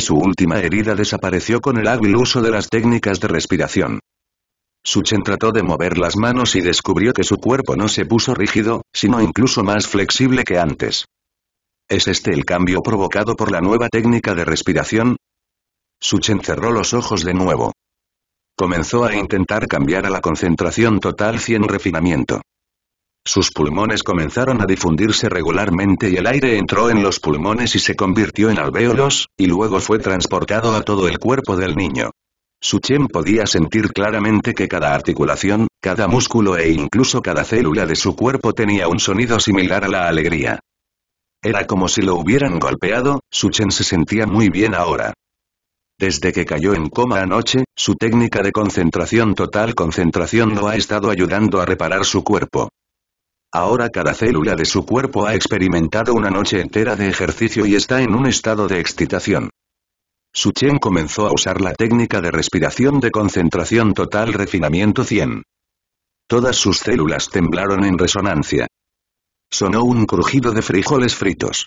Su última herida desapareció con el hábil uso de las técnicas de respiración. Suchen trató de mover las manos y descubrió que su cuerpo no se puso rígido, sino incluso más flexible que antes. ¿Es este el cambio provocado por la nueva técnica de respiración? Suchen cerró los ojos de nuevo. Comenzó a intentar cambiar a la concentración total 100 refinamiento. Sus pulmones comenzaron a difundirse regularmente y el aire entró en los pulmones y se convirtió en alvéolos, y luego fue transportado a todo el cuerpo del niño. Chen podía sentir claramente que cada articulación, cada músculo e incluso cada célula de su cuerpo tenía un sonido similar a la alegría. Era como si lo hubieran golpeado, Suchen se sentía muy bien ahora. Desde que cayó en coma anoche, su técnica de concentración total concentración no ha estado ayudando a reparar su cuerpo. Ahora cada célula de su cuerpo ha experimentado una noche entera de ejercicio y está en un estado de excitación. Suchen comenzó a usar la técnica de respiración de concentración total refinamiento 100. Todas sus células temblaron en resonancia. Sonó un crujido de frijoles fritos.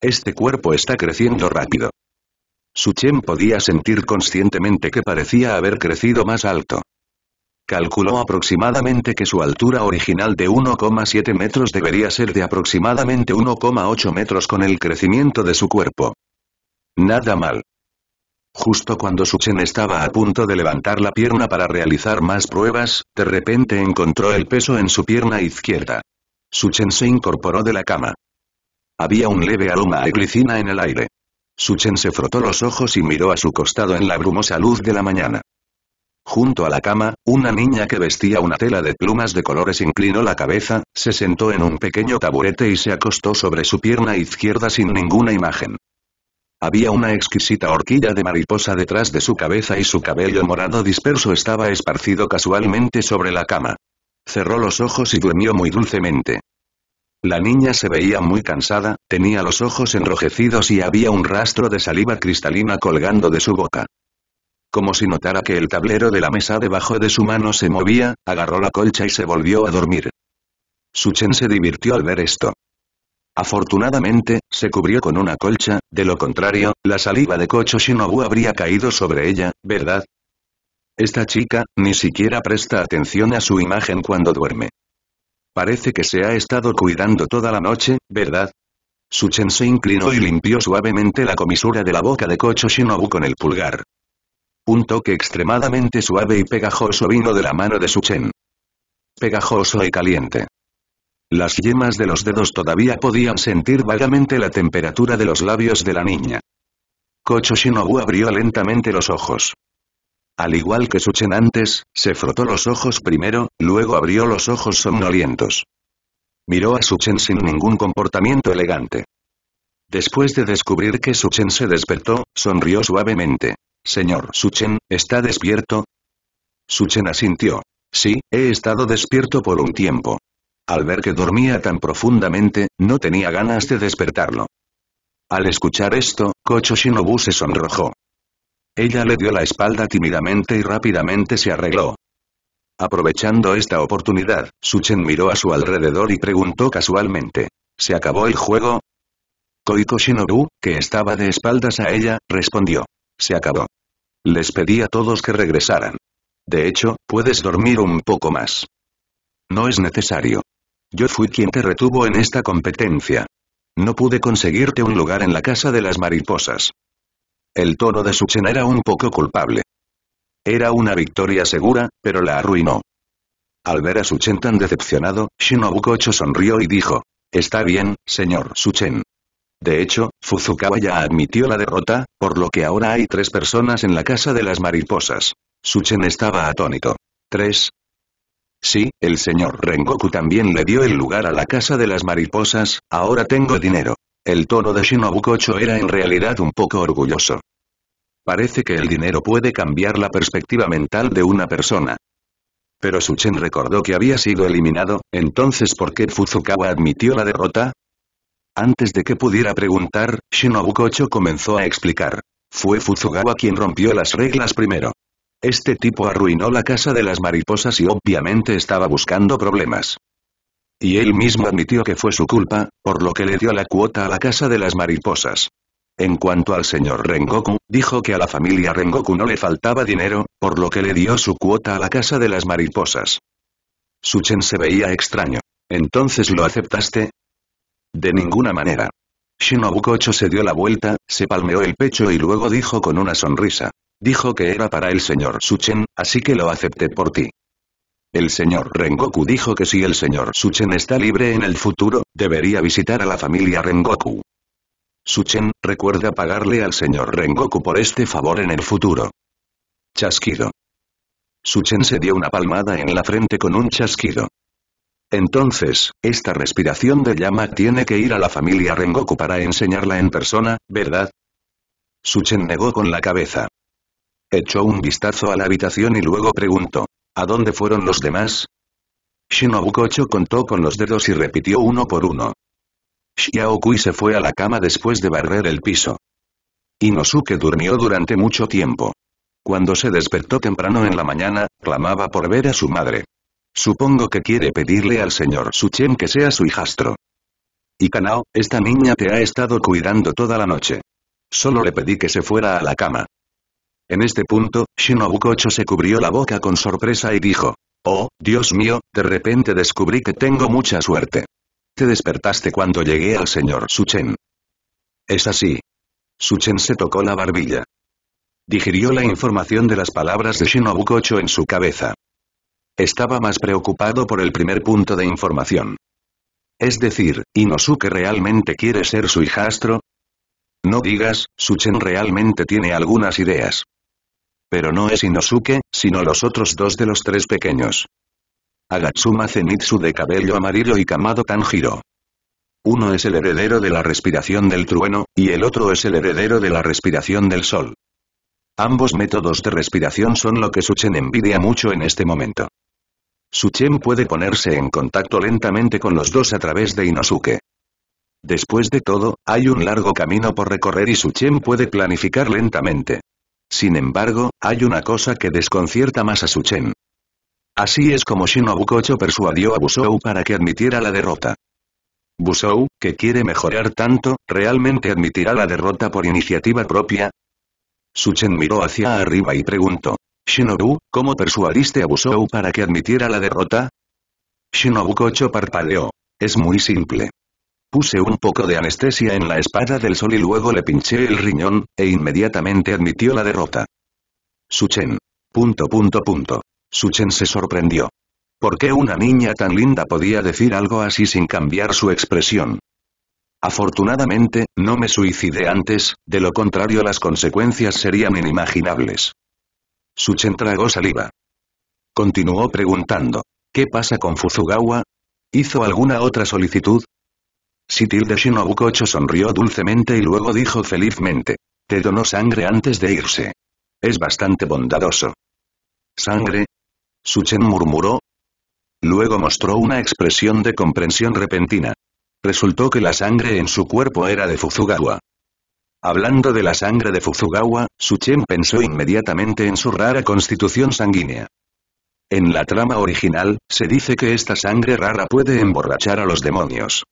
Este cuerpo está creciendo rápido. Suchen podía sentir conscientemente que parecía haber crecido más alto. Calculó aproximadamente que su altura original de 1,7 metros debería ser de aproximadamente 1,8 metros con el crecimiento de su cuerpo. Nada mal. Justo cuando Suchen estaba a punto de levantar la pierna para realizar más pruebas, de repente encontró el peso en su pierna izquierda. Suchen se incorporó de la cama. Había un leve aroma a glicina en el aire. Suchen se frotó los ojos y miró a su costado en la brumosa luz de la mañana. Junto a la cama, una niña que vestía una tela de plumas de colores inclinó la cabeza, se sentó en un pequeño taburete y se acostó sobre su pierna izquierda sin ninguna imagen. Había una exquisita horquilla de mariposa detrás de su cabeza y su cabello morado disperso estaba esparcido casualmente sobre la cama. Cerró los ojos y durmió muy dulcemente. La niña se veía muy cansada, tenía los ojos enrojecidos y había un rastro de saliva cristalina colgando de su boca. Como si notara que el tablero de la mesa debajo de su mano se movía, agarró la colcha y se volvió a dormir. Suchen se divirtió al ver esto. Afortunadamente, se cubrió con una colcha, de lo contrario, la saliva de Kocho Shinobu habría caído sobre ella, ¿verdad? Esta chica, ni siquiera presta atención a su imagen cuando duerme. Parece que se ha estado cuidando toda la noche, ¿verdad? Suchen se inclinó y limpió suavemente la comisura de la boca de Kocho Shinobu con el pulgar. Un toque extremadamente suave y pegajoso vino de la mano de Suchen. Pegajoso y caliente. Las yemas de los dedos todavía podían sentir vagamente la temperatura de los labios de la niña. Kocho Shinobu abrió lentamente los ojos. Al igual que Suchen antes, se frotó los ojos primero, luego abrió los ojos somnolientos. Miró a Suchen sin ningún comportamiento elegante. Después de descubrir que Suchen se despertó, sonrió suavemente. Señor Suchen, ¿está despierto? Suchen asintió. Sí, he estado despierto por un tiempo. Al ver que dormía tan profundamente, no tenía ganas de despertarlo. Al escuchar esto, Kocho Shinobu se sonrojó. Ella le dio la espalda tímidamente y rápidamente se arregló. Aprovechando esta oportunidad, Suchen miró a su alrededor y preguntó casualmente. ¿Se acabó el juego? Koiko que estaba de espaldas a ella, respondió. Se acabó. Les pedí a todos que regresaran. De hecho, puedes dormir un poco más. No es necesario. Yo fui quien te retuvo en esta competencia. No pude conseguirte un lugar en la casa de las mariposas. El tono de Suchen era un poco culpable. Era una victoria segura, pero la arruinó. Al ver a Suchen tan decepcionado, Shinobu Kocho sonrió y dijo, Está bien, señor Suchen. De hecho, Fuzukawa ya admitió la derrota, por lo que ahora hay tres personas en la casa de las mariposas. Suchen estaba atónito. ¿Tres? Sí, el señor Rengoku también le dio el lugar a la casa de las mariposas, ahora tengo dinero. El tono de Shinobu Kocho era en realidad un poco orgulloso. Parece que el dinero puede cambiar la perspectiva mental de una persona. Pero Suchen recordó que había sido eliminado, entonces ¿por qué Fuzukawa admitió la derrota? Antes de que pudiera preguntar, Shinobu Kocho comenzó a explicar. Fue Fuzugawa quien rompió las reglas primero. Este tipo arruinó la casa de las mariposas y obviamente estaba buscando problemas. Y él mismo admitió que fue su culpa, por lo que le dio la cuota a la casa de las mariposas. En cuanto al señor Rengoku, dijo que a la familia Rengoku no le faltaba dinero, por lo que le dio su cuota a la casa de las mariposas. Suchen se veía extraño. ¿Entonces lo aceptaste? De ninguna manera. Shinobu se dio la vuelta, se palmeó el pecho y luego dijo con una sonrisa. Dijo que era para el señor Suchen, así que lo acepté por ti. El señor Rengoku dijo que si el señor Suchen está libre en el futuro, debería visitar a la familia Rengoku. Suchen, recuerda pagarle al señor Rengoku por este favor en el futuro. Chasquido. Suchen se dio una palmada en la frente con un chasquido. Entonces, esta respiración de llama tiene que ir a la familia Rengoku para enseñarla en persona, ¿verdad? Suchen negó con la cabeza. Echó un vistazo a la habitación y luego preguntó. ¿A dónde fueron los demás? Shinobu Kocho contó con los dedos y repitió uno por uno. Xiao se fue a la cama después de barrer el piso. Inosuke durmió durante mucho tiempo. Cuando se despertó temprano en la mañana, clamaba por ver a su madre. Supongo que quiere pedirle al señor Suchen que sea su hijastro. Y Kanao, esta niña te ha estado cuidando toda la noche. Solo le pedí que se fuera a la cama. En este punto, Shinobu Kocho se cubrió la boca con sorpresa y dijo. Oh, Dios mío, de repente descubrí que tengo mucha suerte. Te despertaste cuando llegué al señor Suchen. Es así. Suchen se tocó la barbilla. Digirió la información de las palabras de Shinobu Kocho en su cabeza. Estaba más preocupado por el primer punto de información. Es decir, ¿Inosuke realmente quiere ser su hijastro? No digas, Suchen realmente tiene algunas ideas. Pero no es Inosuke, sino los otros dos de los tres pequeños. Agatsuma Zenitsu de cabello amarillo y Kamado Tanjiro. Uno es el heredero de la respiración del trueno, y el otro es el heredero de la respiración del sol. Ambos métodos de respiración son lo que Suchen envidia mucho en este momento. Suchen puede ponerse en contacto lentamente con los dos a través de Inosuke. Después de todo, hay un largo camino por recorrer y Suchen puede planificar lentamente. Sin embargo, hay una cosa que desconcierta más a Suchen. Así es como Shinobu Kocho persuadió a Busou para que admitiera la derrota. Busou, que quiere mejorar tanto, ¿realmente admitirá la derrota por iniciativa propia? Suchen miró hacia arriba y preguntó. Shinobu, ¿cómo persuadiste a Busou para que admitiera la derrota? Shinobu Kocho parpadeó. Es muy simple. Puse un poco de anestesia en la espada del sol y luego le pinché el riñón, e inmediatamente admitió la derrota. Suchen. Punto punto punto. Suchen se sorprendió. ¿Por qué una niña tan linda podía decir algo así sin cambiar su expresión? Afortunadamente, no me suicidé antes, de lo contrario las consecuencias serían inimaginables. Suchen tragó saliva. Continuó preguntando. ¿Qué pasa con Fuzugawa? ¿Hizo alguna otra solicitud? de Shinobu-Kocho sonrió dulcemente y luego dijo felizmente. Te donó sangre antes de irse. Es bastante bondadoso. ¿Sangre? Suchen murmuró. Luego mostró una expresión de comprensión repentina. Resultó que la sangre en su cuerpo era de Fuzugawa. Hablando de la sangre de Fuzugawa, Suchen pensó inmediatamente en su rara constitución sanguínea. En la trama original, se dice que esta sangre rara puede emborrachar a los demonios.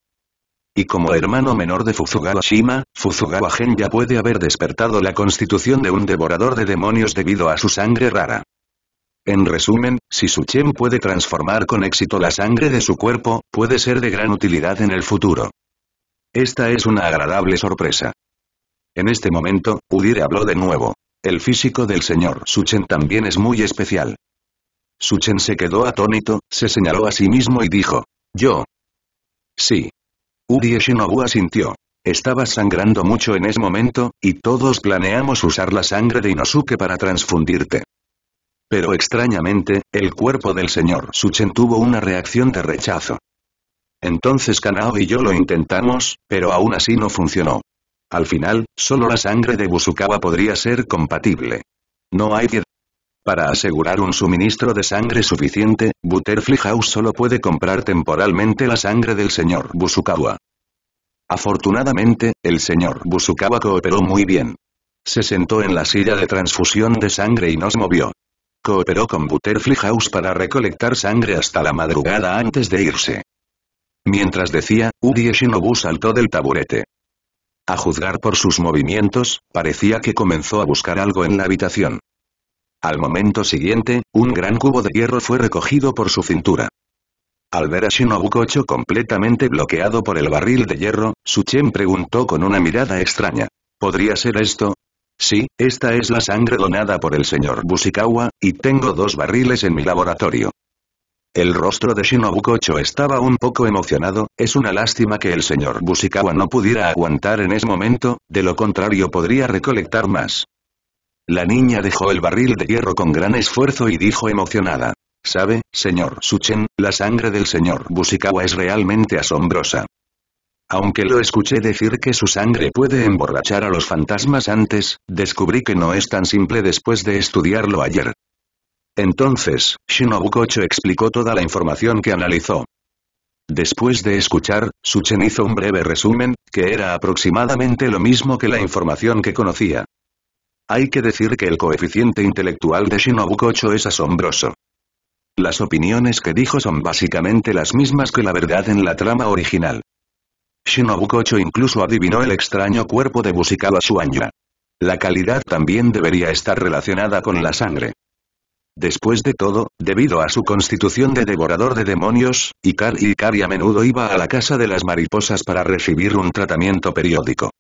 Y como hermano menor de Fuzugawa Shima, Fuzugawa Gen ya puede haber despertado la constitución de un devorador de demonios debido a su sangre rara. En resumen, si Suchen puede transformar con éxito la sangre de su cuerpo, puede ser de gran utilidad en el futuro. Esta es una agradable sorpresa. En este momento, Udire habló de nuevo. El físico del señor Suchen también es muy especial. Suchen se quedó atónito, se señaló a sí mismo y dijo. Yo. Sí. Udie Shinobu asintió. Estabas sangrando mucho en ese momento, y todos planeamos usar la sangre de Inosuke para transfundirte. Pero extrañamente, el cuerpo del señor Suchen tuvo una reacción de rechazo. Entonces Kanao y yo lo intentamos, pero aún así no funcionó. Al final, solo la sangre de Busukawa podría ser compatible. No hay que para asegurar un suministro de sangre suficiente, Butterfly House solo puede comprar temporalmente la sangre del señor Busukawa. Afortunadamente, el señor Busukawa cooperó muy bien. Se sentó en la silla de transfusión de sangre y nos movió. Cooperó con Butterfly House para recolectar sangre hasta la madrugada antes de irse. Mientras decía, Udie Shinobu saltó del taburete. A juzgar por sus movimientos, parecía que comenzó a buscar algo en la habitación. Al momento siguiente, un gran cubo de hierro fue recogido por su cintura. Al ver a Shinobu Kocho completamente bloqueado por el barril de hierro, Suchen preguntó con una mirada extraña. ¿Podría ser esto? Sí, esta es la sangre donada por el señor Busikawa, y tengo dos barriles en mi laboratorio. El rostro de Shinobu Kocho estaba un poco emocionado, es una lástima que el señor Busikawa no pudiera aguantar en ese momento, de lo contrario podría recolectar más. La niña dejó el barril de hierro con gran esfuerzo y dijo emocionada. ¿Sabe, señor Suchen, la sangre del señor Busikawa es realmente asombrosa? Aunque lo escuché decir que su sangre puede emborrachar a los fantasmas antes, descubrí que no es tan simple después de estudiarlo ayer. Entonces, Shinobu Kocho explicó toda la información que analizó. Después de escuchar, Suchen hizo un breve resumen, que era aproximadamente lo mismo que la información que conocía. Hay que decir que el coeficiente intelectual de Shinobu Kocho es asombroso. Las opiniones que dijo son básicamente las mismas que la verdad en la trama original. Shinobu Kocho incluso adivinó el extraño cuerpo de Busikawa Suanya. La calidad también debería estar relacionada con la sangre. Después de todo, debido a su constitución de devorador de demonios, Ikari Ikari a menudo iba a la casa de las mariposas para recibir un tratamiento periódico.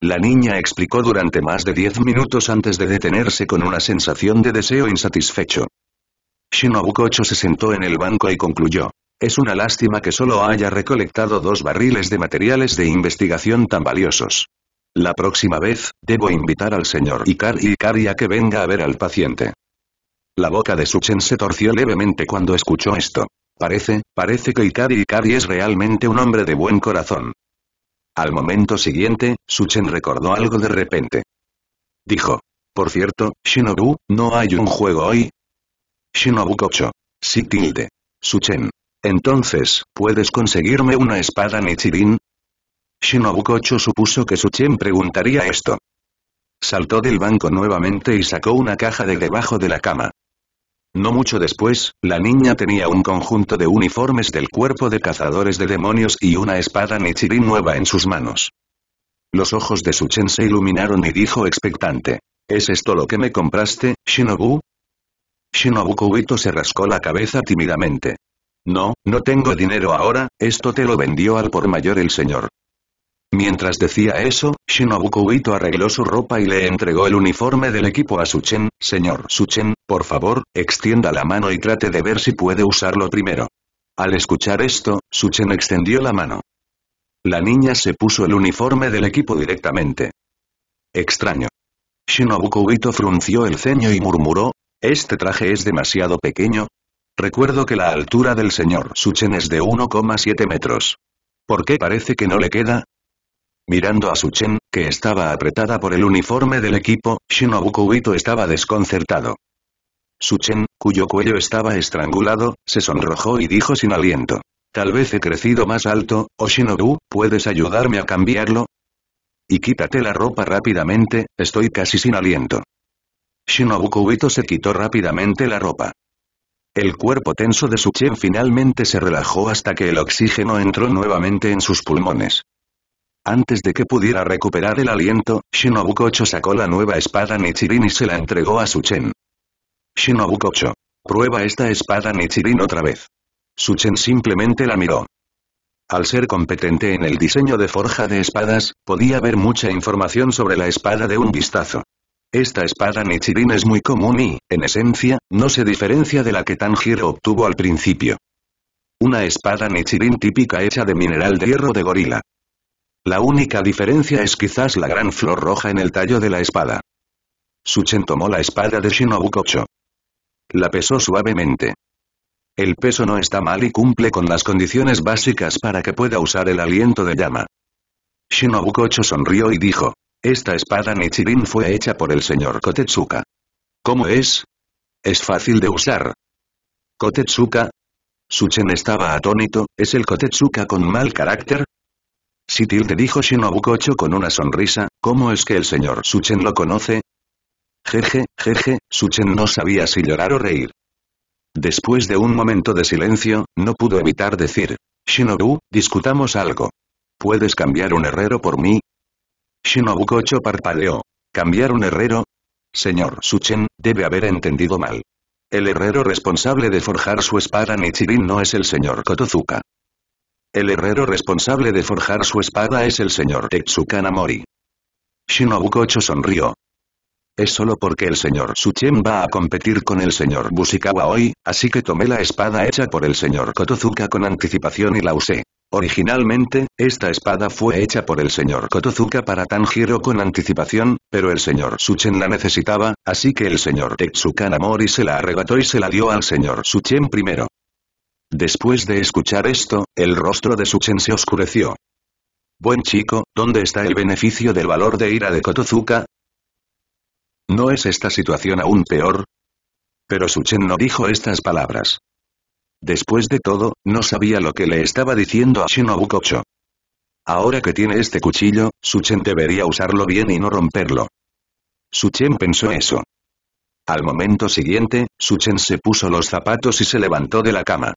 La niña explicó durante más de diez minutos antes de detenerse con una sensación de deseo insatisfecho. Shinobu Kocho se sentó en el banco y concluyó. Es una lástima que solo haya recolectado dos barriles de materiales de investigación tan valiosos. La próxima vez, debo invitar al señor Ikari Ikari a que venga a ver al paciente. La boca de Suchen se torció levemente cuando escuchó esto. Parece, parece que Ikari Ikari es realmente un hombre de buen corazón. Al momento siguiente, Suchen recordó algo de repente. Dijo. Por cierto, Shinobu, ¿no hay un juego hoy? Shinobu Kocho. Sí tilde. Suchen. Entonces, ¿puedes conseguirme una espada Nichirin? Shinobu Kocho supuso que Suchen preguntaría esto. Saltó del banco nuevamente y sacó una caja de debajo de la cama. No mucho después, la niña tenía un conjunto de uniformes del cuerpo de cazadores de demonios y una espada Nichirin nueva en sus manos. Los ojos de Suchen se iluminaron y dijo expectante. ¿Es esto lo que me compraste, Shinobu? Shinobu Kubito se rascó la cabeza tímidamente. No, no tengo dinero ahora, esto te lo vendió al por mayor el señor. Mientras decía eso, Shinobu arregló su ropa y le entregó el uniforme del equipo a Suchen, señor Suchen, por favor, extienda la mano y trate de ver si puede usarlo primero. Al escuchar esto, Suchen extendió la mano. La niña se puso el uniforme del equipo directamente. Extraño. Shinobu frunció el ceño y murmuró, ¿este traje es demasiado pequeño? Recuerdo que la altura del señor Suchen es de 1,7 metros. ¿Por qué parece que no le queda? Mirando a Suchen, que estaba apretada por el uniforme del equipo, Shinobu Kubito estaba desconcertado. Suchen, cuyo cuello estaba estrangulado, se sonrojó y dijo sin aliento. Tal vez he crecido más alto, o Shinobu, ¿puedes ayudarme a cambiarlo? Y quítate la ropa rápidamente, estoy casi sin aliento. Shinobu Kubito se quitó rápidamente la ropa. El cuerpo tenso de Suchen finalmente se relajó hasta que el oxígeno entró nuevamente en sus pulmones. Antes de que pudiera recuperar el aliento, Shinobu Kocho sacó la nueva espada Nichirin y se la entregó a Suchen. Shinobu Kocho. Prueba esta espada Nichirin otra vez. Suchen simplemente la miró. Al ser competente en el diseño de forja de espadas, podía ver mucha información sobre la espada de un vistazo. Esta espada Nichirin es muy común y, en esencia, no se diferencia de la que Tanjiro obtuvo al principio. Una espada Nichirin típica hecha de mineral de hierro de gorila. La única diferencia es quizás la gran flor roja en el tallo de la espada. Suchen tomó la espada de Shinobu Kocho. La pesó suavemente. El peso no está mal y cumple con las condiciones básicas para que pueda usar el aliento de llama. Shinobu Kocho sonrió y dijo. Esta espada Nichirin fue hecha por el señor Kotetsuka. ¿Cómo es? Es fácil de usar. ¿Kotetsuka? Suchen estaba atónito, ¿es el Kotetsuka con mal carácter? Si tilde dijo Shinobu Kocho con una sonrisa, ¿cómo es que el señor Suchen lo conoce? Jeje, jeje, Suchen no sabía si llorar o reír. Después de un momento de silencio, no pudo evitar decir, Shinobu, discutamos algo. ¿Puedes cambiar un herrero por mí? Shinobu Kocho parpadeó. ¿Cambiar un herrero? Señor Suchen, debe haber entendido mal. El herrero responsable de forjar su espada Nichirin no es el señor Kotozuka. El herrero responsable de forjar su espada es el señor Tetsu Kanamori. Shinobu Kocho sonrió. Es solo porque el señor Suchen va a competir con el señor Busikawa hoy, así que tomé la espada hecha por el señor Kotozuka con anticipación y la usé. Originalmente, esta espada fue hecha por el señor Kotozuka para Tanjiro con anticipación, pero el señor Suchen la necesitaba, así que el señor Tetsu Kanamori se la arrebató y se la dio al señor Suchen primero. Después de escuchar esto, el rostro de Suchen se oscureció. Buen chico, ¿dónde está el beneficio del valor de ira de Kotozuka? ¿No es esta situación aún peor? Pero Suchen no dijo estas palabras. Después de todo, no sabía lo que le estaba diciendo a Shinobu Kocho. Ahora que tiene este cuchillo, Suchen debería usarlo bien y no romperlo. Suchen pensó eso. Al momento siguiente, Suchen se puso los zapatos y se levantó de la cama.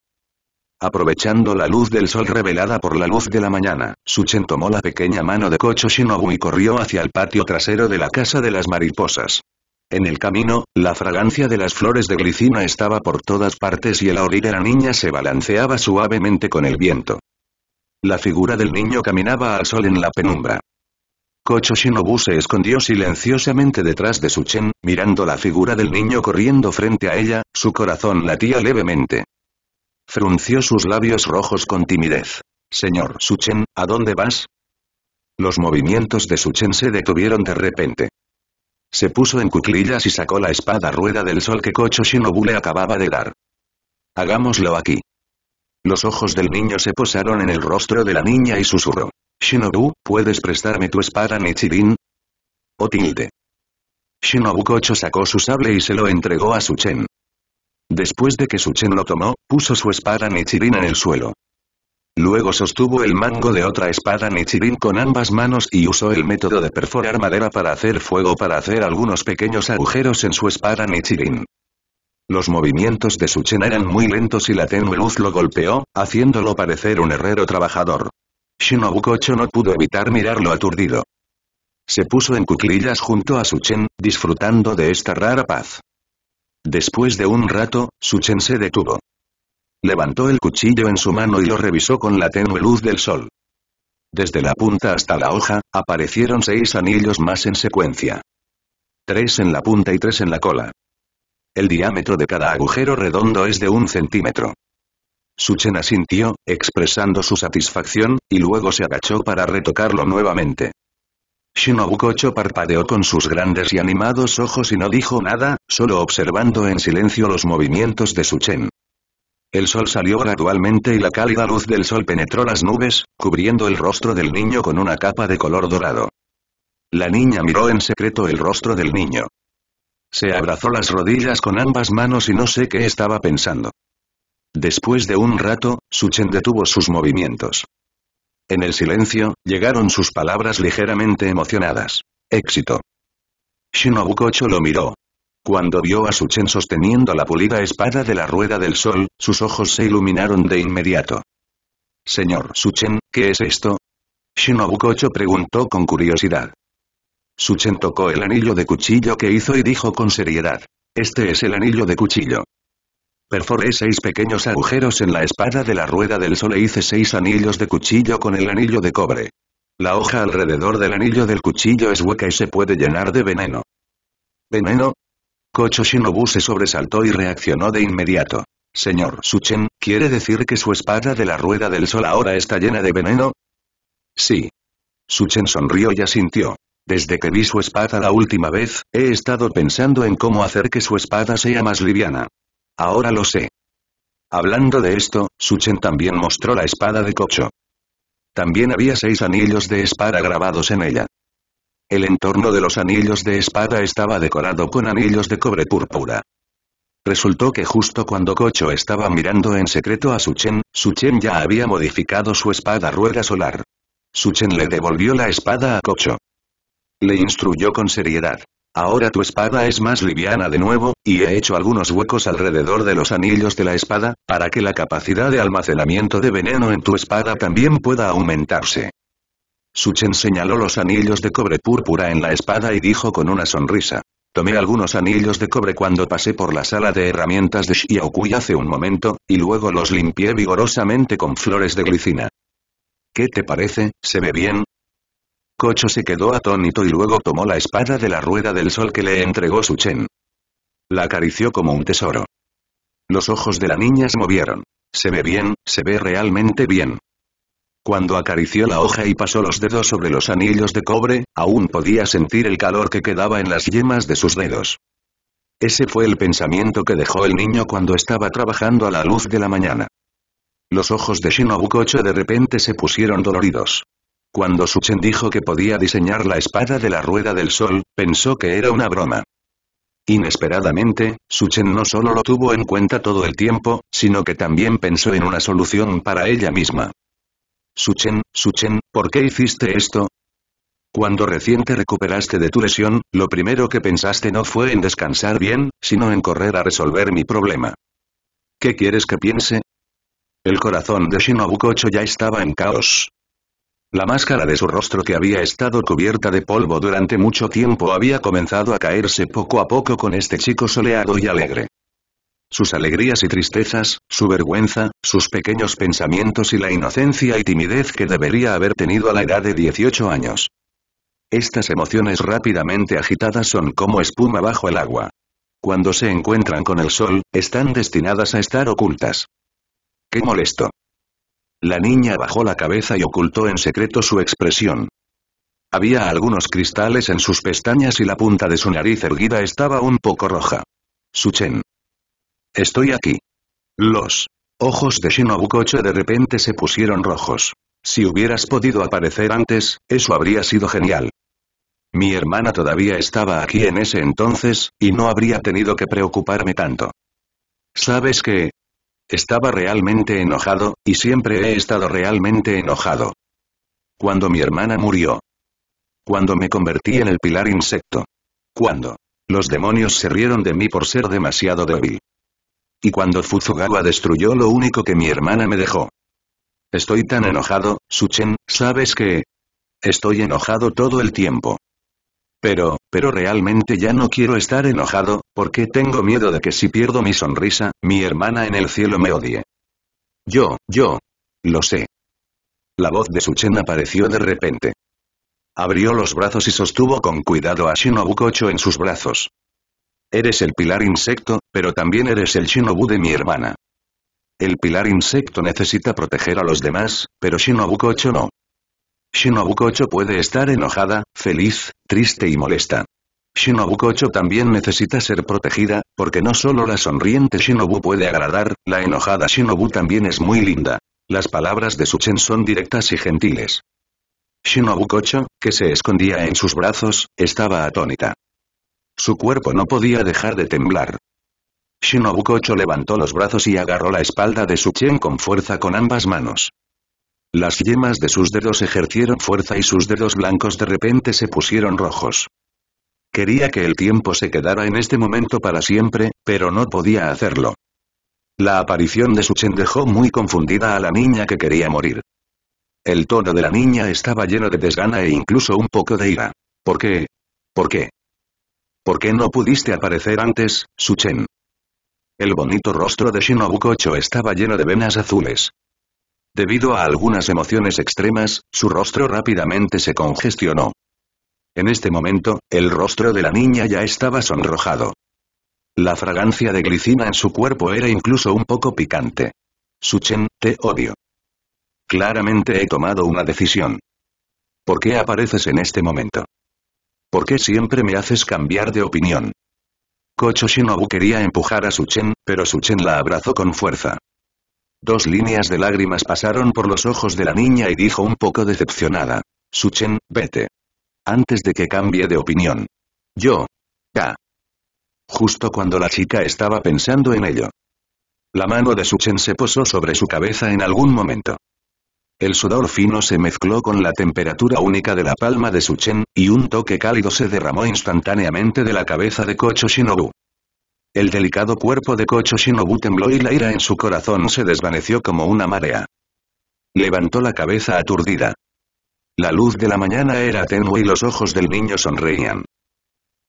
Aprovechando la luz del sol revelada por la luz de la mañana, Suchen tomó la pequeña mano de Kocho Shinobu y corrió hacia el patio trasero de la casa de las mariposas. En el camino, la fragancia de las flores de glicina estaba por todas partes y el aurí de la niña se balanceaba suavemente con el viento. La figura del niño caminaba al sol en la penumbra. Kocho Shinobu se escondió silenciosamente detrás de Suchen, mirando la figura del niño corriendo frente a ella, su corazón latía levemente frunció sus labios rojos con timidez. Señor Suchen, ¿a dónde vas? Los movimientos de Suchen se detuvieron de repente. Se puso en cuclillas y sacó la espada rueda del sol que Cocho Shinobu le acababa de dar. Hagámoslo aquí. Los ojos del niño se posaron en el rostro de la niña y susurró. Shinobu, ¿puedes prestarme tu espada Nichirin? O oh, tilde. Shinobu Kocho sacó su sable y se lo entregó a Suchen. Después de que Suchen lo tomó, puso su espada Nichirin en el suelo. Luego sostuvo el mango de otra espada Nichirin con ambas manos y usó el método de perforar madera para hacer fuego para hacer algunos pequeños agujeros en su espada Nichirin. Los movimientos de Suchen eran muy lentos y la tenue luz lo golpeó, haciéndolo parecer un herrero trabajador. Shinobu Kocho no pudo evitar mirarlo aturdido. Se puso en cuclillas junto a Suchen, disfrutando de esta rara paz. Después de un rato, Suchen se detuvo. Levantó el cuchillo en su mano y lo revisó con la tenue luz del sol. Desde la punta hasta la hoja, aparecieron seis anillos más en secuencia. Tres en la punta y tres en la cola. El diámetro de cada agujero redondo es de un centímetro. Suchen asintió, expresando su satisfacción, y luego se agachó para retocarlo nuevamente. Shinobu Kocho parpadeó con sus grandes y animados ojos y no dijo nada, solo observando en silencio los movimientos de su chen El sol salió gradualmente y la cálida luz del sol penetró las nubes, cubriendo el rostro del niño con una capa de color dorado. La niña miró en secreto el rostro del niño. Se abrazó las rodillas con ambas manos y no sé qué estaba pensando. Después de un rato, Suchen detuvo sus movimientos. En el silencio, llegaron sus palabras ligeramente emocionadas. Éxito. Shinobu Kocho lo miró. Cuando vio a Suchen sosteniendo la pulida espada de la rueda del sol, sus ojos se iluminaron de inmediato. Señor Suchen, ¿qué es esto? Shinobu Kocho preguntó con curiosidad. Suchen tocó el anillo de cuchillo que hizo y dijo con seriedad. Este es el anillo de cuchillo. Perforé seis pequeños agujeros en la espada de la rueda del sol e hice seis anillos de cuchillo con el anillo de cobre. La hoja alrededor del anillo del cuchillo es hueca y se puede llenar de veneno. ¿Veneno? Kocho Shinobu se sobresaltó y reaccionó de inmediato. Señor Suchen, ¿quiere decir que su espada de la rueda del sol ahora está llena de veneno? Sí. Suchen sonrió y asintió. Desde que vi su espada la última vez, he estado pensando en cómo hacer que su espada sea más liviana. Ahora lo sé. Hablando de esto, Suchen también mostró la espada de Kocho. También había seis anillos de espada grabados en ella. El entorno de los anillos de espada estaba decorado con anillos de cobre púrpura. Resultó que justo cuando Kocho estaba mirando en secreto a Suchen, Suchen ya había modificado su espada rueda solar. Suchen le devolvió la espada a Kocho. Le instruyó con seriedad. Ahora tu espada es más liviana de nuevo, y he hecho algunos huecos alrededor de los anillos de la espada, para que la capacidad de almacenamiento de veneno en tu espada también pueda aumentarse. Suchen señaló los anillos de cobre púrpura en la espada y dijo con una sonrisa. Tomé algunos anillos de cobre cuando pasé por la sala de herramientas de Xiaokui hace un momento, y luego los limpié vigorosamente con flores de glicina. ¿Qué te parece, se ve bien? Kocho se quedó atónito y luego tomó la espada de la rueda del sol que le entregó su Chen. La acarició como un tesoro. Los ojos de la niña se movieron. Se ve bien, se ve realmente bien. Cuando acarició la hoja y pasó los dedos sobre los anillos de cobre, aún podía sentir el calor que quedaba en las yemas de sus dedos. Ese fue el pensamiento que dejó el niño cuando estaba trabajando a la luz de la mañana. Los ojos de Shinobu Kocho de repente se pusieron doloridos. Cuando Suchen dijo que podía diseñar la espada de la rueda del sol, pensó que era una broma. Inesperadamente, Suchen no solo lo tuvo en cuenta todo el tiempo, sino que también pensó en una solución para ella misma. Suchen, Suchen, ¿por qué hiciste esto? Cuando recién te recuperaste de tu lesión, lo primero que pensaste no fue en descansar bien, sino en correr a resolver mi problema. ¿Qué quieres que piense? El corazón de Shinobu Kocho ya estaba en caos. La máscara de su rostro que había estado cubierta de polvo durante mucho tiempo había comenzado a caerse poco a poco con este chico soleado y alegre. Sus alegrías y tristezas, su vergüenza, sus pequeños pensamientos y la inocencia y timidez que debería haber tenido a la edad de 18 años. Estas emociones rápidamente agitadas son como espuma bajo el agua. Cuando se encuentran con el sol, están destinadas a estar ocultas. ¡Qué molesto! La niña bajó la cabeza y ocultó en secreto su expresión. Había algunos cristales en sus pestañas y la punta de su nariz erguida estaba un poco roja. Suchen. Estoy aquí. Los ojos de Shinobu Koche de repente se pusieron rojos. Si hubieras podido aparecer antes, eso habría sido genial. Mi hermana todavía estaba aquí en ese entonces, y no habría tenido que preocuparme tanto. ¿Sabes qué? Estaba realmente enojado, y siempre he estado realmente enojado. Cuando mi hermana murió. Cuando me convertí en el pilar insecto. Cuando. Los demonios se rieron de mí por ser demasiado débil. Y cuando Fuzugawa destruyó lo único que mi hermana me dejó. Estoy tan enojado, Suchen, ¿sabes que Estoy enojado todo el tiempo. Pero, pero realmente ya no quiero estar enojado, porque tengo miedo de que si pierdo mi sonrisa, mi hermana en el cielo me odie. Yo, yo. Lo sé. La voz de Suchen apareció de repente. Abrió los brazos y sostuvo con cuidado a Shinobu Kocho en sus brazos. Eres el pilar insecto, pero también eres el Shinobu de mi hermana. El pilar insecto necesita proteger a los demás, pero Shinobu Kocho no. Shinobu Kocho puede estar enojada, feliz, triste y molesta. Shinobu Kocho también necesita ser protegida, porque no solo la sonriente Shinobu puede agradar, la enojada Shinobu también es muy linda. Las palabras de Chen son directas y gentiles. Shinobu Kocho, que se escondía en sus brazos, estaba atónita. Su cuerpo no podía dejar de temblar. Shinobu Kocho levantó los brazos y agarró la espalda de Chen con fuerza con ambas manos. Las yemas de sus dedos ejercieron fuerza y sus dedos blancos de repente se pusieron rojos. Quería que el tiempo se quedara en este momento para siempre, pero no podía hacerlo. La aparición de Suchen dejó muy confundida a la niña que quería morir. El tono de la niña estaba lleno de desgana e incluso un poco de ira. ¿Por qué? ¿Por qué? ¿Por qué no pudiste aparecer antes, Suchen? El bonito rostro de Shinobu Kocho estaba lleno de venas azules. Debido a algunas emociones extremas, su rostro rápidamente se congestionó. En este momento, el rostro de la niña ya estaba sonrojado. La fragancia de glicina en su cuerpo era incluso un poco picante. Suchen, te odio. Claramente he tomado una decisión. ¿Por qué apareces en este momento? ¿Por qué siempre me haces cambiar de opinión? Kocho Shinobu quería empujar a Suchen, pero Suchen la abrazó con fuerza. Dos líneas de lágrimas pasaron por los ojos de la niña y dijo un poco decepcionada. Suchen, vete. Antes de que cambie de opinión. Yo. Ya. Justo cuando la chica estaba pensando en ello. La mano de Suchen se posó sobre su cabeza en algún momento. El sudor fino se mezcló con la temperatura única de la palma de Suchen, y un toque cálido se derramó instantáneamente de la cabeza de Kocho Shinobu. El delicado cuerpo de Kocho Shinobu tembló y la ira en su corazón se desvaneció como una marea. Levantó la cabeza aturdida. La luz de la mañana era tenue y los ojos del niño sonreían.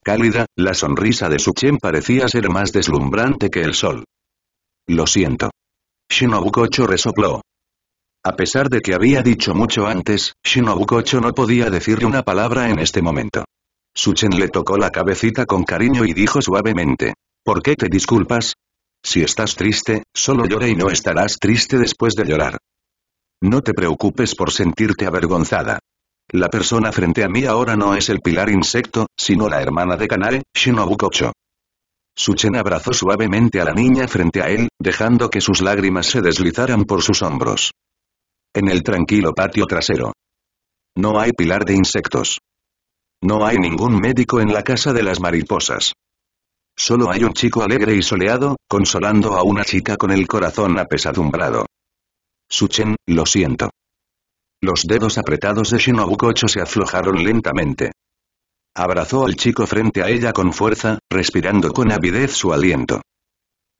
Cálida, la sonrisa de Suchen parecía ser más deslumbrante que el sol. Lo siento. Shinobu Kocho resopló. A pesar de que había dicho mucho antes, Shinobu Kocho no podía decirle una palabra en este momento. Suchen le tocó la cabecita con cariño y dijo suavemente. ¿Por qué te disculpas? Si estás triste, solo llora y no estarás triste después de llorar. No te preocupes por sentirte avergonzada. La persona frente a mí ahora no es el pilar insecto, sino la hermana de Kanare, Shinobu Kocho. Suchen abrazó suavemente a la niña frente a él, dejando que sus lágrimas se deslizaran por sus hombros. En el tranquilo patio trasero. No hay pilar de insectos. No hay ningún médico en la casa de las mariposas. Solo hay un chico alegre y soleado, consolando a una chica con el corazón apesadumbrado. Suchen, lo siento. Los dedos apretados de Shinobu Kocho se aflojaron lentamente. Abrazó al chico frente a ella con fuerza, respirando con avidez su aliento.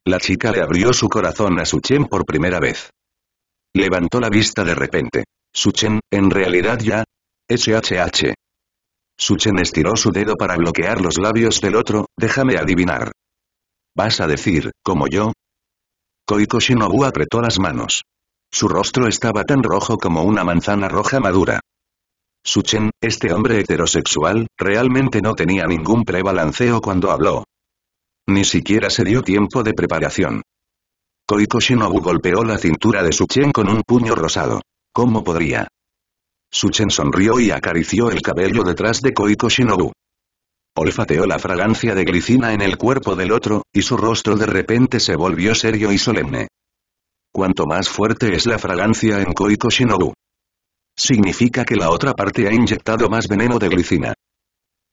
La chica le abrió su corazón a Suchen por primera vez. Levantó la vista de repente. Suchen, en realidad ya. SHH. Suchen estiró su dedo para bloquear los labios del otro, déjame adivinar. ¿Vas a decir, como yo? Koiko Shinobu apretó las manos. Su rostro estaba tan rojo como una manzana roja madura. Suchen, este hombre heterosexual, realmente no tenía ningún prebalanceo cuando habló. Ni siquiera se dio tiempo de preparación. Koiko Shinobu golpeó la cintura de Suchen con un puño rosado. ¿Cómo podría? Suchen sonrió y acarició el cabello detrás de Koiko Shinobu. Olfateó la fragancia de glicina en el cuerpo del otro, y su rostro de repente se volvió serio y solemne. Cuanto más fuerte es la fragancia en Koiko Shinobu. Significa que la otra parte ha inyectado más veneno de glicina.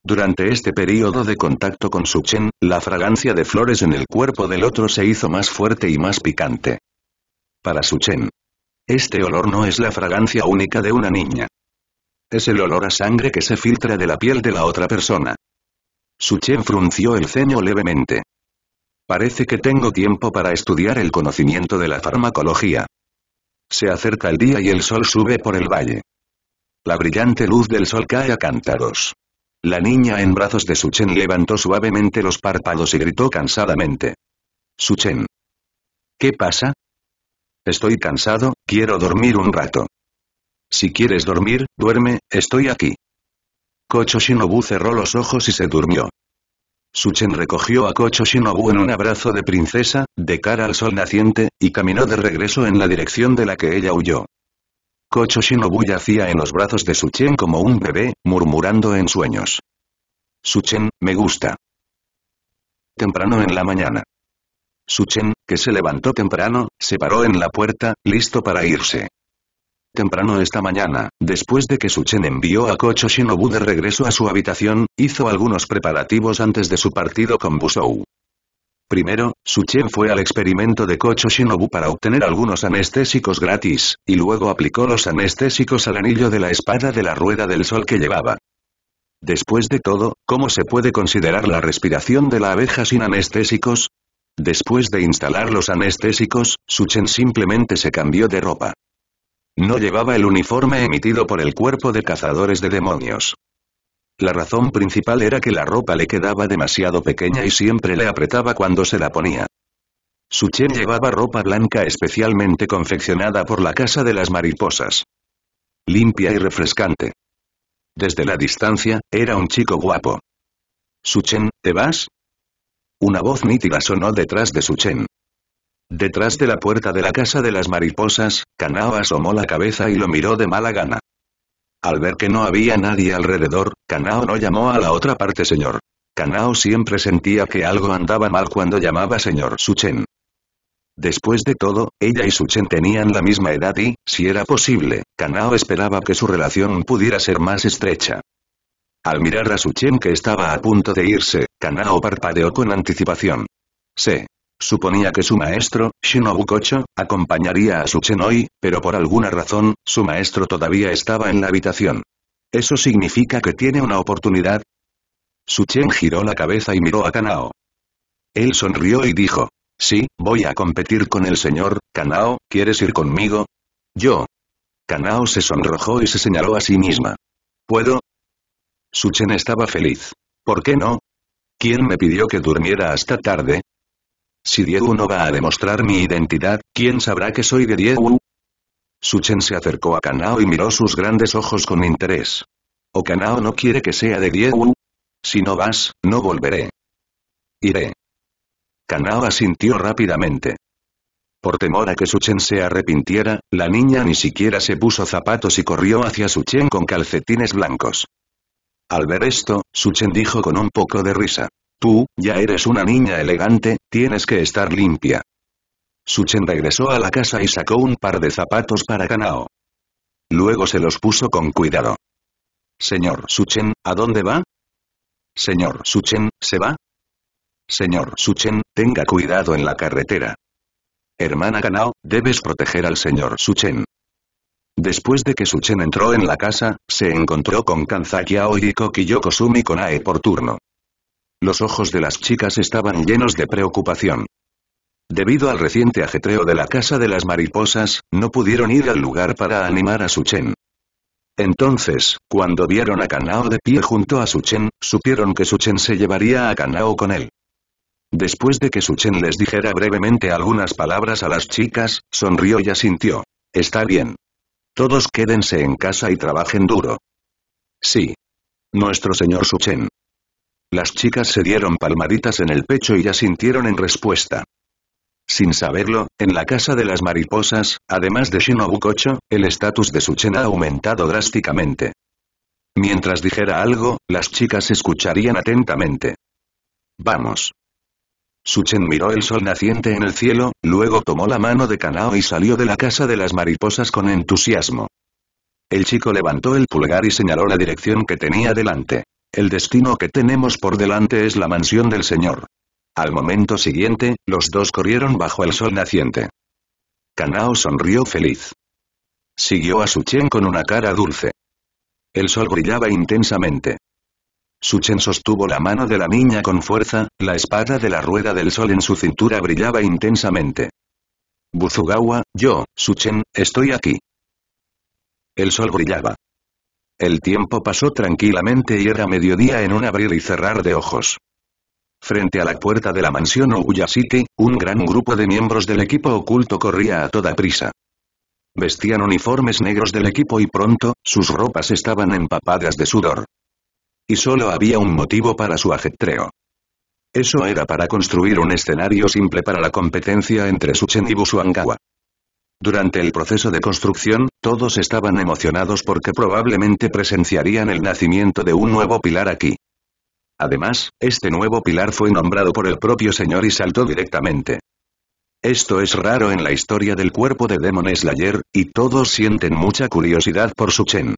Durante este periodo de contacto con Suchen, la fragancia de flores en el cuerpo del otro se hizo más fuerte y más picante. Para Suchen. Este olor no es la fragancia única de una niña. Es el olor a sangre que se filtra de la piel de la otra persona. Suchen frunció el ceño levemente. Parece que tengo tiempo para estudiar el conocimiento de la farmacología. Se acerca el día y el sol sube por el valle. La brillante luz del sol cae a cántaros. La niña en brazos de Suchen levantó suavemente los párpados y gritó cansadamente. Suchen. ¿Qué pasa? Estoy cansado, quiero dormir un rato. Si quieres dormir, duerme, estoy aquí. Kocho Shinobu cerró los ojos y se durmió. Suchen recogió a Kocho Shinobu en un abrazo de princesa, de cara al sol naciente, y caminó de regreso en la dirección de la que ella huyó. Kocho Shinobu yacía en los brazos de Suchen como un bebé, murmurando en sueños. Suchen, me gusta. Temprano en la mañana. Suchen, que se levantó temprano, se paró en la puerta, listo para irse. Temprano esta mañana, después de que Suchen envió a Kocho Shinobu de regreso a su habitación, hizo algunos preparativos antes de su partido con Busou. Primero, Suchen fue al experimento de Kocho Shinobu para obtener algunos anestésicos gratis, y luego aplicó los anestésicos al anillo de la espada de la rueda del sol que llevaba. Después de todo, ¿cómo se puede considerar la respiración de la abeja sin anestésicos? Después de instalar los anestésicos, Suchen simplemente se cambió de ropa. No llevaba el uniforme emitido por el cuerpo de cazadores de demonios. La razón principal era que la ropa le quedaba demasiado pequeña y siempre le apretaba cuando se la ponía. Suchen llevaba ropa blanca especialmente confeccionada por la Casa de las Mariposas. Limpia y refrescante. Desde la distancia, era un chico guapo. Suchen, ¿te vas? Una voz nítida sonó detrás de chen Detrás de la puerta de la casa de las mariposas, Kanao asomó la cabeza y lo miró de mala gana. Al ver que no había nadie alrededor, Kanao no llamó a la otra parte señor. Kanao siempre sentía que algo andaba mal cuando llamaba señor Suchen. Después de todo, ella y Suchen tenían la misma edad y, si era posible, Kanao esperaba que su relación pudiera ser más estrecha. Al mirar a Suchen que estaba a punto de irse, Kanao parpadeó con anticipación. «¡Sí!» Suponía que su maestro, Shinobu Kocho, acompañaría a su hoy, pero por alguna razón, su maestro todavía estaba en la habitación. ¿Eso significa que tiene una oportunidad? Suchen giró la cabeza y miró a Kanao. Él sonrió y dijo, «Sí, voy a competir con el señor, Kanao, ¿quieres ir conmigo?» «Yo». Kanao se sonrojó y se señaló a sí misma. «¿Puedo?» Suchen estaba feliz. «¿Por qué no? ¿Quién me pidió que durmiera hasta tarde?» Si Diego no va a demostrar mi identidad, ¿quién sabrá que soy de Diego? Suchen se acercó a Kanao y miró sus grandes ojos con interés. ¿O Kanao no quiere que sea de Diego? Si no vas, no volveré. Iré. Kanao asintió rápidamente. Por temor a que Suchen se arrepintiera, la niña ni siquiera se puso zapatos y corrió hacia Suchen con calcetines blancos. Al ver esto, Suchen dijo con un poco de risa. Tú, ya eres una niña elegante, tienes que estar limpia. Suchen regresó a la casa y sacó un par de zapatos para Kanao. Luego se los puso con cuidado. Señor Suchen, ¿a dónde va? Señor Suchen, ¿se va? Señor Suchen, tenga cuidado en la carretera. Hermana Kanao, debes proteger al señor Suchen. Después de que Suchen entró en la casa, se encontró con Kanzaki Aoi y Kokiyoko Sumi Konae por turno. Los ojos de las chicas estaban llenos de preocupación. Debido al reciente ajetreo de la casa de las mariposas, no pudieron ir al lugar para animar a Suchen. Entonces, cuando vieron a Kanao de pie junto a Suchen, supieron que Suchen se llevaría a Kanao con él. Después de que Suchen les dijera brevemente algunas palabras a las chicas, sonrió y asintió. Está bien. Todos quédense en casa y trabajen duro. Sí. Nuestro señor Suchen. Las chicas se dieron palmaditas en el pecho y ya sintieron en respuesta. Sin saberlo, en la casa de las mariposas, además de Shinobu Kocho, el estatus de Suchen ha aumentado drásticamente. Mientras dijera algo, las chicas escucharían atentamente. Vamos. Suchen miró el sol naciente en el cielo, luego tomó la mano de Kanao y salió de la casa de las mariposas con entusiasmo. El chico levantó el pulgar y señaló la dirección que tenía delante. El destino que tenemos por delante es la mansión del Señor. Al momento siguiente, los dos corrieron bajo el sol naciente. Kanao sonrió feliz. Siguió a Suchen con una cara dulce. El sol brillaba intensamente. Suchen sostuvo la mano de la niña con fuerza, la espada de la rueda del sol en su cintura brillaba intensamente. Buzugawa, yo, Suchen, estoy aquí. El sol brillaba. El tiempo pasó tranquilamente y era mediodía en un abrir y cerrar de ojos. Frente a la puerta de la mansión Ouya un gran grupo de miembros del equipo oculto corría a toda prisa. Vestían uniformes negros del equipo y pronto, sus ropas estaban empapadas de sudor. Y solo había un motivo para su ajetreo. Eso era para construir un escenario simple para la competencia entre Suchen y Busuangawa. Durante el proceso de construcción, todos estaban emocionados porque probablemente presenciarían el nacimiento de un nuevo pilar aquí. Además, este nuevo pilar fue nombrado por el propio señor y saltó directamente. Esto es raro en la historia del cuerpo de Demon Slayer, y todos sienten mucha curiosidad por Chen.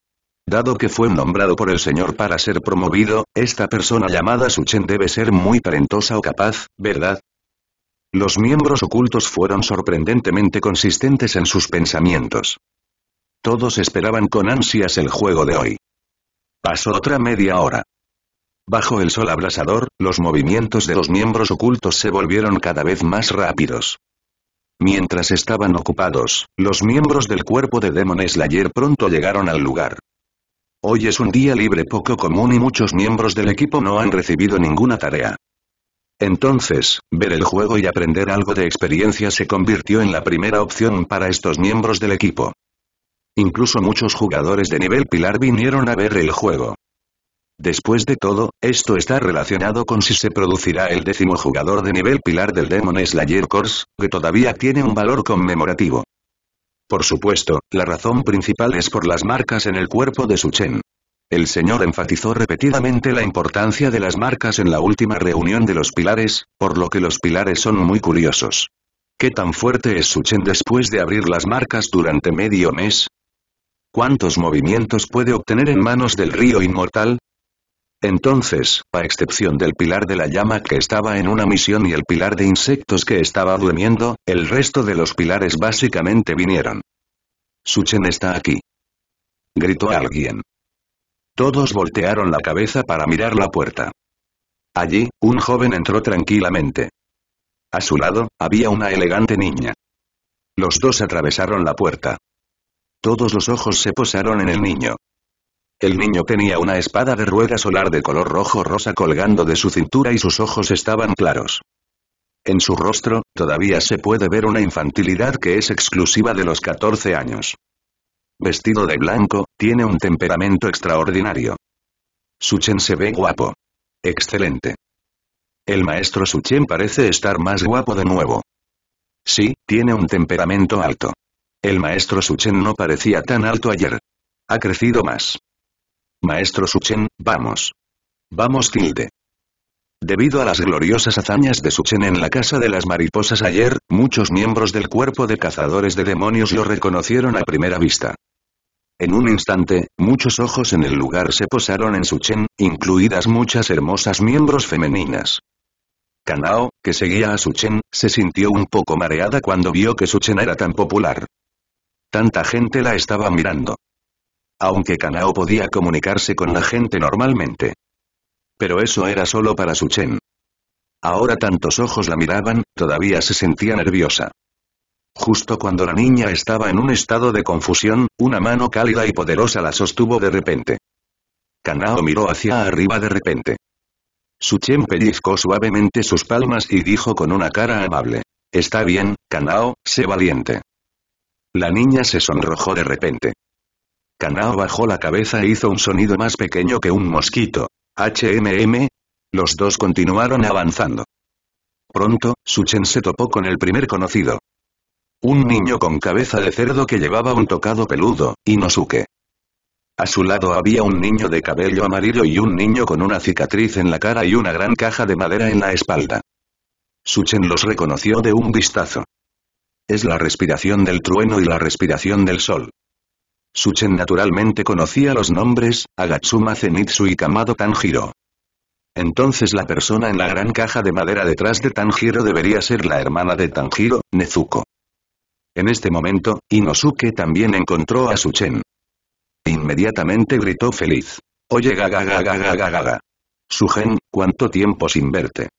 Dado que fue nombrado por el señor para ser promovido, esta persona llamada Suchen debe ser muy talentosa o capaz, ¿verdad? Los miembros ocultos fueron sorprendentemente consistentes en sus pensamientos. Todos esperaban con ansias el juego de hoy. Pasó otra media hora. Bajo el sol abrasador, los movimientos de los miembros ocultos se volvieron cada vez más rápidos. Mientras estaban ocupados, los miembros del cuerpo de Demon Slayer pronto llegaron al lugar. Hoy es un día libre poco común y muchos miembros del equipo no han recibido ninguna tarea. Entonces, ver el juego y aprender algo de experiencia se convirtió en la primera opción para estos miembros del equipo. Incluso muchos jugadores de nivel pilar vinieron a ver el juego. Después de todo, esto está relacionado con si se producirá el décimo jugador de nivel pilar del Demon Slayer Course, que todavía tiene un valor conmemorativo. Por supuesto, la razón principal es por las marcas en el cuerpo de Suchen. El señor enfatizó repetidamente la importancia de las marcas en la última reunión de los pilares, por lo que los pilares son muy curiosos. ¿Qué tan fuerte es Suchen después de abrir las marcas durante medio mes? ¿Cuántos movimientos puede obtener en manos del río inmortal? Entonces, a excepción del pilar de la llama que estaba en una misión y el pilar de insectos que estaba durmiendo, el resto de los pilares básicamente vinieron. Suchen está aquí. Gritó alguien. Todos voltearon la cabeza para mirar la puerta. Allí, un joven entró tranquilamente. A su lado, había una elegante niña. Los dos atravesaron la puerta. Todos los ojos se posaron en el niño. El niño tenía una espada de rueda solar de color rojo rosa colgando de su cintura y sus ojos estaban claros. En su rostro, todavía se puede ver una infantilidad que es exclusiva de los 14 años. Vestido de blanco, tiene un temperamento extraordinario. Suchen se ve guapo. Excelente. El maestro Suchen parece estar más guapo de nuevo. Sí, tiene un temperamento alto. El maestro Suchen no parecía tan alto ayer. Ha crecido más. Maestro Suchen, vamos. Vamos tilde. Debido a las gloriosas hazañas de Suchen en la Casa de las Mariposas ayer, muchos miembros del cuerpo de cazadores de demonios lo reconocieron a primera vista. En un instante, muchos ojos en el lugar se posaron en su Chen, incluidas muchas hermosas miembros femeninas. Kanao, que seguía a su Chen, se sintió un poco mareada cuando vio que su Chen era tan popular. Tanta gente la estaba mirando. Aunque Kanao podía comunicarse con la gente normalmente. Pero eso era solo para su Chen. Ahora tantos ojos la miraban, todavía se sentía nerviosa. Justo cuando la niña estaba en un estado de confusión, una mano cálida y poderosa la sostuvo de repente. Kanao miró hacia arriba de repente. Suchen pellizcó suavemente sus palmas y dijo con una cara amable. Está bien, Kanao, sé valiente. La niña se sonrojó de repente. Kanao bajó la cabeza e hizo un sonido más pequeño que un mosquito. HMM. Los dos continuaron avanzando. Pronto, Suchen se topó con el primer conocido. Un niño con cabeza de cerdo que llevaba un tocado peludo, Inosuke. A su lado había un niño de cabello amarillo y un niño con una cicatriz en la cara y una gran caja de madera en la espalda. Suchen los reconoció de un vistazo. Es la respiración del trueno y la respiración del sol. Suchen naturalmente conocía los nombres, Agatsuma Zenitsu y Kamado Tanjiro. Entonces la persona en la gran caja de madera detrás de Tanjiro debería ser la hermana de Tanjiro, Nezuko. En este momento, Inosuke también encontró a Suchen. Inmediatamente gritó feliz. Oye gaga gaga gaga gaga. Suchen, ¿cuánto tiempo sin verte?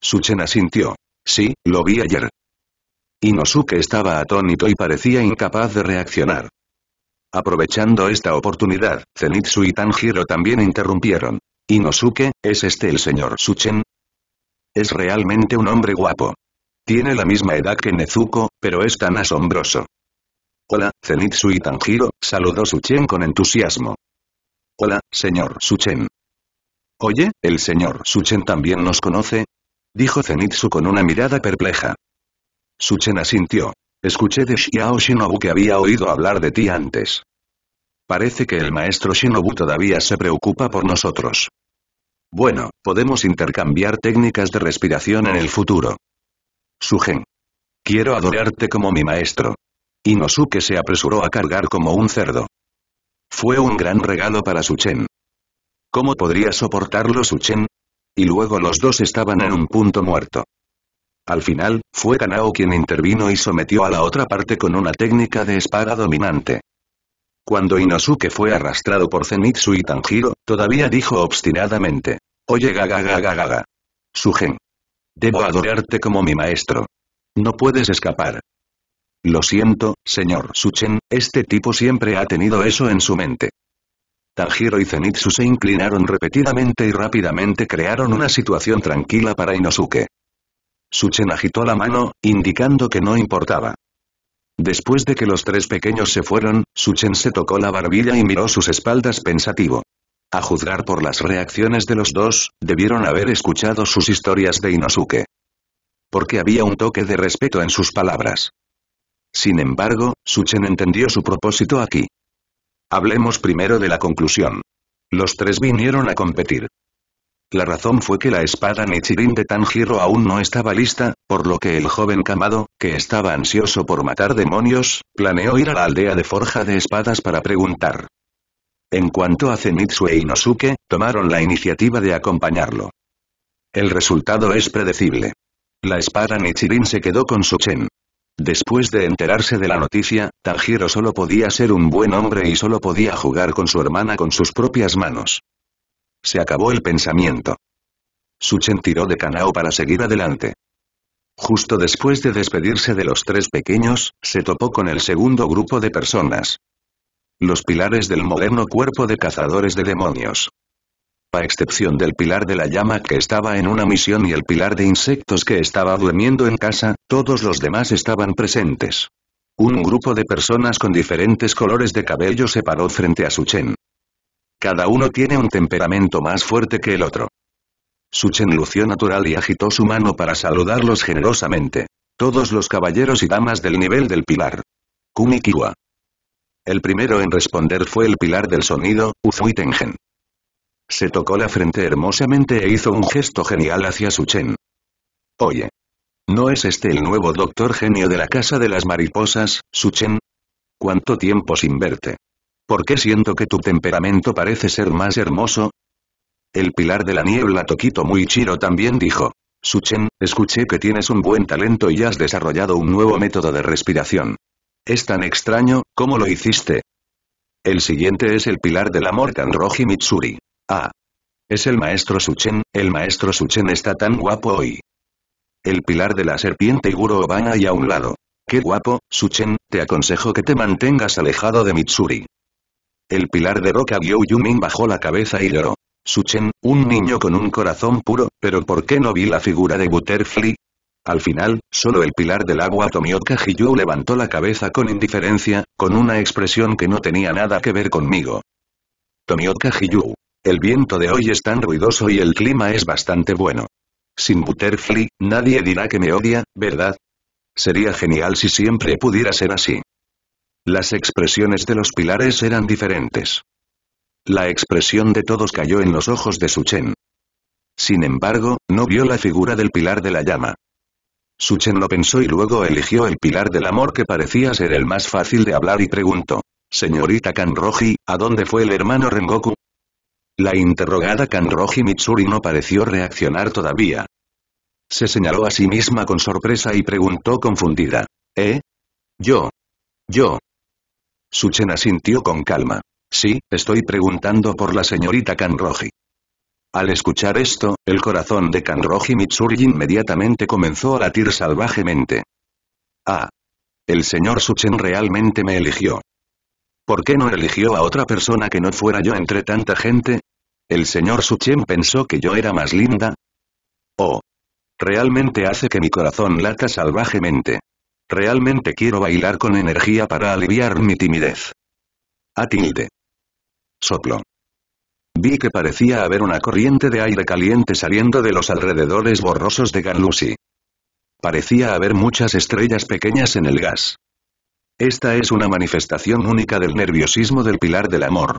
Suchen asintió. Sí, lo vi ayer. Inosuke estaba atónito y parecía incapaz de reaccionar. Aprovechando esta oportunidad, Zenitsu y Tanjiro también interrumpieron. Inosuke, ¿es este el señor Suchen? Es realmente un hombre guapo. Tiene la misma edad que Nezuko, pero es tan asombroso. Hola, Zenitsu y Tanjiro, saludó Suchen con entusiasmo. Hola, señor Suchen. Oye, ¿el señor Suchen también nos conoce? Dijo Zenitsu con una mirada perpleja. Suchen asintió. Escuché de Xiao Shinobu que había oído hablar de ti antes. Parece que el maestro Shinobu todavía se preocupa por nosotros. Bueno, podemos intercambiar técnicas de respiración en el futuro. Sugen. Quiero adorarte como mi maestro. Inosuke se apresuró a cargar como un cerdo. Fue un gran regalo para Suchen. ¿Cómo podría soportarlo Suchen? Y luego los dos estaban en un punto muerto. Al final, fue Kanao quien intervino y sometió a la otra parte con una técnica de espada dominante. Cuando Inosuke fue arrastrado por Zenitsu y Tanjiro, todavía dijo obstinadamente. Oye gaga gaga gaga. Sugen. Debo adorarte como mi maestro. No puedes escapar. Lo siento, señor Suchen, este tipo siempre ha tenido eso en su mente. Tanjiro y Zenitsu se inclinaron repetidamente y rápidamente crearon una situación tranquila para Inosuke. Suchen agitó la mano, indicando que no importaba. Después de que los tres pequeños se fueron, Suchen se tocó la barbilla y miró sus espaldas pensativo. A juzgar por las reacciones de los dos, debieron haber escuchado sus historias de Inosuke. Porque había un toque de respeto en sus palabras. Sin embargo, Suchen entendió su propósito aquí. Hablemos primero de la conclusión. Los tres vinieron a competir. La razón fue que la espada Nichirin de Tanjiro aún no estaba lista, por lo que el joven Kamado, que estaba ansioso por matar demonios, planeó ir a la aldea de Forja de Espadas para preguntar. En cuanto a Zenitsu e Inosuke, tomaron la iniciativa de acompañarlo. El resultado es predecible. La espada Nichirin se quedó con Suchen. Después de enterarse de la noticia, Tanjiro solo podía ser un buen hombre y solo podía jugar con su hermana con sus propias manos. Se acabó el pensamiento. Suchen tiró de Kanao para seguir adelante. Justo después de despedirse de los tres pequeños, se topó con el segundo grupo de personas. Los pilares del moderno cuerpo de cazadores de demonios. A excepción del pilar de la llama que estaba en una misión y el pilar de insectos que estaba durmiendo en casa, todos los demás estaban presentes. Un grupo de personas con diferentes colores de cabello se paró frente a Suchen. Cada uno tiene un temperamento más fuerte que el otro. Suchen lució natural y agitó su mano para saludarlos generosamente. Todos los caballeros y damas del nivel del pilar. Kumikiwa. El primero en responder fue el pilar del sonido, Uzui Se tocó la frente hermosamente e hizo un gesto genial hacia Su Chen. Oye. ¿No es este el nuevo doctor genio de la Casa de las Mariposas, Suchen? ¿Cuánto tiempo sin verte? ¿Por qué siento que tu temperamento parece ser más hermoso? El pilar de la niebla Tokito Muichiro también dijo. Suchen, escuché que tienes un buen talento y has desarrollado un nuevo método de respiración. Es tan extraño, ¿cómo lo hiciste? El siguiente es el pilar del amor Kanroji Mitsuri. Ah. Es el maestro Suchen, el maestro Suchen está tan guapo hoy. El pilar de la serpiente Guro Obana y a un lado. Qué guapo, Suchen, te aconsejo que te mantengas alejado de Mitsuri. El pilar de roca Gyu Yumin bajó la cabeza y lloró. Suchen, un niño con un corazón puro, pero ¿por qué no vi la figura de Butterfly? Al final, solo el pilar del agua Tomioka Hiyu levantó la cabeza con indiferencia, con una expresión que no tenía nada que ver conmigo. Tomioka Hiyu. El viento de hoy es tan ruidoso y el clima es bastante bueno. Sin Butterfly, nadie dirá que me odia, ¿verdad? Sería genial si siempre pudiera ser así. Las expresiones de los pilares eran diferentes. La expresión de todos cayó en los ojos de Suchen. Sin embargo, no vio la figura del pilar de la llama. Suchen lo pensó y luego eligió el pilar del amor que parecía ser el más fácil de hablar y preguntó. Señorita Kanroji, ¿a dónde fue el hermano Rengoku? La interrogada Kanroji Mitsuri no pareció reaccionar todavía. Se señaló a sí misma con sorpresa y preguntó confundida. ¿Eh? Yo. Yo. Suchen asintió con calma. Sí, estoy preguntando por la señorita Kanroji. Al escuchar esto, el corazón de Kanroji Mitsuri inmediatamente comenzó a latir salvajemente. Ah. El señor Suchen realmente me eligió. ¿Por qué no eligió a otra persona que no fuera yo entre tanta gente? ¿El señor Suchen pensó que yo era más linda? Oh. Realmente hace que mi corazón lata salvajemente. Realmente quiero bailar con energía para aliviar mi timidez. A tilde. Soplo. Vi que parecía haber una corriente de aire caliente saliendo de los alrededores borrosos de Ganlusi. Parecía haber muchas estrellas pequeñas en el gas. Esta es una manifestación única del nerviosismo del pilar del amor.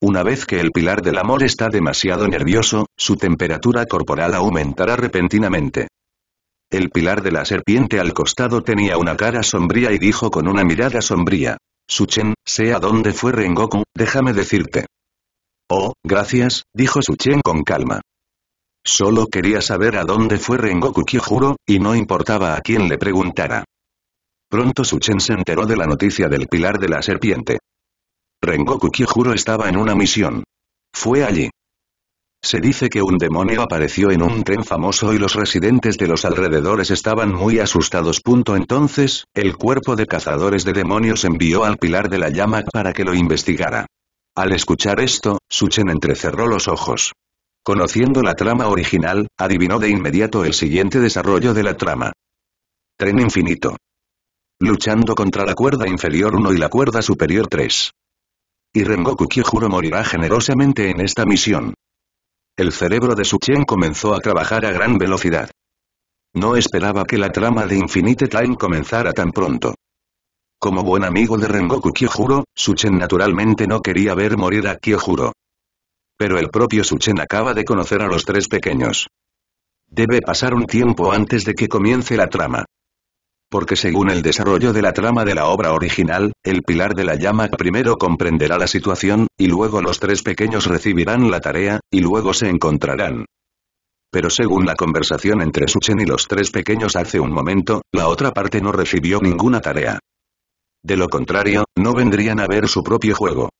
Una vez que el pilar del amor está demasiado nervioso, su temperatura corporal aumentará repentinamente. El pilar de la serpiente al costado tenía una cara sombría y dijo con una mirada sombría. Suchen, sea a dónde fue Rengoku, déjame decirte. Oh, gracias, dijo Suchen con calma. Solo quería saber a dónde fue Rengoku Kyojuro, y no importaba a quién le preguntara. Pronto Suchen se enteró de la noticia del Pilar de la Serpiente. Rengoku Kyojuro estaba en una misión. Fue allí. Se dice que un demonio apareció en un tren famoso y los residentes de los alrededores estaban muy asustados. Punto entonces, el cuerpo de cazadores de demonios envió al Pilar de la Llama para que lo investigara. Al escuchar esto, Suchen entrecerró los ojos. Conociendo la trama original, adivinó de inmediato el siguiente desarrollo de la trama. Tren infinito. Luchando contra la cuerda inferior 1 y la cuerda superior 3. Y Rengoku Kijuro morirá generosamente en esta misión. El cerebro de Suchen comenzó a trabajar a gran velocidad. No esperaba que la trama de Infinite Time comenzara tan pronto. Como buen amigo de Rengoku Kyojuro, Suchen naturalmente no quería ver morir a Kyojuro. Pero el propio Suchen acaba de conocer a los tres pequeños. Debe pasar un tiempo antes de que comience la trama. Porque según el desarrollo de la trama de la obra original, el pilar de la llama primero comprenderá la situación, y luego los tres pequeños recibirán la tarea, y luego se encontrarán. Pero según la conversación entre Suchen y los tres pequeños hace un momento, la otra parte no recibió ninguna tarea. De lo contrario, no vendrían a ver su propio juego.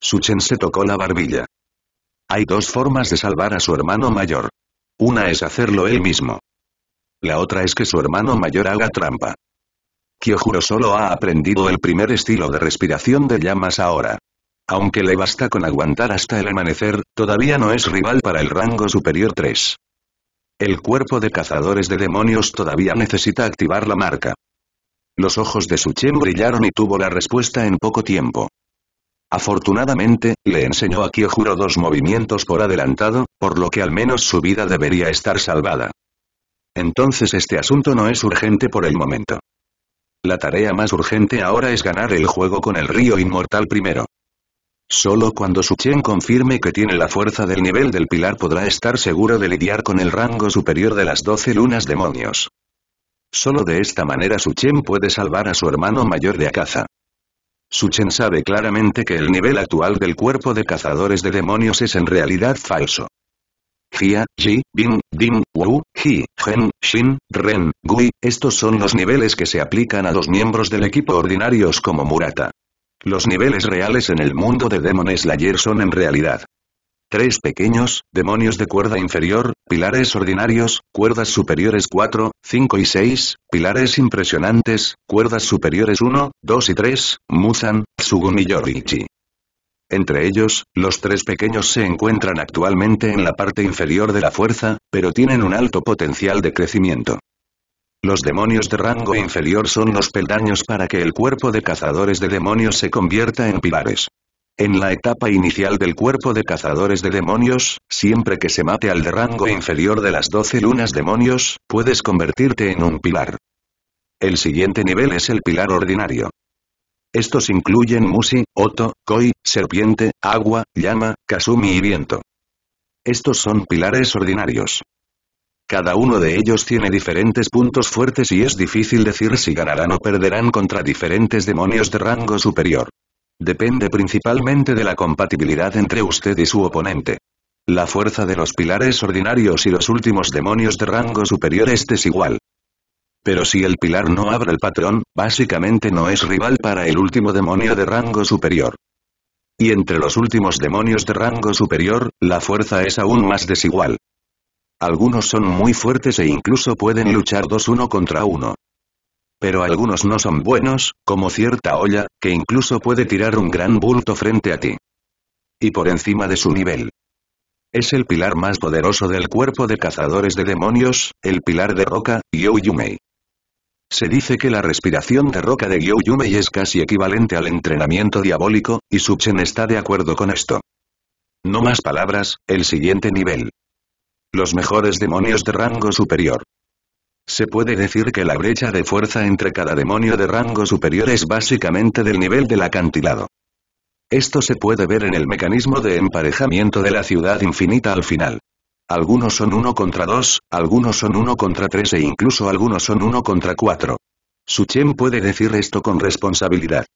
Suchen se tocó la barbilla. Hay dos formas de salvar a su hermano mayor. Una es hacerlo él mismo. La otra es que su hermano mayor haga trampa. Kyojuro solo ha aprendido el primer estilo de respiración de llamas ahora. Aunque le basta con aguantar hasta el amanecer, todavía no es rival para el rango superior 3. El cuerpo de cazadores de demonios todavía necesita activar la marca. Los ojos de Suchen brillaron y tuvo la respuesta en poco tiempo. Afortunadamente, le enseñó a Kyojuro dos movimientos por adelantado, por lo que al menos su vida debería estar salvada. Entonces este asunto no es urgente por el momento. La tarea más urgente ahora es ganar el juego con el río inmortal primero. Solo cuando Suchen confirme que tiene la fuerza del nivel del pilar podrá estar seguro de lidiar con el rango superior de las 12 lunas demonios. Solo de esta manera Suchen puede salvar a su hermano mayor de Akaza. Suchen sabe claramente que el nivel actual del cuerpo de cazadores de demonios es en realidad falso. Jia, Ji, Bin, "ding", Wu, Ji, Gen, Shin, Ren, Gui, estos son los niveles que se aplican a los miembros del equipo ordinarios como Murata. Los niveles reales en el mundo de Demon Slayer son en realidad Tres pequeños, demonios de cuerda inferior, pilares ordinarios, cuerdas superiores 4, 5 y 6, pilares impresionantes, cuerdas superiores 1, 2 y 3, Musan, y Yorichi. Entre ellos, los tres pequeños se encuentran actualmente en la parte inferior de la fuerza, pero tienen un alto potencial de crecimiento. Los demonios de rango inferior son los peldaños para que el cuerpo de cazadores de demonios se convierta en pilares. En la etapa inicial del cuerpo de cazadores de demonios, siempre que se mate al de rango inferior de las 12 lunas demonios, puedes convertirte en un pilar. El siguiente nivel es el pilar ordinario. Estos incluyen Musi, Oto, Koi, Serpiente, Agua, Llama, Kasumi y Viento. Estos son pilares ordinarios. Cada uno de ellos tiene diferentes puntos fuertes y es difícil decir si ganarán o perderán contra diferentes demonios de rango superior. Depende principalmente de la compatibilidad entre usted y su oponente. La fuerza de los pilares ordinarios y los últimos demonios de rango superior este es desigual. Pero si el pilar no abre el patrón, básicamente no es rival para el último demonio de rango superior. Y entre los últimos demonios de rango superior, la fuerza es aún más desigual. Algunos son muy fuertes e incluso pueden luchar 2-1 contra uno. Pero algunos no son buenos, como cierta olla, que incluso puede tirar un gran bulto frente a ti. Y por encima de su nivel. Es el pilar más poderoso del cuerpo de cazadores de demonios, el pilar de roca, Yumei. Se dice que la respiración de roca de Yoyumei es casi equivalente al entrenamiento diabólico, y Subchen está de acuerdo con esto. No más palabras, el siguiente nivel. Los mejores demonios de rango superior. Se puede decir que la brecha de fuerza entre cada demonio de rango superior es básicamente del nivel del acantilado. Esto se puede ver en el mecanismo de emparejamiento de la ciudad infinita al final. Algunos son uno contra dos, algunos son uno contra tres e incluso algunos son uno contra Su Chen puede decir esto con responsabilidad.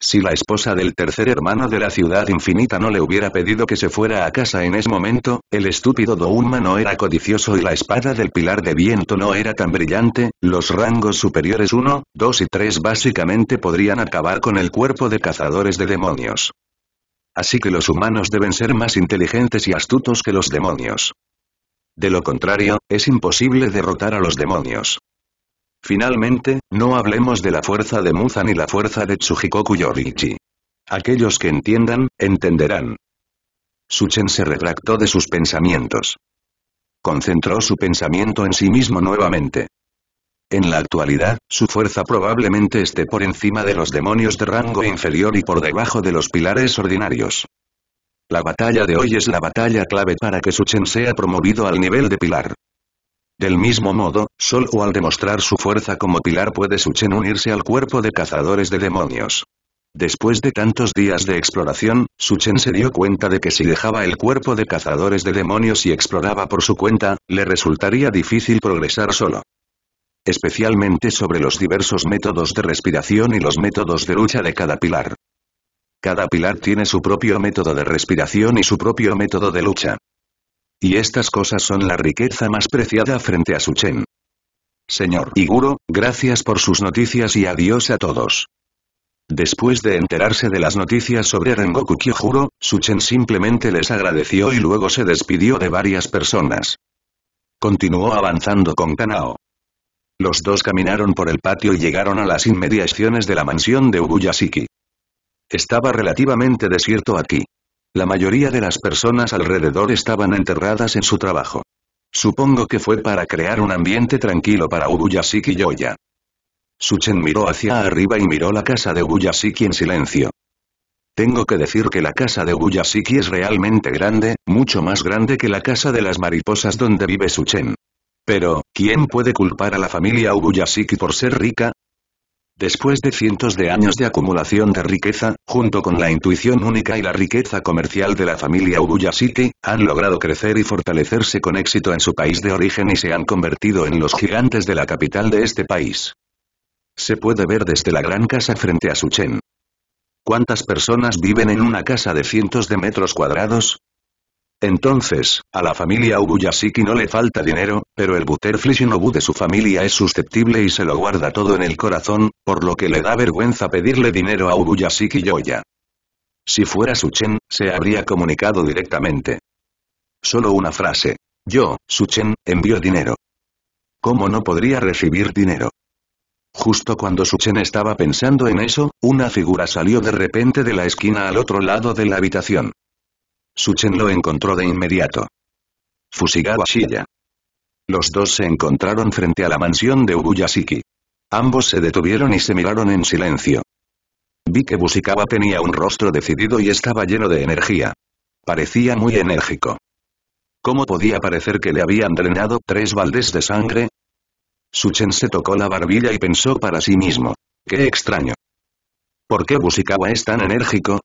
Si la esposa del tercer hermano de la ciudad infinita no le hubiera pedido que se fuera a casa en ese momento, el estúpido Douma no era codicioso y la espada del pilar de viento no era tan brillante, los rangos superiores 1, 2 y 3 básicamente podrían acabar con el cuerpo de cazadores de demonios. Así que los humanos deben ser más inteligentes y astutos que los demonios. De lo contrario, es imposible derrotar a los demonios. Finalmente, no hablemos de la fuerza de Muza ni la fuerza de Tsuhikoku Yorichi. Aquellos que entiendan, entenderán. Suchen se retractó de sus pensamientos. Concentró su pensamiento en sí mismo nuevamente. En la actualidad, su fuerza probablemente esté por encima de los demonios de rango inferior y por debajo de los pilares ordinarios. La batalla de hoy es la batalla clave para que Suchen sea promovido al nivel de pilar. Del mismo modo, solo al demostrar su fuerza como pilar puede Suchen unirse al cuerpo de cazadores de demonios. Después de tantos días de exploración, Suchen se dio cuenta de que si dejaba el cuerpo de cazadores de demonios y exploraba por su cuenta, le resultaría difícil progresar solo. Especialmente sobre los diversos métodos de respiración y los métodos de lucha de cada pilar. Cada pilar tiene su propio método de respiración y su propio método de lucha. Y estas cosas son la riqueza más preciada frente a Suchen. Señor Iguro, gracias por sus noticias y adiós a todos. Después de enterarse de las noticias sobre Rengoku Kyojuro, Suchen simplemente les agradeció y luego se despidió de varias personas. Continuó avanzando con Kanao. Los dos caminaron por el patio y llegaron a las inmediaciones de la mansión de Ubuyashiki. Estaba relativamente desierto aquí. La mayoría de las personas alrededor estaban enterradas en su trabajo. Supongo que fue para crear un ambiente tranquilo para Ubuyasiki Yoya. Suchen miró hacia arriba y miró la casa de Ubuyasiki en silencio. Tengo que decir que la casa de Ubuyasiki es realmente grande, mucho más grande que la casa de las mariposas donde vive Suchen. Pero, ¿quién puede culpar a la familia Ubuyasiki por ser rica? Después de cientos de años de acumulación de riqueza, junto con la intuición única y la riqueza comercial de la familia City, han logrado crecer y fortalecerse con éxito en su país de origen y se han convertido en los gigantes de la capital de este país. Se puede ver desde la gran casa frente a Suchen. ¿Cuántas personas viven en una casa de cientos de metros cuadrados? Entonces, a la familia Ubuyashiki no le falta dinero, pero el Butterfly Shinobu de su familia es susceptible y se lo guarda todo en el corazón, por lo que le da vergüenza pedirle dinero a Ubuyashiki Yoya. Si fuera Suchen, se habría comunicado directamente. Solo una frase. Yo, Suchen, envío dinero. ¿Cómo no podría recibir dinero? Justo cuando Suchen estaba pensando en eso, una figura salió de repente de la esquina al otro lado de la habitación. Suchen lo encontró de inmediato. Fusigawa Shiya. Los dos se encontraron frente a la mansión de Ubuyashiki. Ambos se detuvieron y se miraron en silencio. Vi que Busikawa tenía un rostro decidido y estaba lleno de energía. Parecía muy enérgico. ¿Cómo podía parecer que le habían drenado tres baldes de sangre? Suchen se tocó la barbilla y pensó para sí mismo. ¡Qué extraño! ¿Por qué Busikawa es tan enérgico?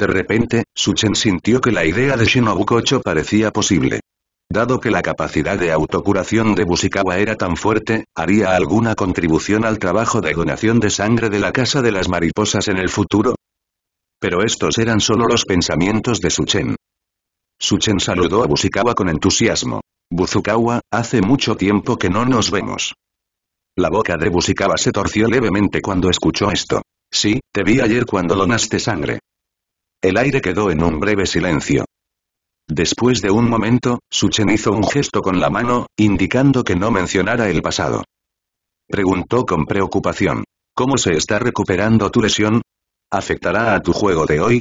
De repente, Suchen sintió que la idea de Shinobu Kocho parecía posible. Dado que la capacidad de autocuración de Busikawa era tan fuerte, ¿haría alguna contribución al trabajo de donación de sangre de la Casa de las Mariposas en el futuro? Pero estos eran solo los pensamientos de Suchen. Suchen saludó a Busikawa con entusiasmo. Buzukawa, hace mucho tiempo que no nos vemos. La boca de Busikawa se torció levemente cuando escuchó esto. Sí, te vi ayer cuando donaste sangre. El aire quedó en un breve silencio. Después de un momento, Suchen hizo un gesto con la mano, indicando que no mencionara el pasado. Preguntó con preocupación. ¿Cómo se está recuperando tu lesión? ¿Afectará a tu juego de hoy?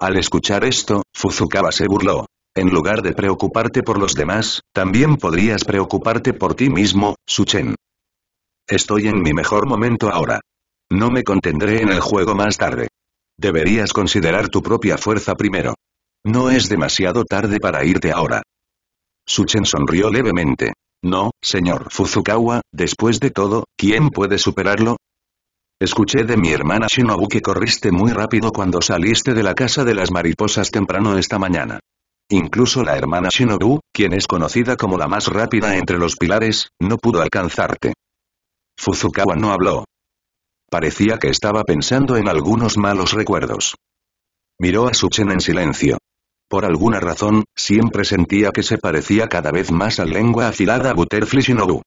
Al escuchar esto, Fuzukawa se burló. En lugar de preocuparte por los demás, también podrías preocuparte por ti mismo, Suchen. Estoy en mi mejor momento ahora. No me contendré en el juego más tarde. Deberías considerar tu propia fuerza primero. No es demasiado tarde para irte ahora. Suchen sonrió levemente. No, señor Fuzukawa, después de todo, ¿quién puede superarlo? Escuché de mi hermana Shinobu que corriste muy rápido cuando saliste de la casa de las mariposas temprano esta mañana. Incluso la hermana Shinobu, quien es conocida como la más rápida entre los pilares, no pudo alcanzarte. Fuzukawa no habló, Parecía que estaba pensando en algunos malos recuerdos. Miró a Suchen en silencio. Por alguna razón, siempre sentía que se parecía cada vez más a lengua afilada Butterfly Shinobu.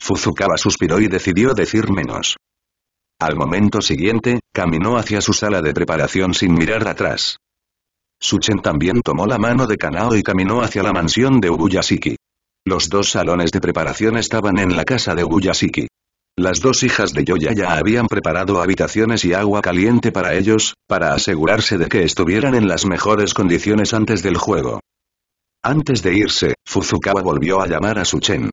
Fuzukawa suspiró y decidió decir menos. Al momento siguiente, caminó hacia su sala de preparación sin mirar atrás. Suchen también tomó la mano de Kanao y caminó hacia la mansión de Ubuyashiki. Los dos salones de preparación estaban en la casa de Ubuyashiki. Las dos hijas de Yoya ya habían preparado habitaciones y agua caliente para ellos, para asegurarse de que estuvieran en las mejores condiciones antes del juego. Antes de irse, Fuzukawa volvió a llamar a Suchen.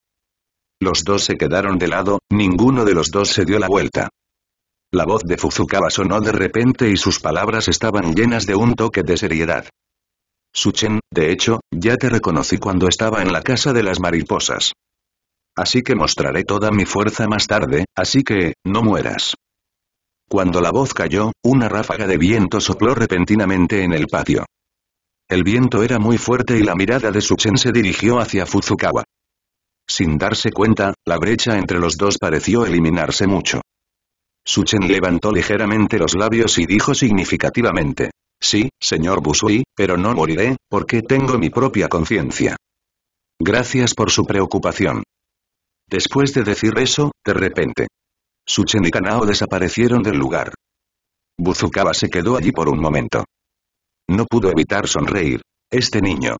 Los dos se quedaron de lado, ninguno de los dos se dio la vuelta. La voz de Fuzukawa sonó de repente y sus palabras estaban llenas de un toque de seriedad. Suchen, de hecho, ya te reconocí cuando estaba en la casa de las mariposas. Así que mostraré toda mi fuerza más tarde, así que, no mueras. Cuando la voz cayó, una ráfaga de viento sopló repentinamente en el patio. El viento era muy fuerte y la mirada de Suchen se dirigió hacia Fuzukawa. Sin darse cuenta, la brecha entre los dos pareció eliminarse mucho. Suchen levantó ligeramente los labios y dijo significativamente, «Sí, señor Busui, pero no moriré, porque tengo mi propia conciencia. Gracias por su preocupación». Después de decir eso, de repente. Suchen y Kanao desaparecieron del lugar. Buzukawa se quedó allí por un momento. No pudo evitar sonreír. Este niño,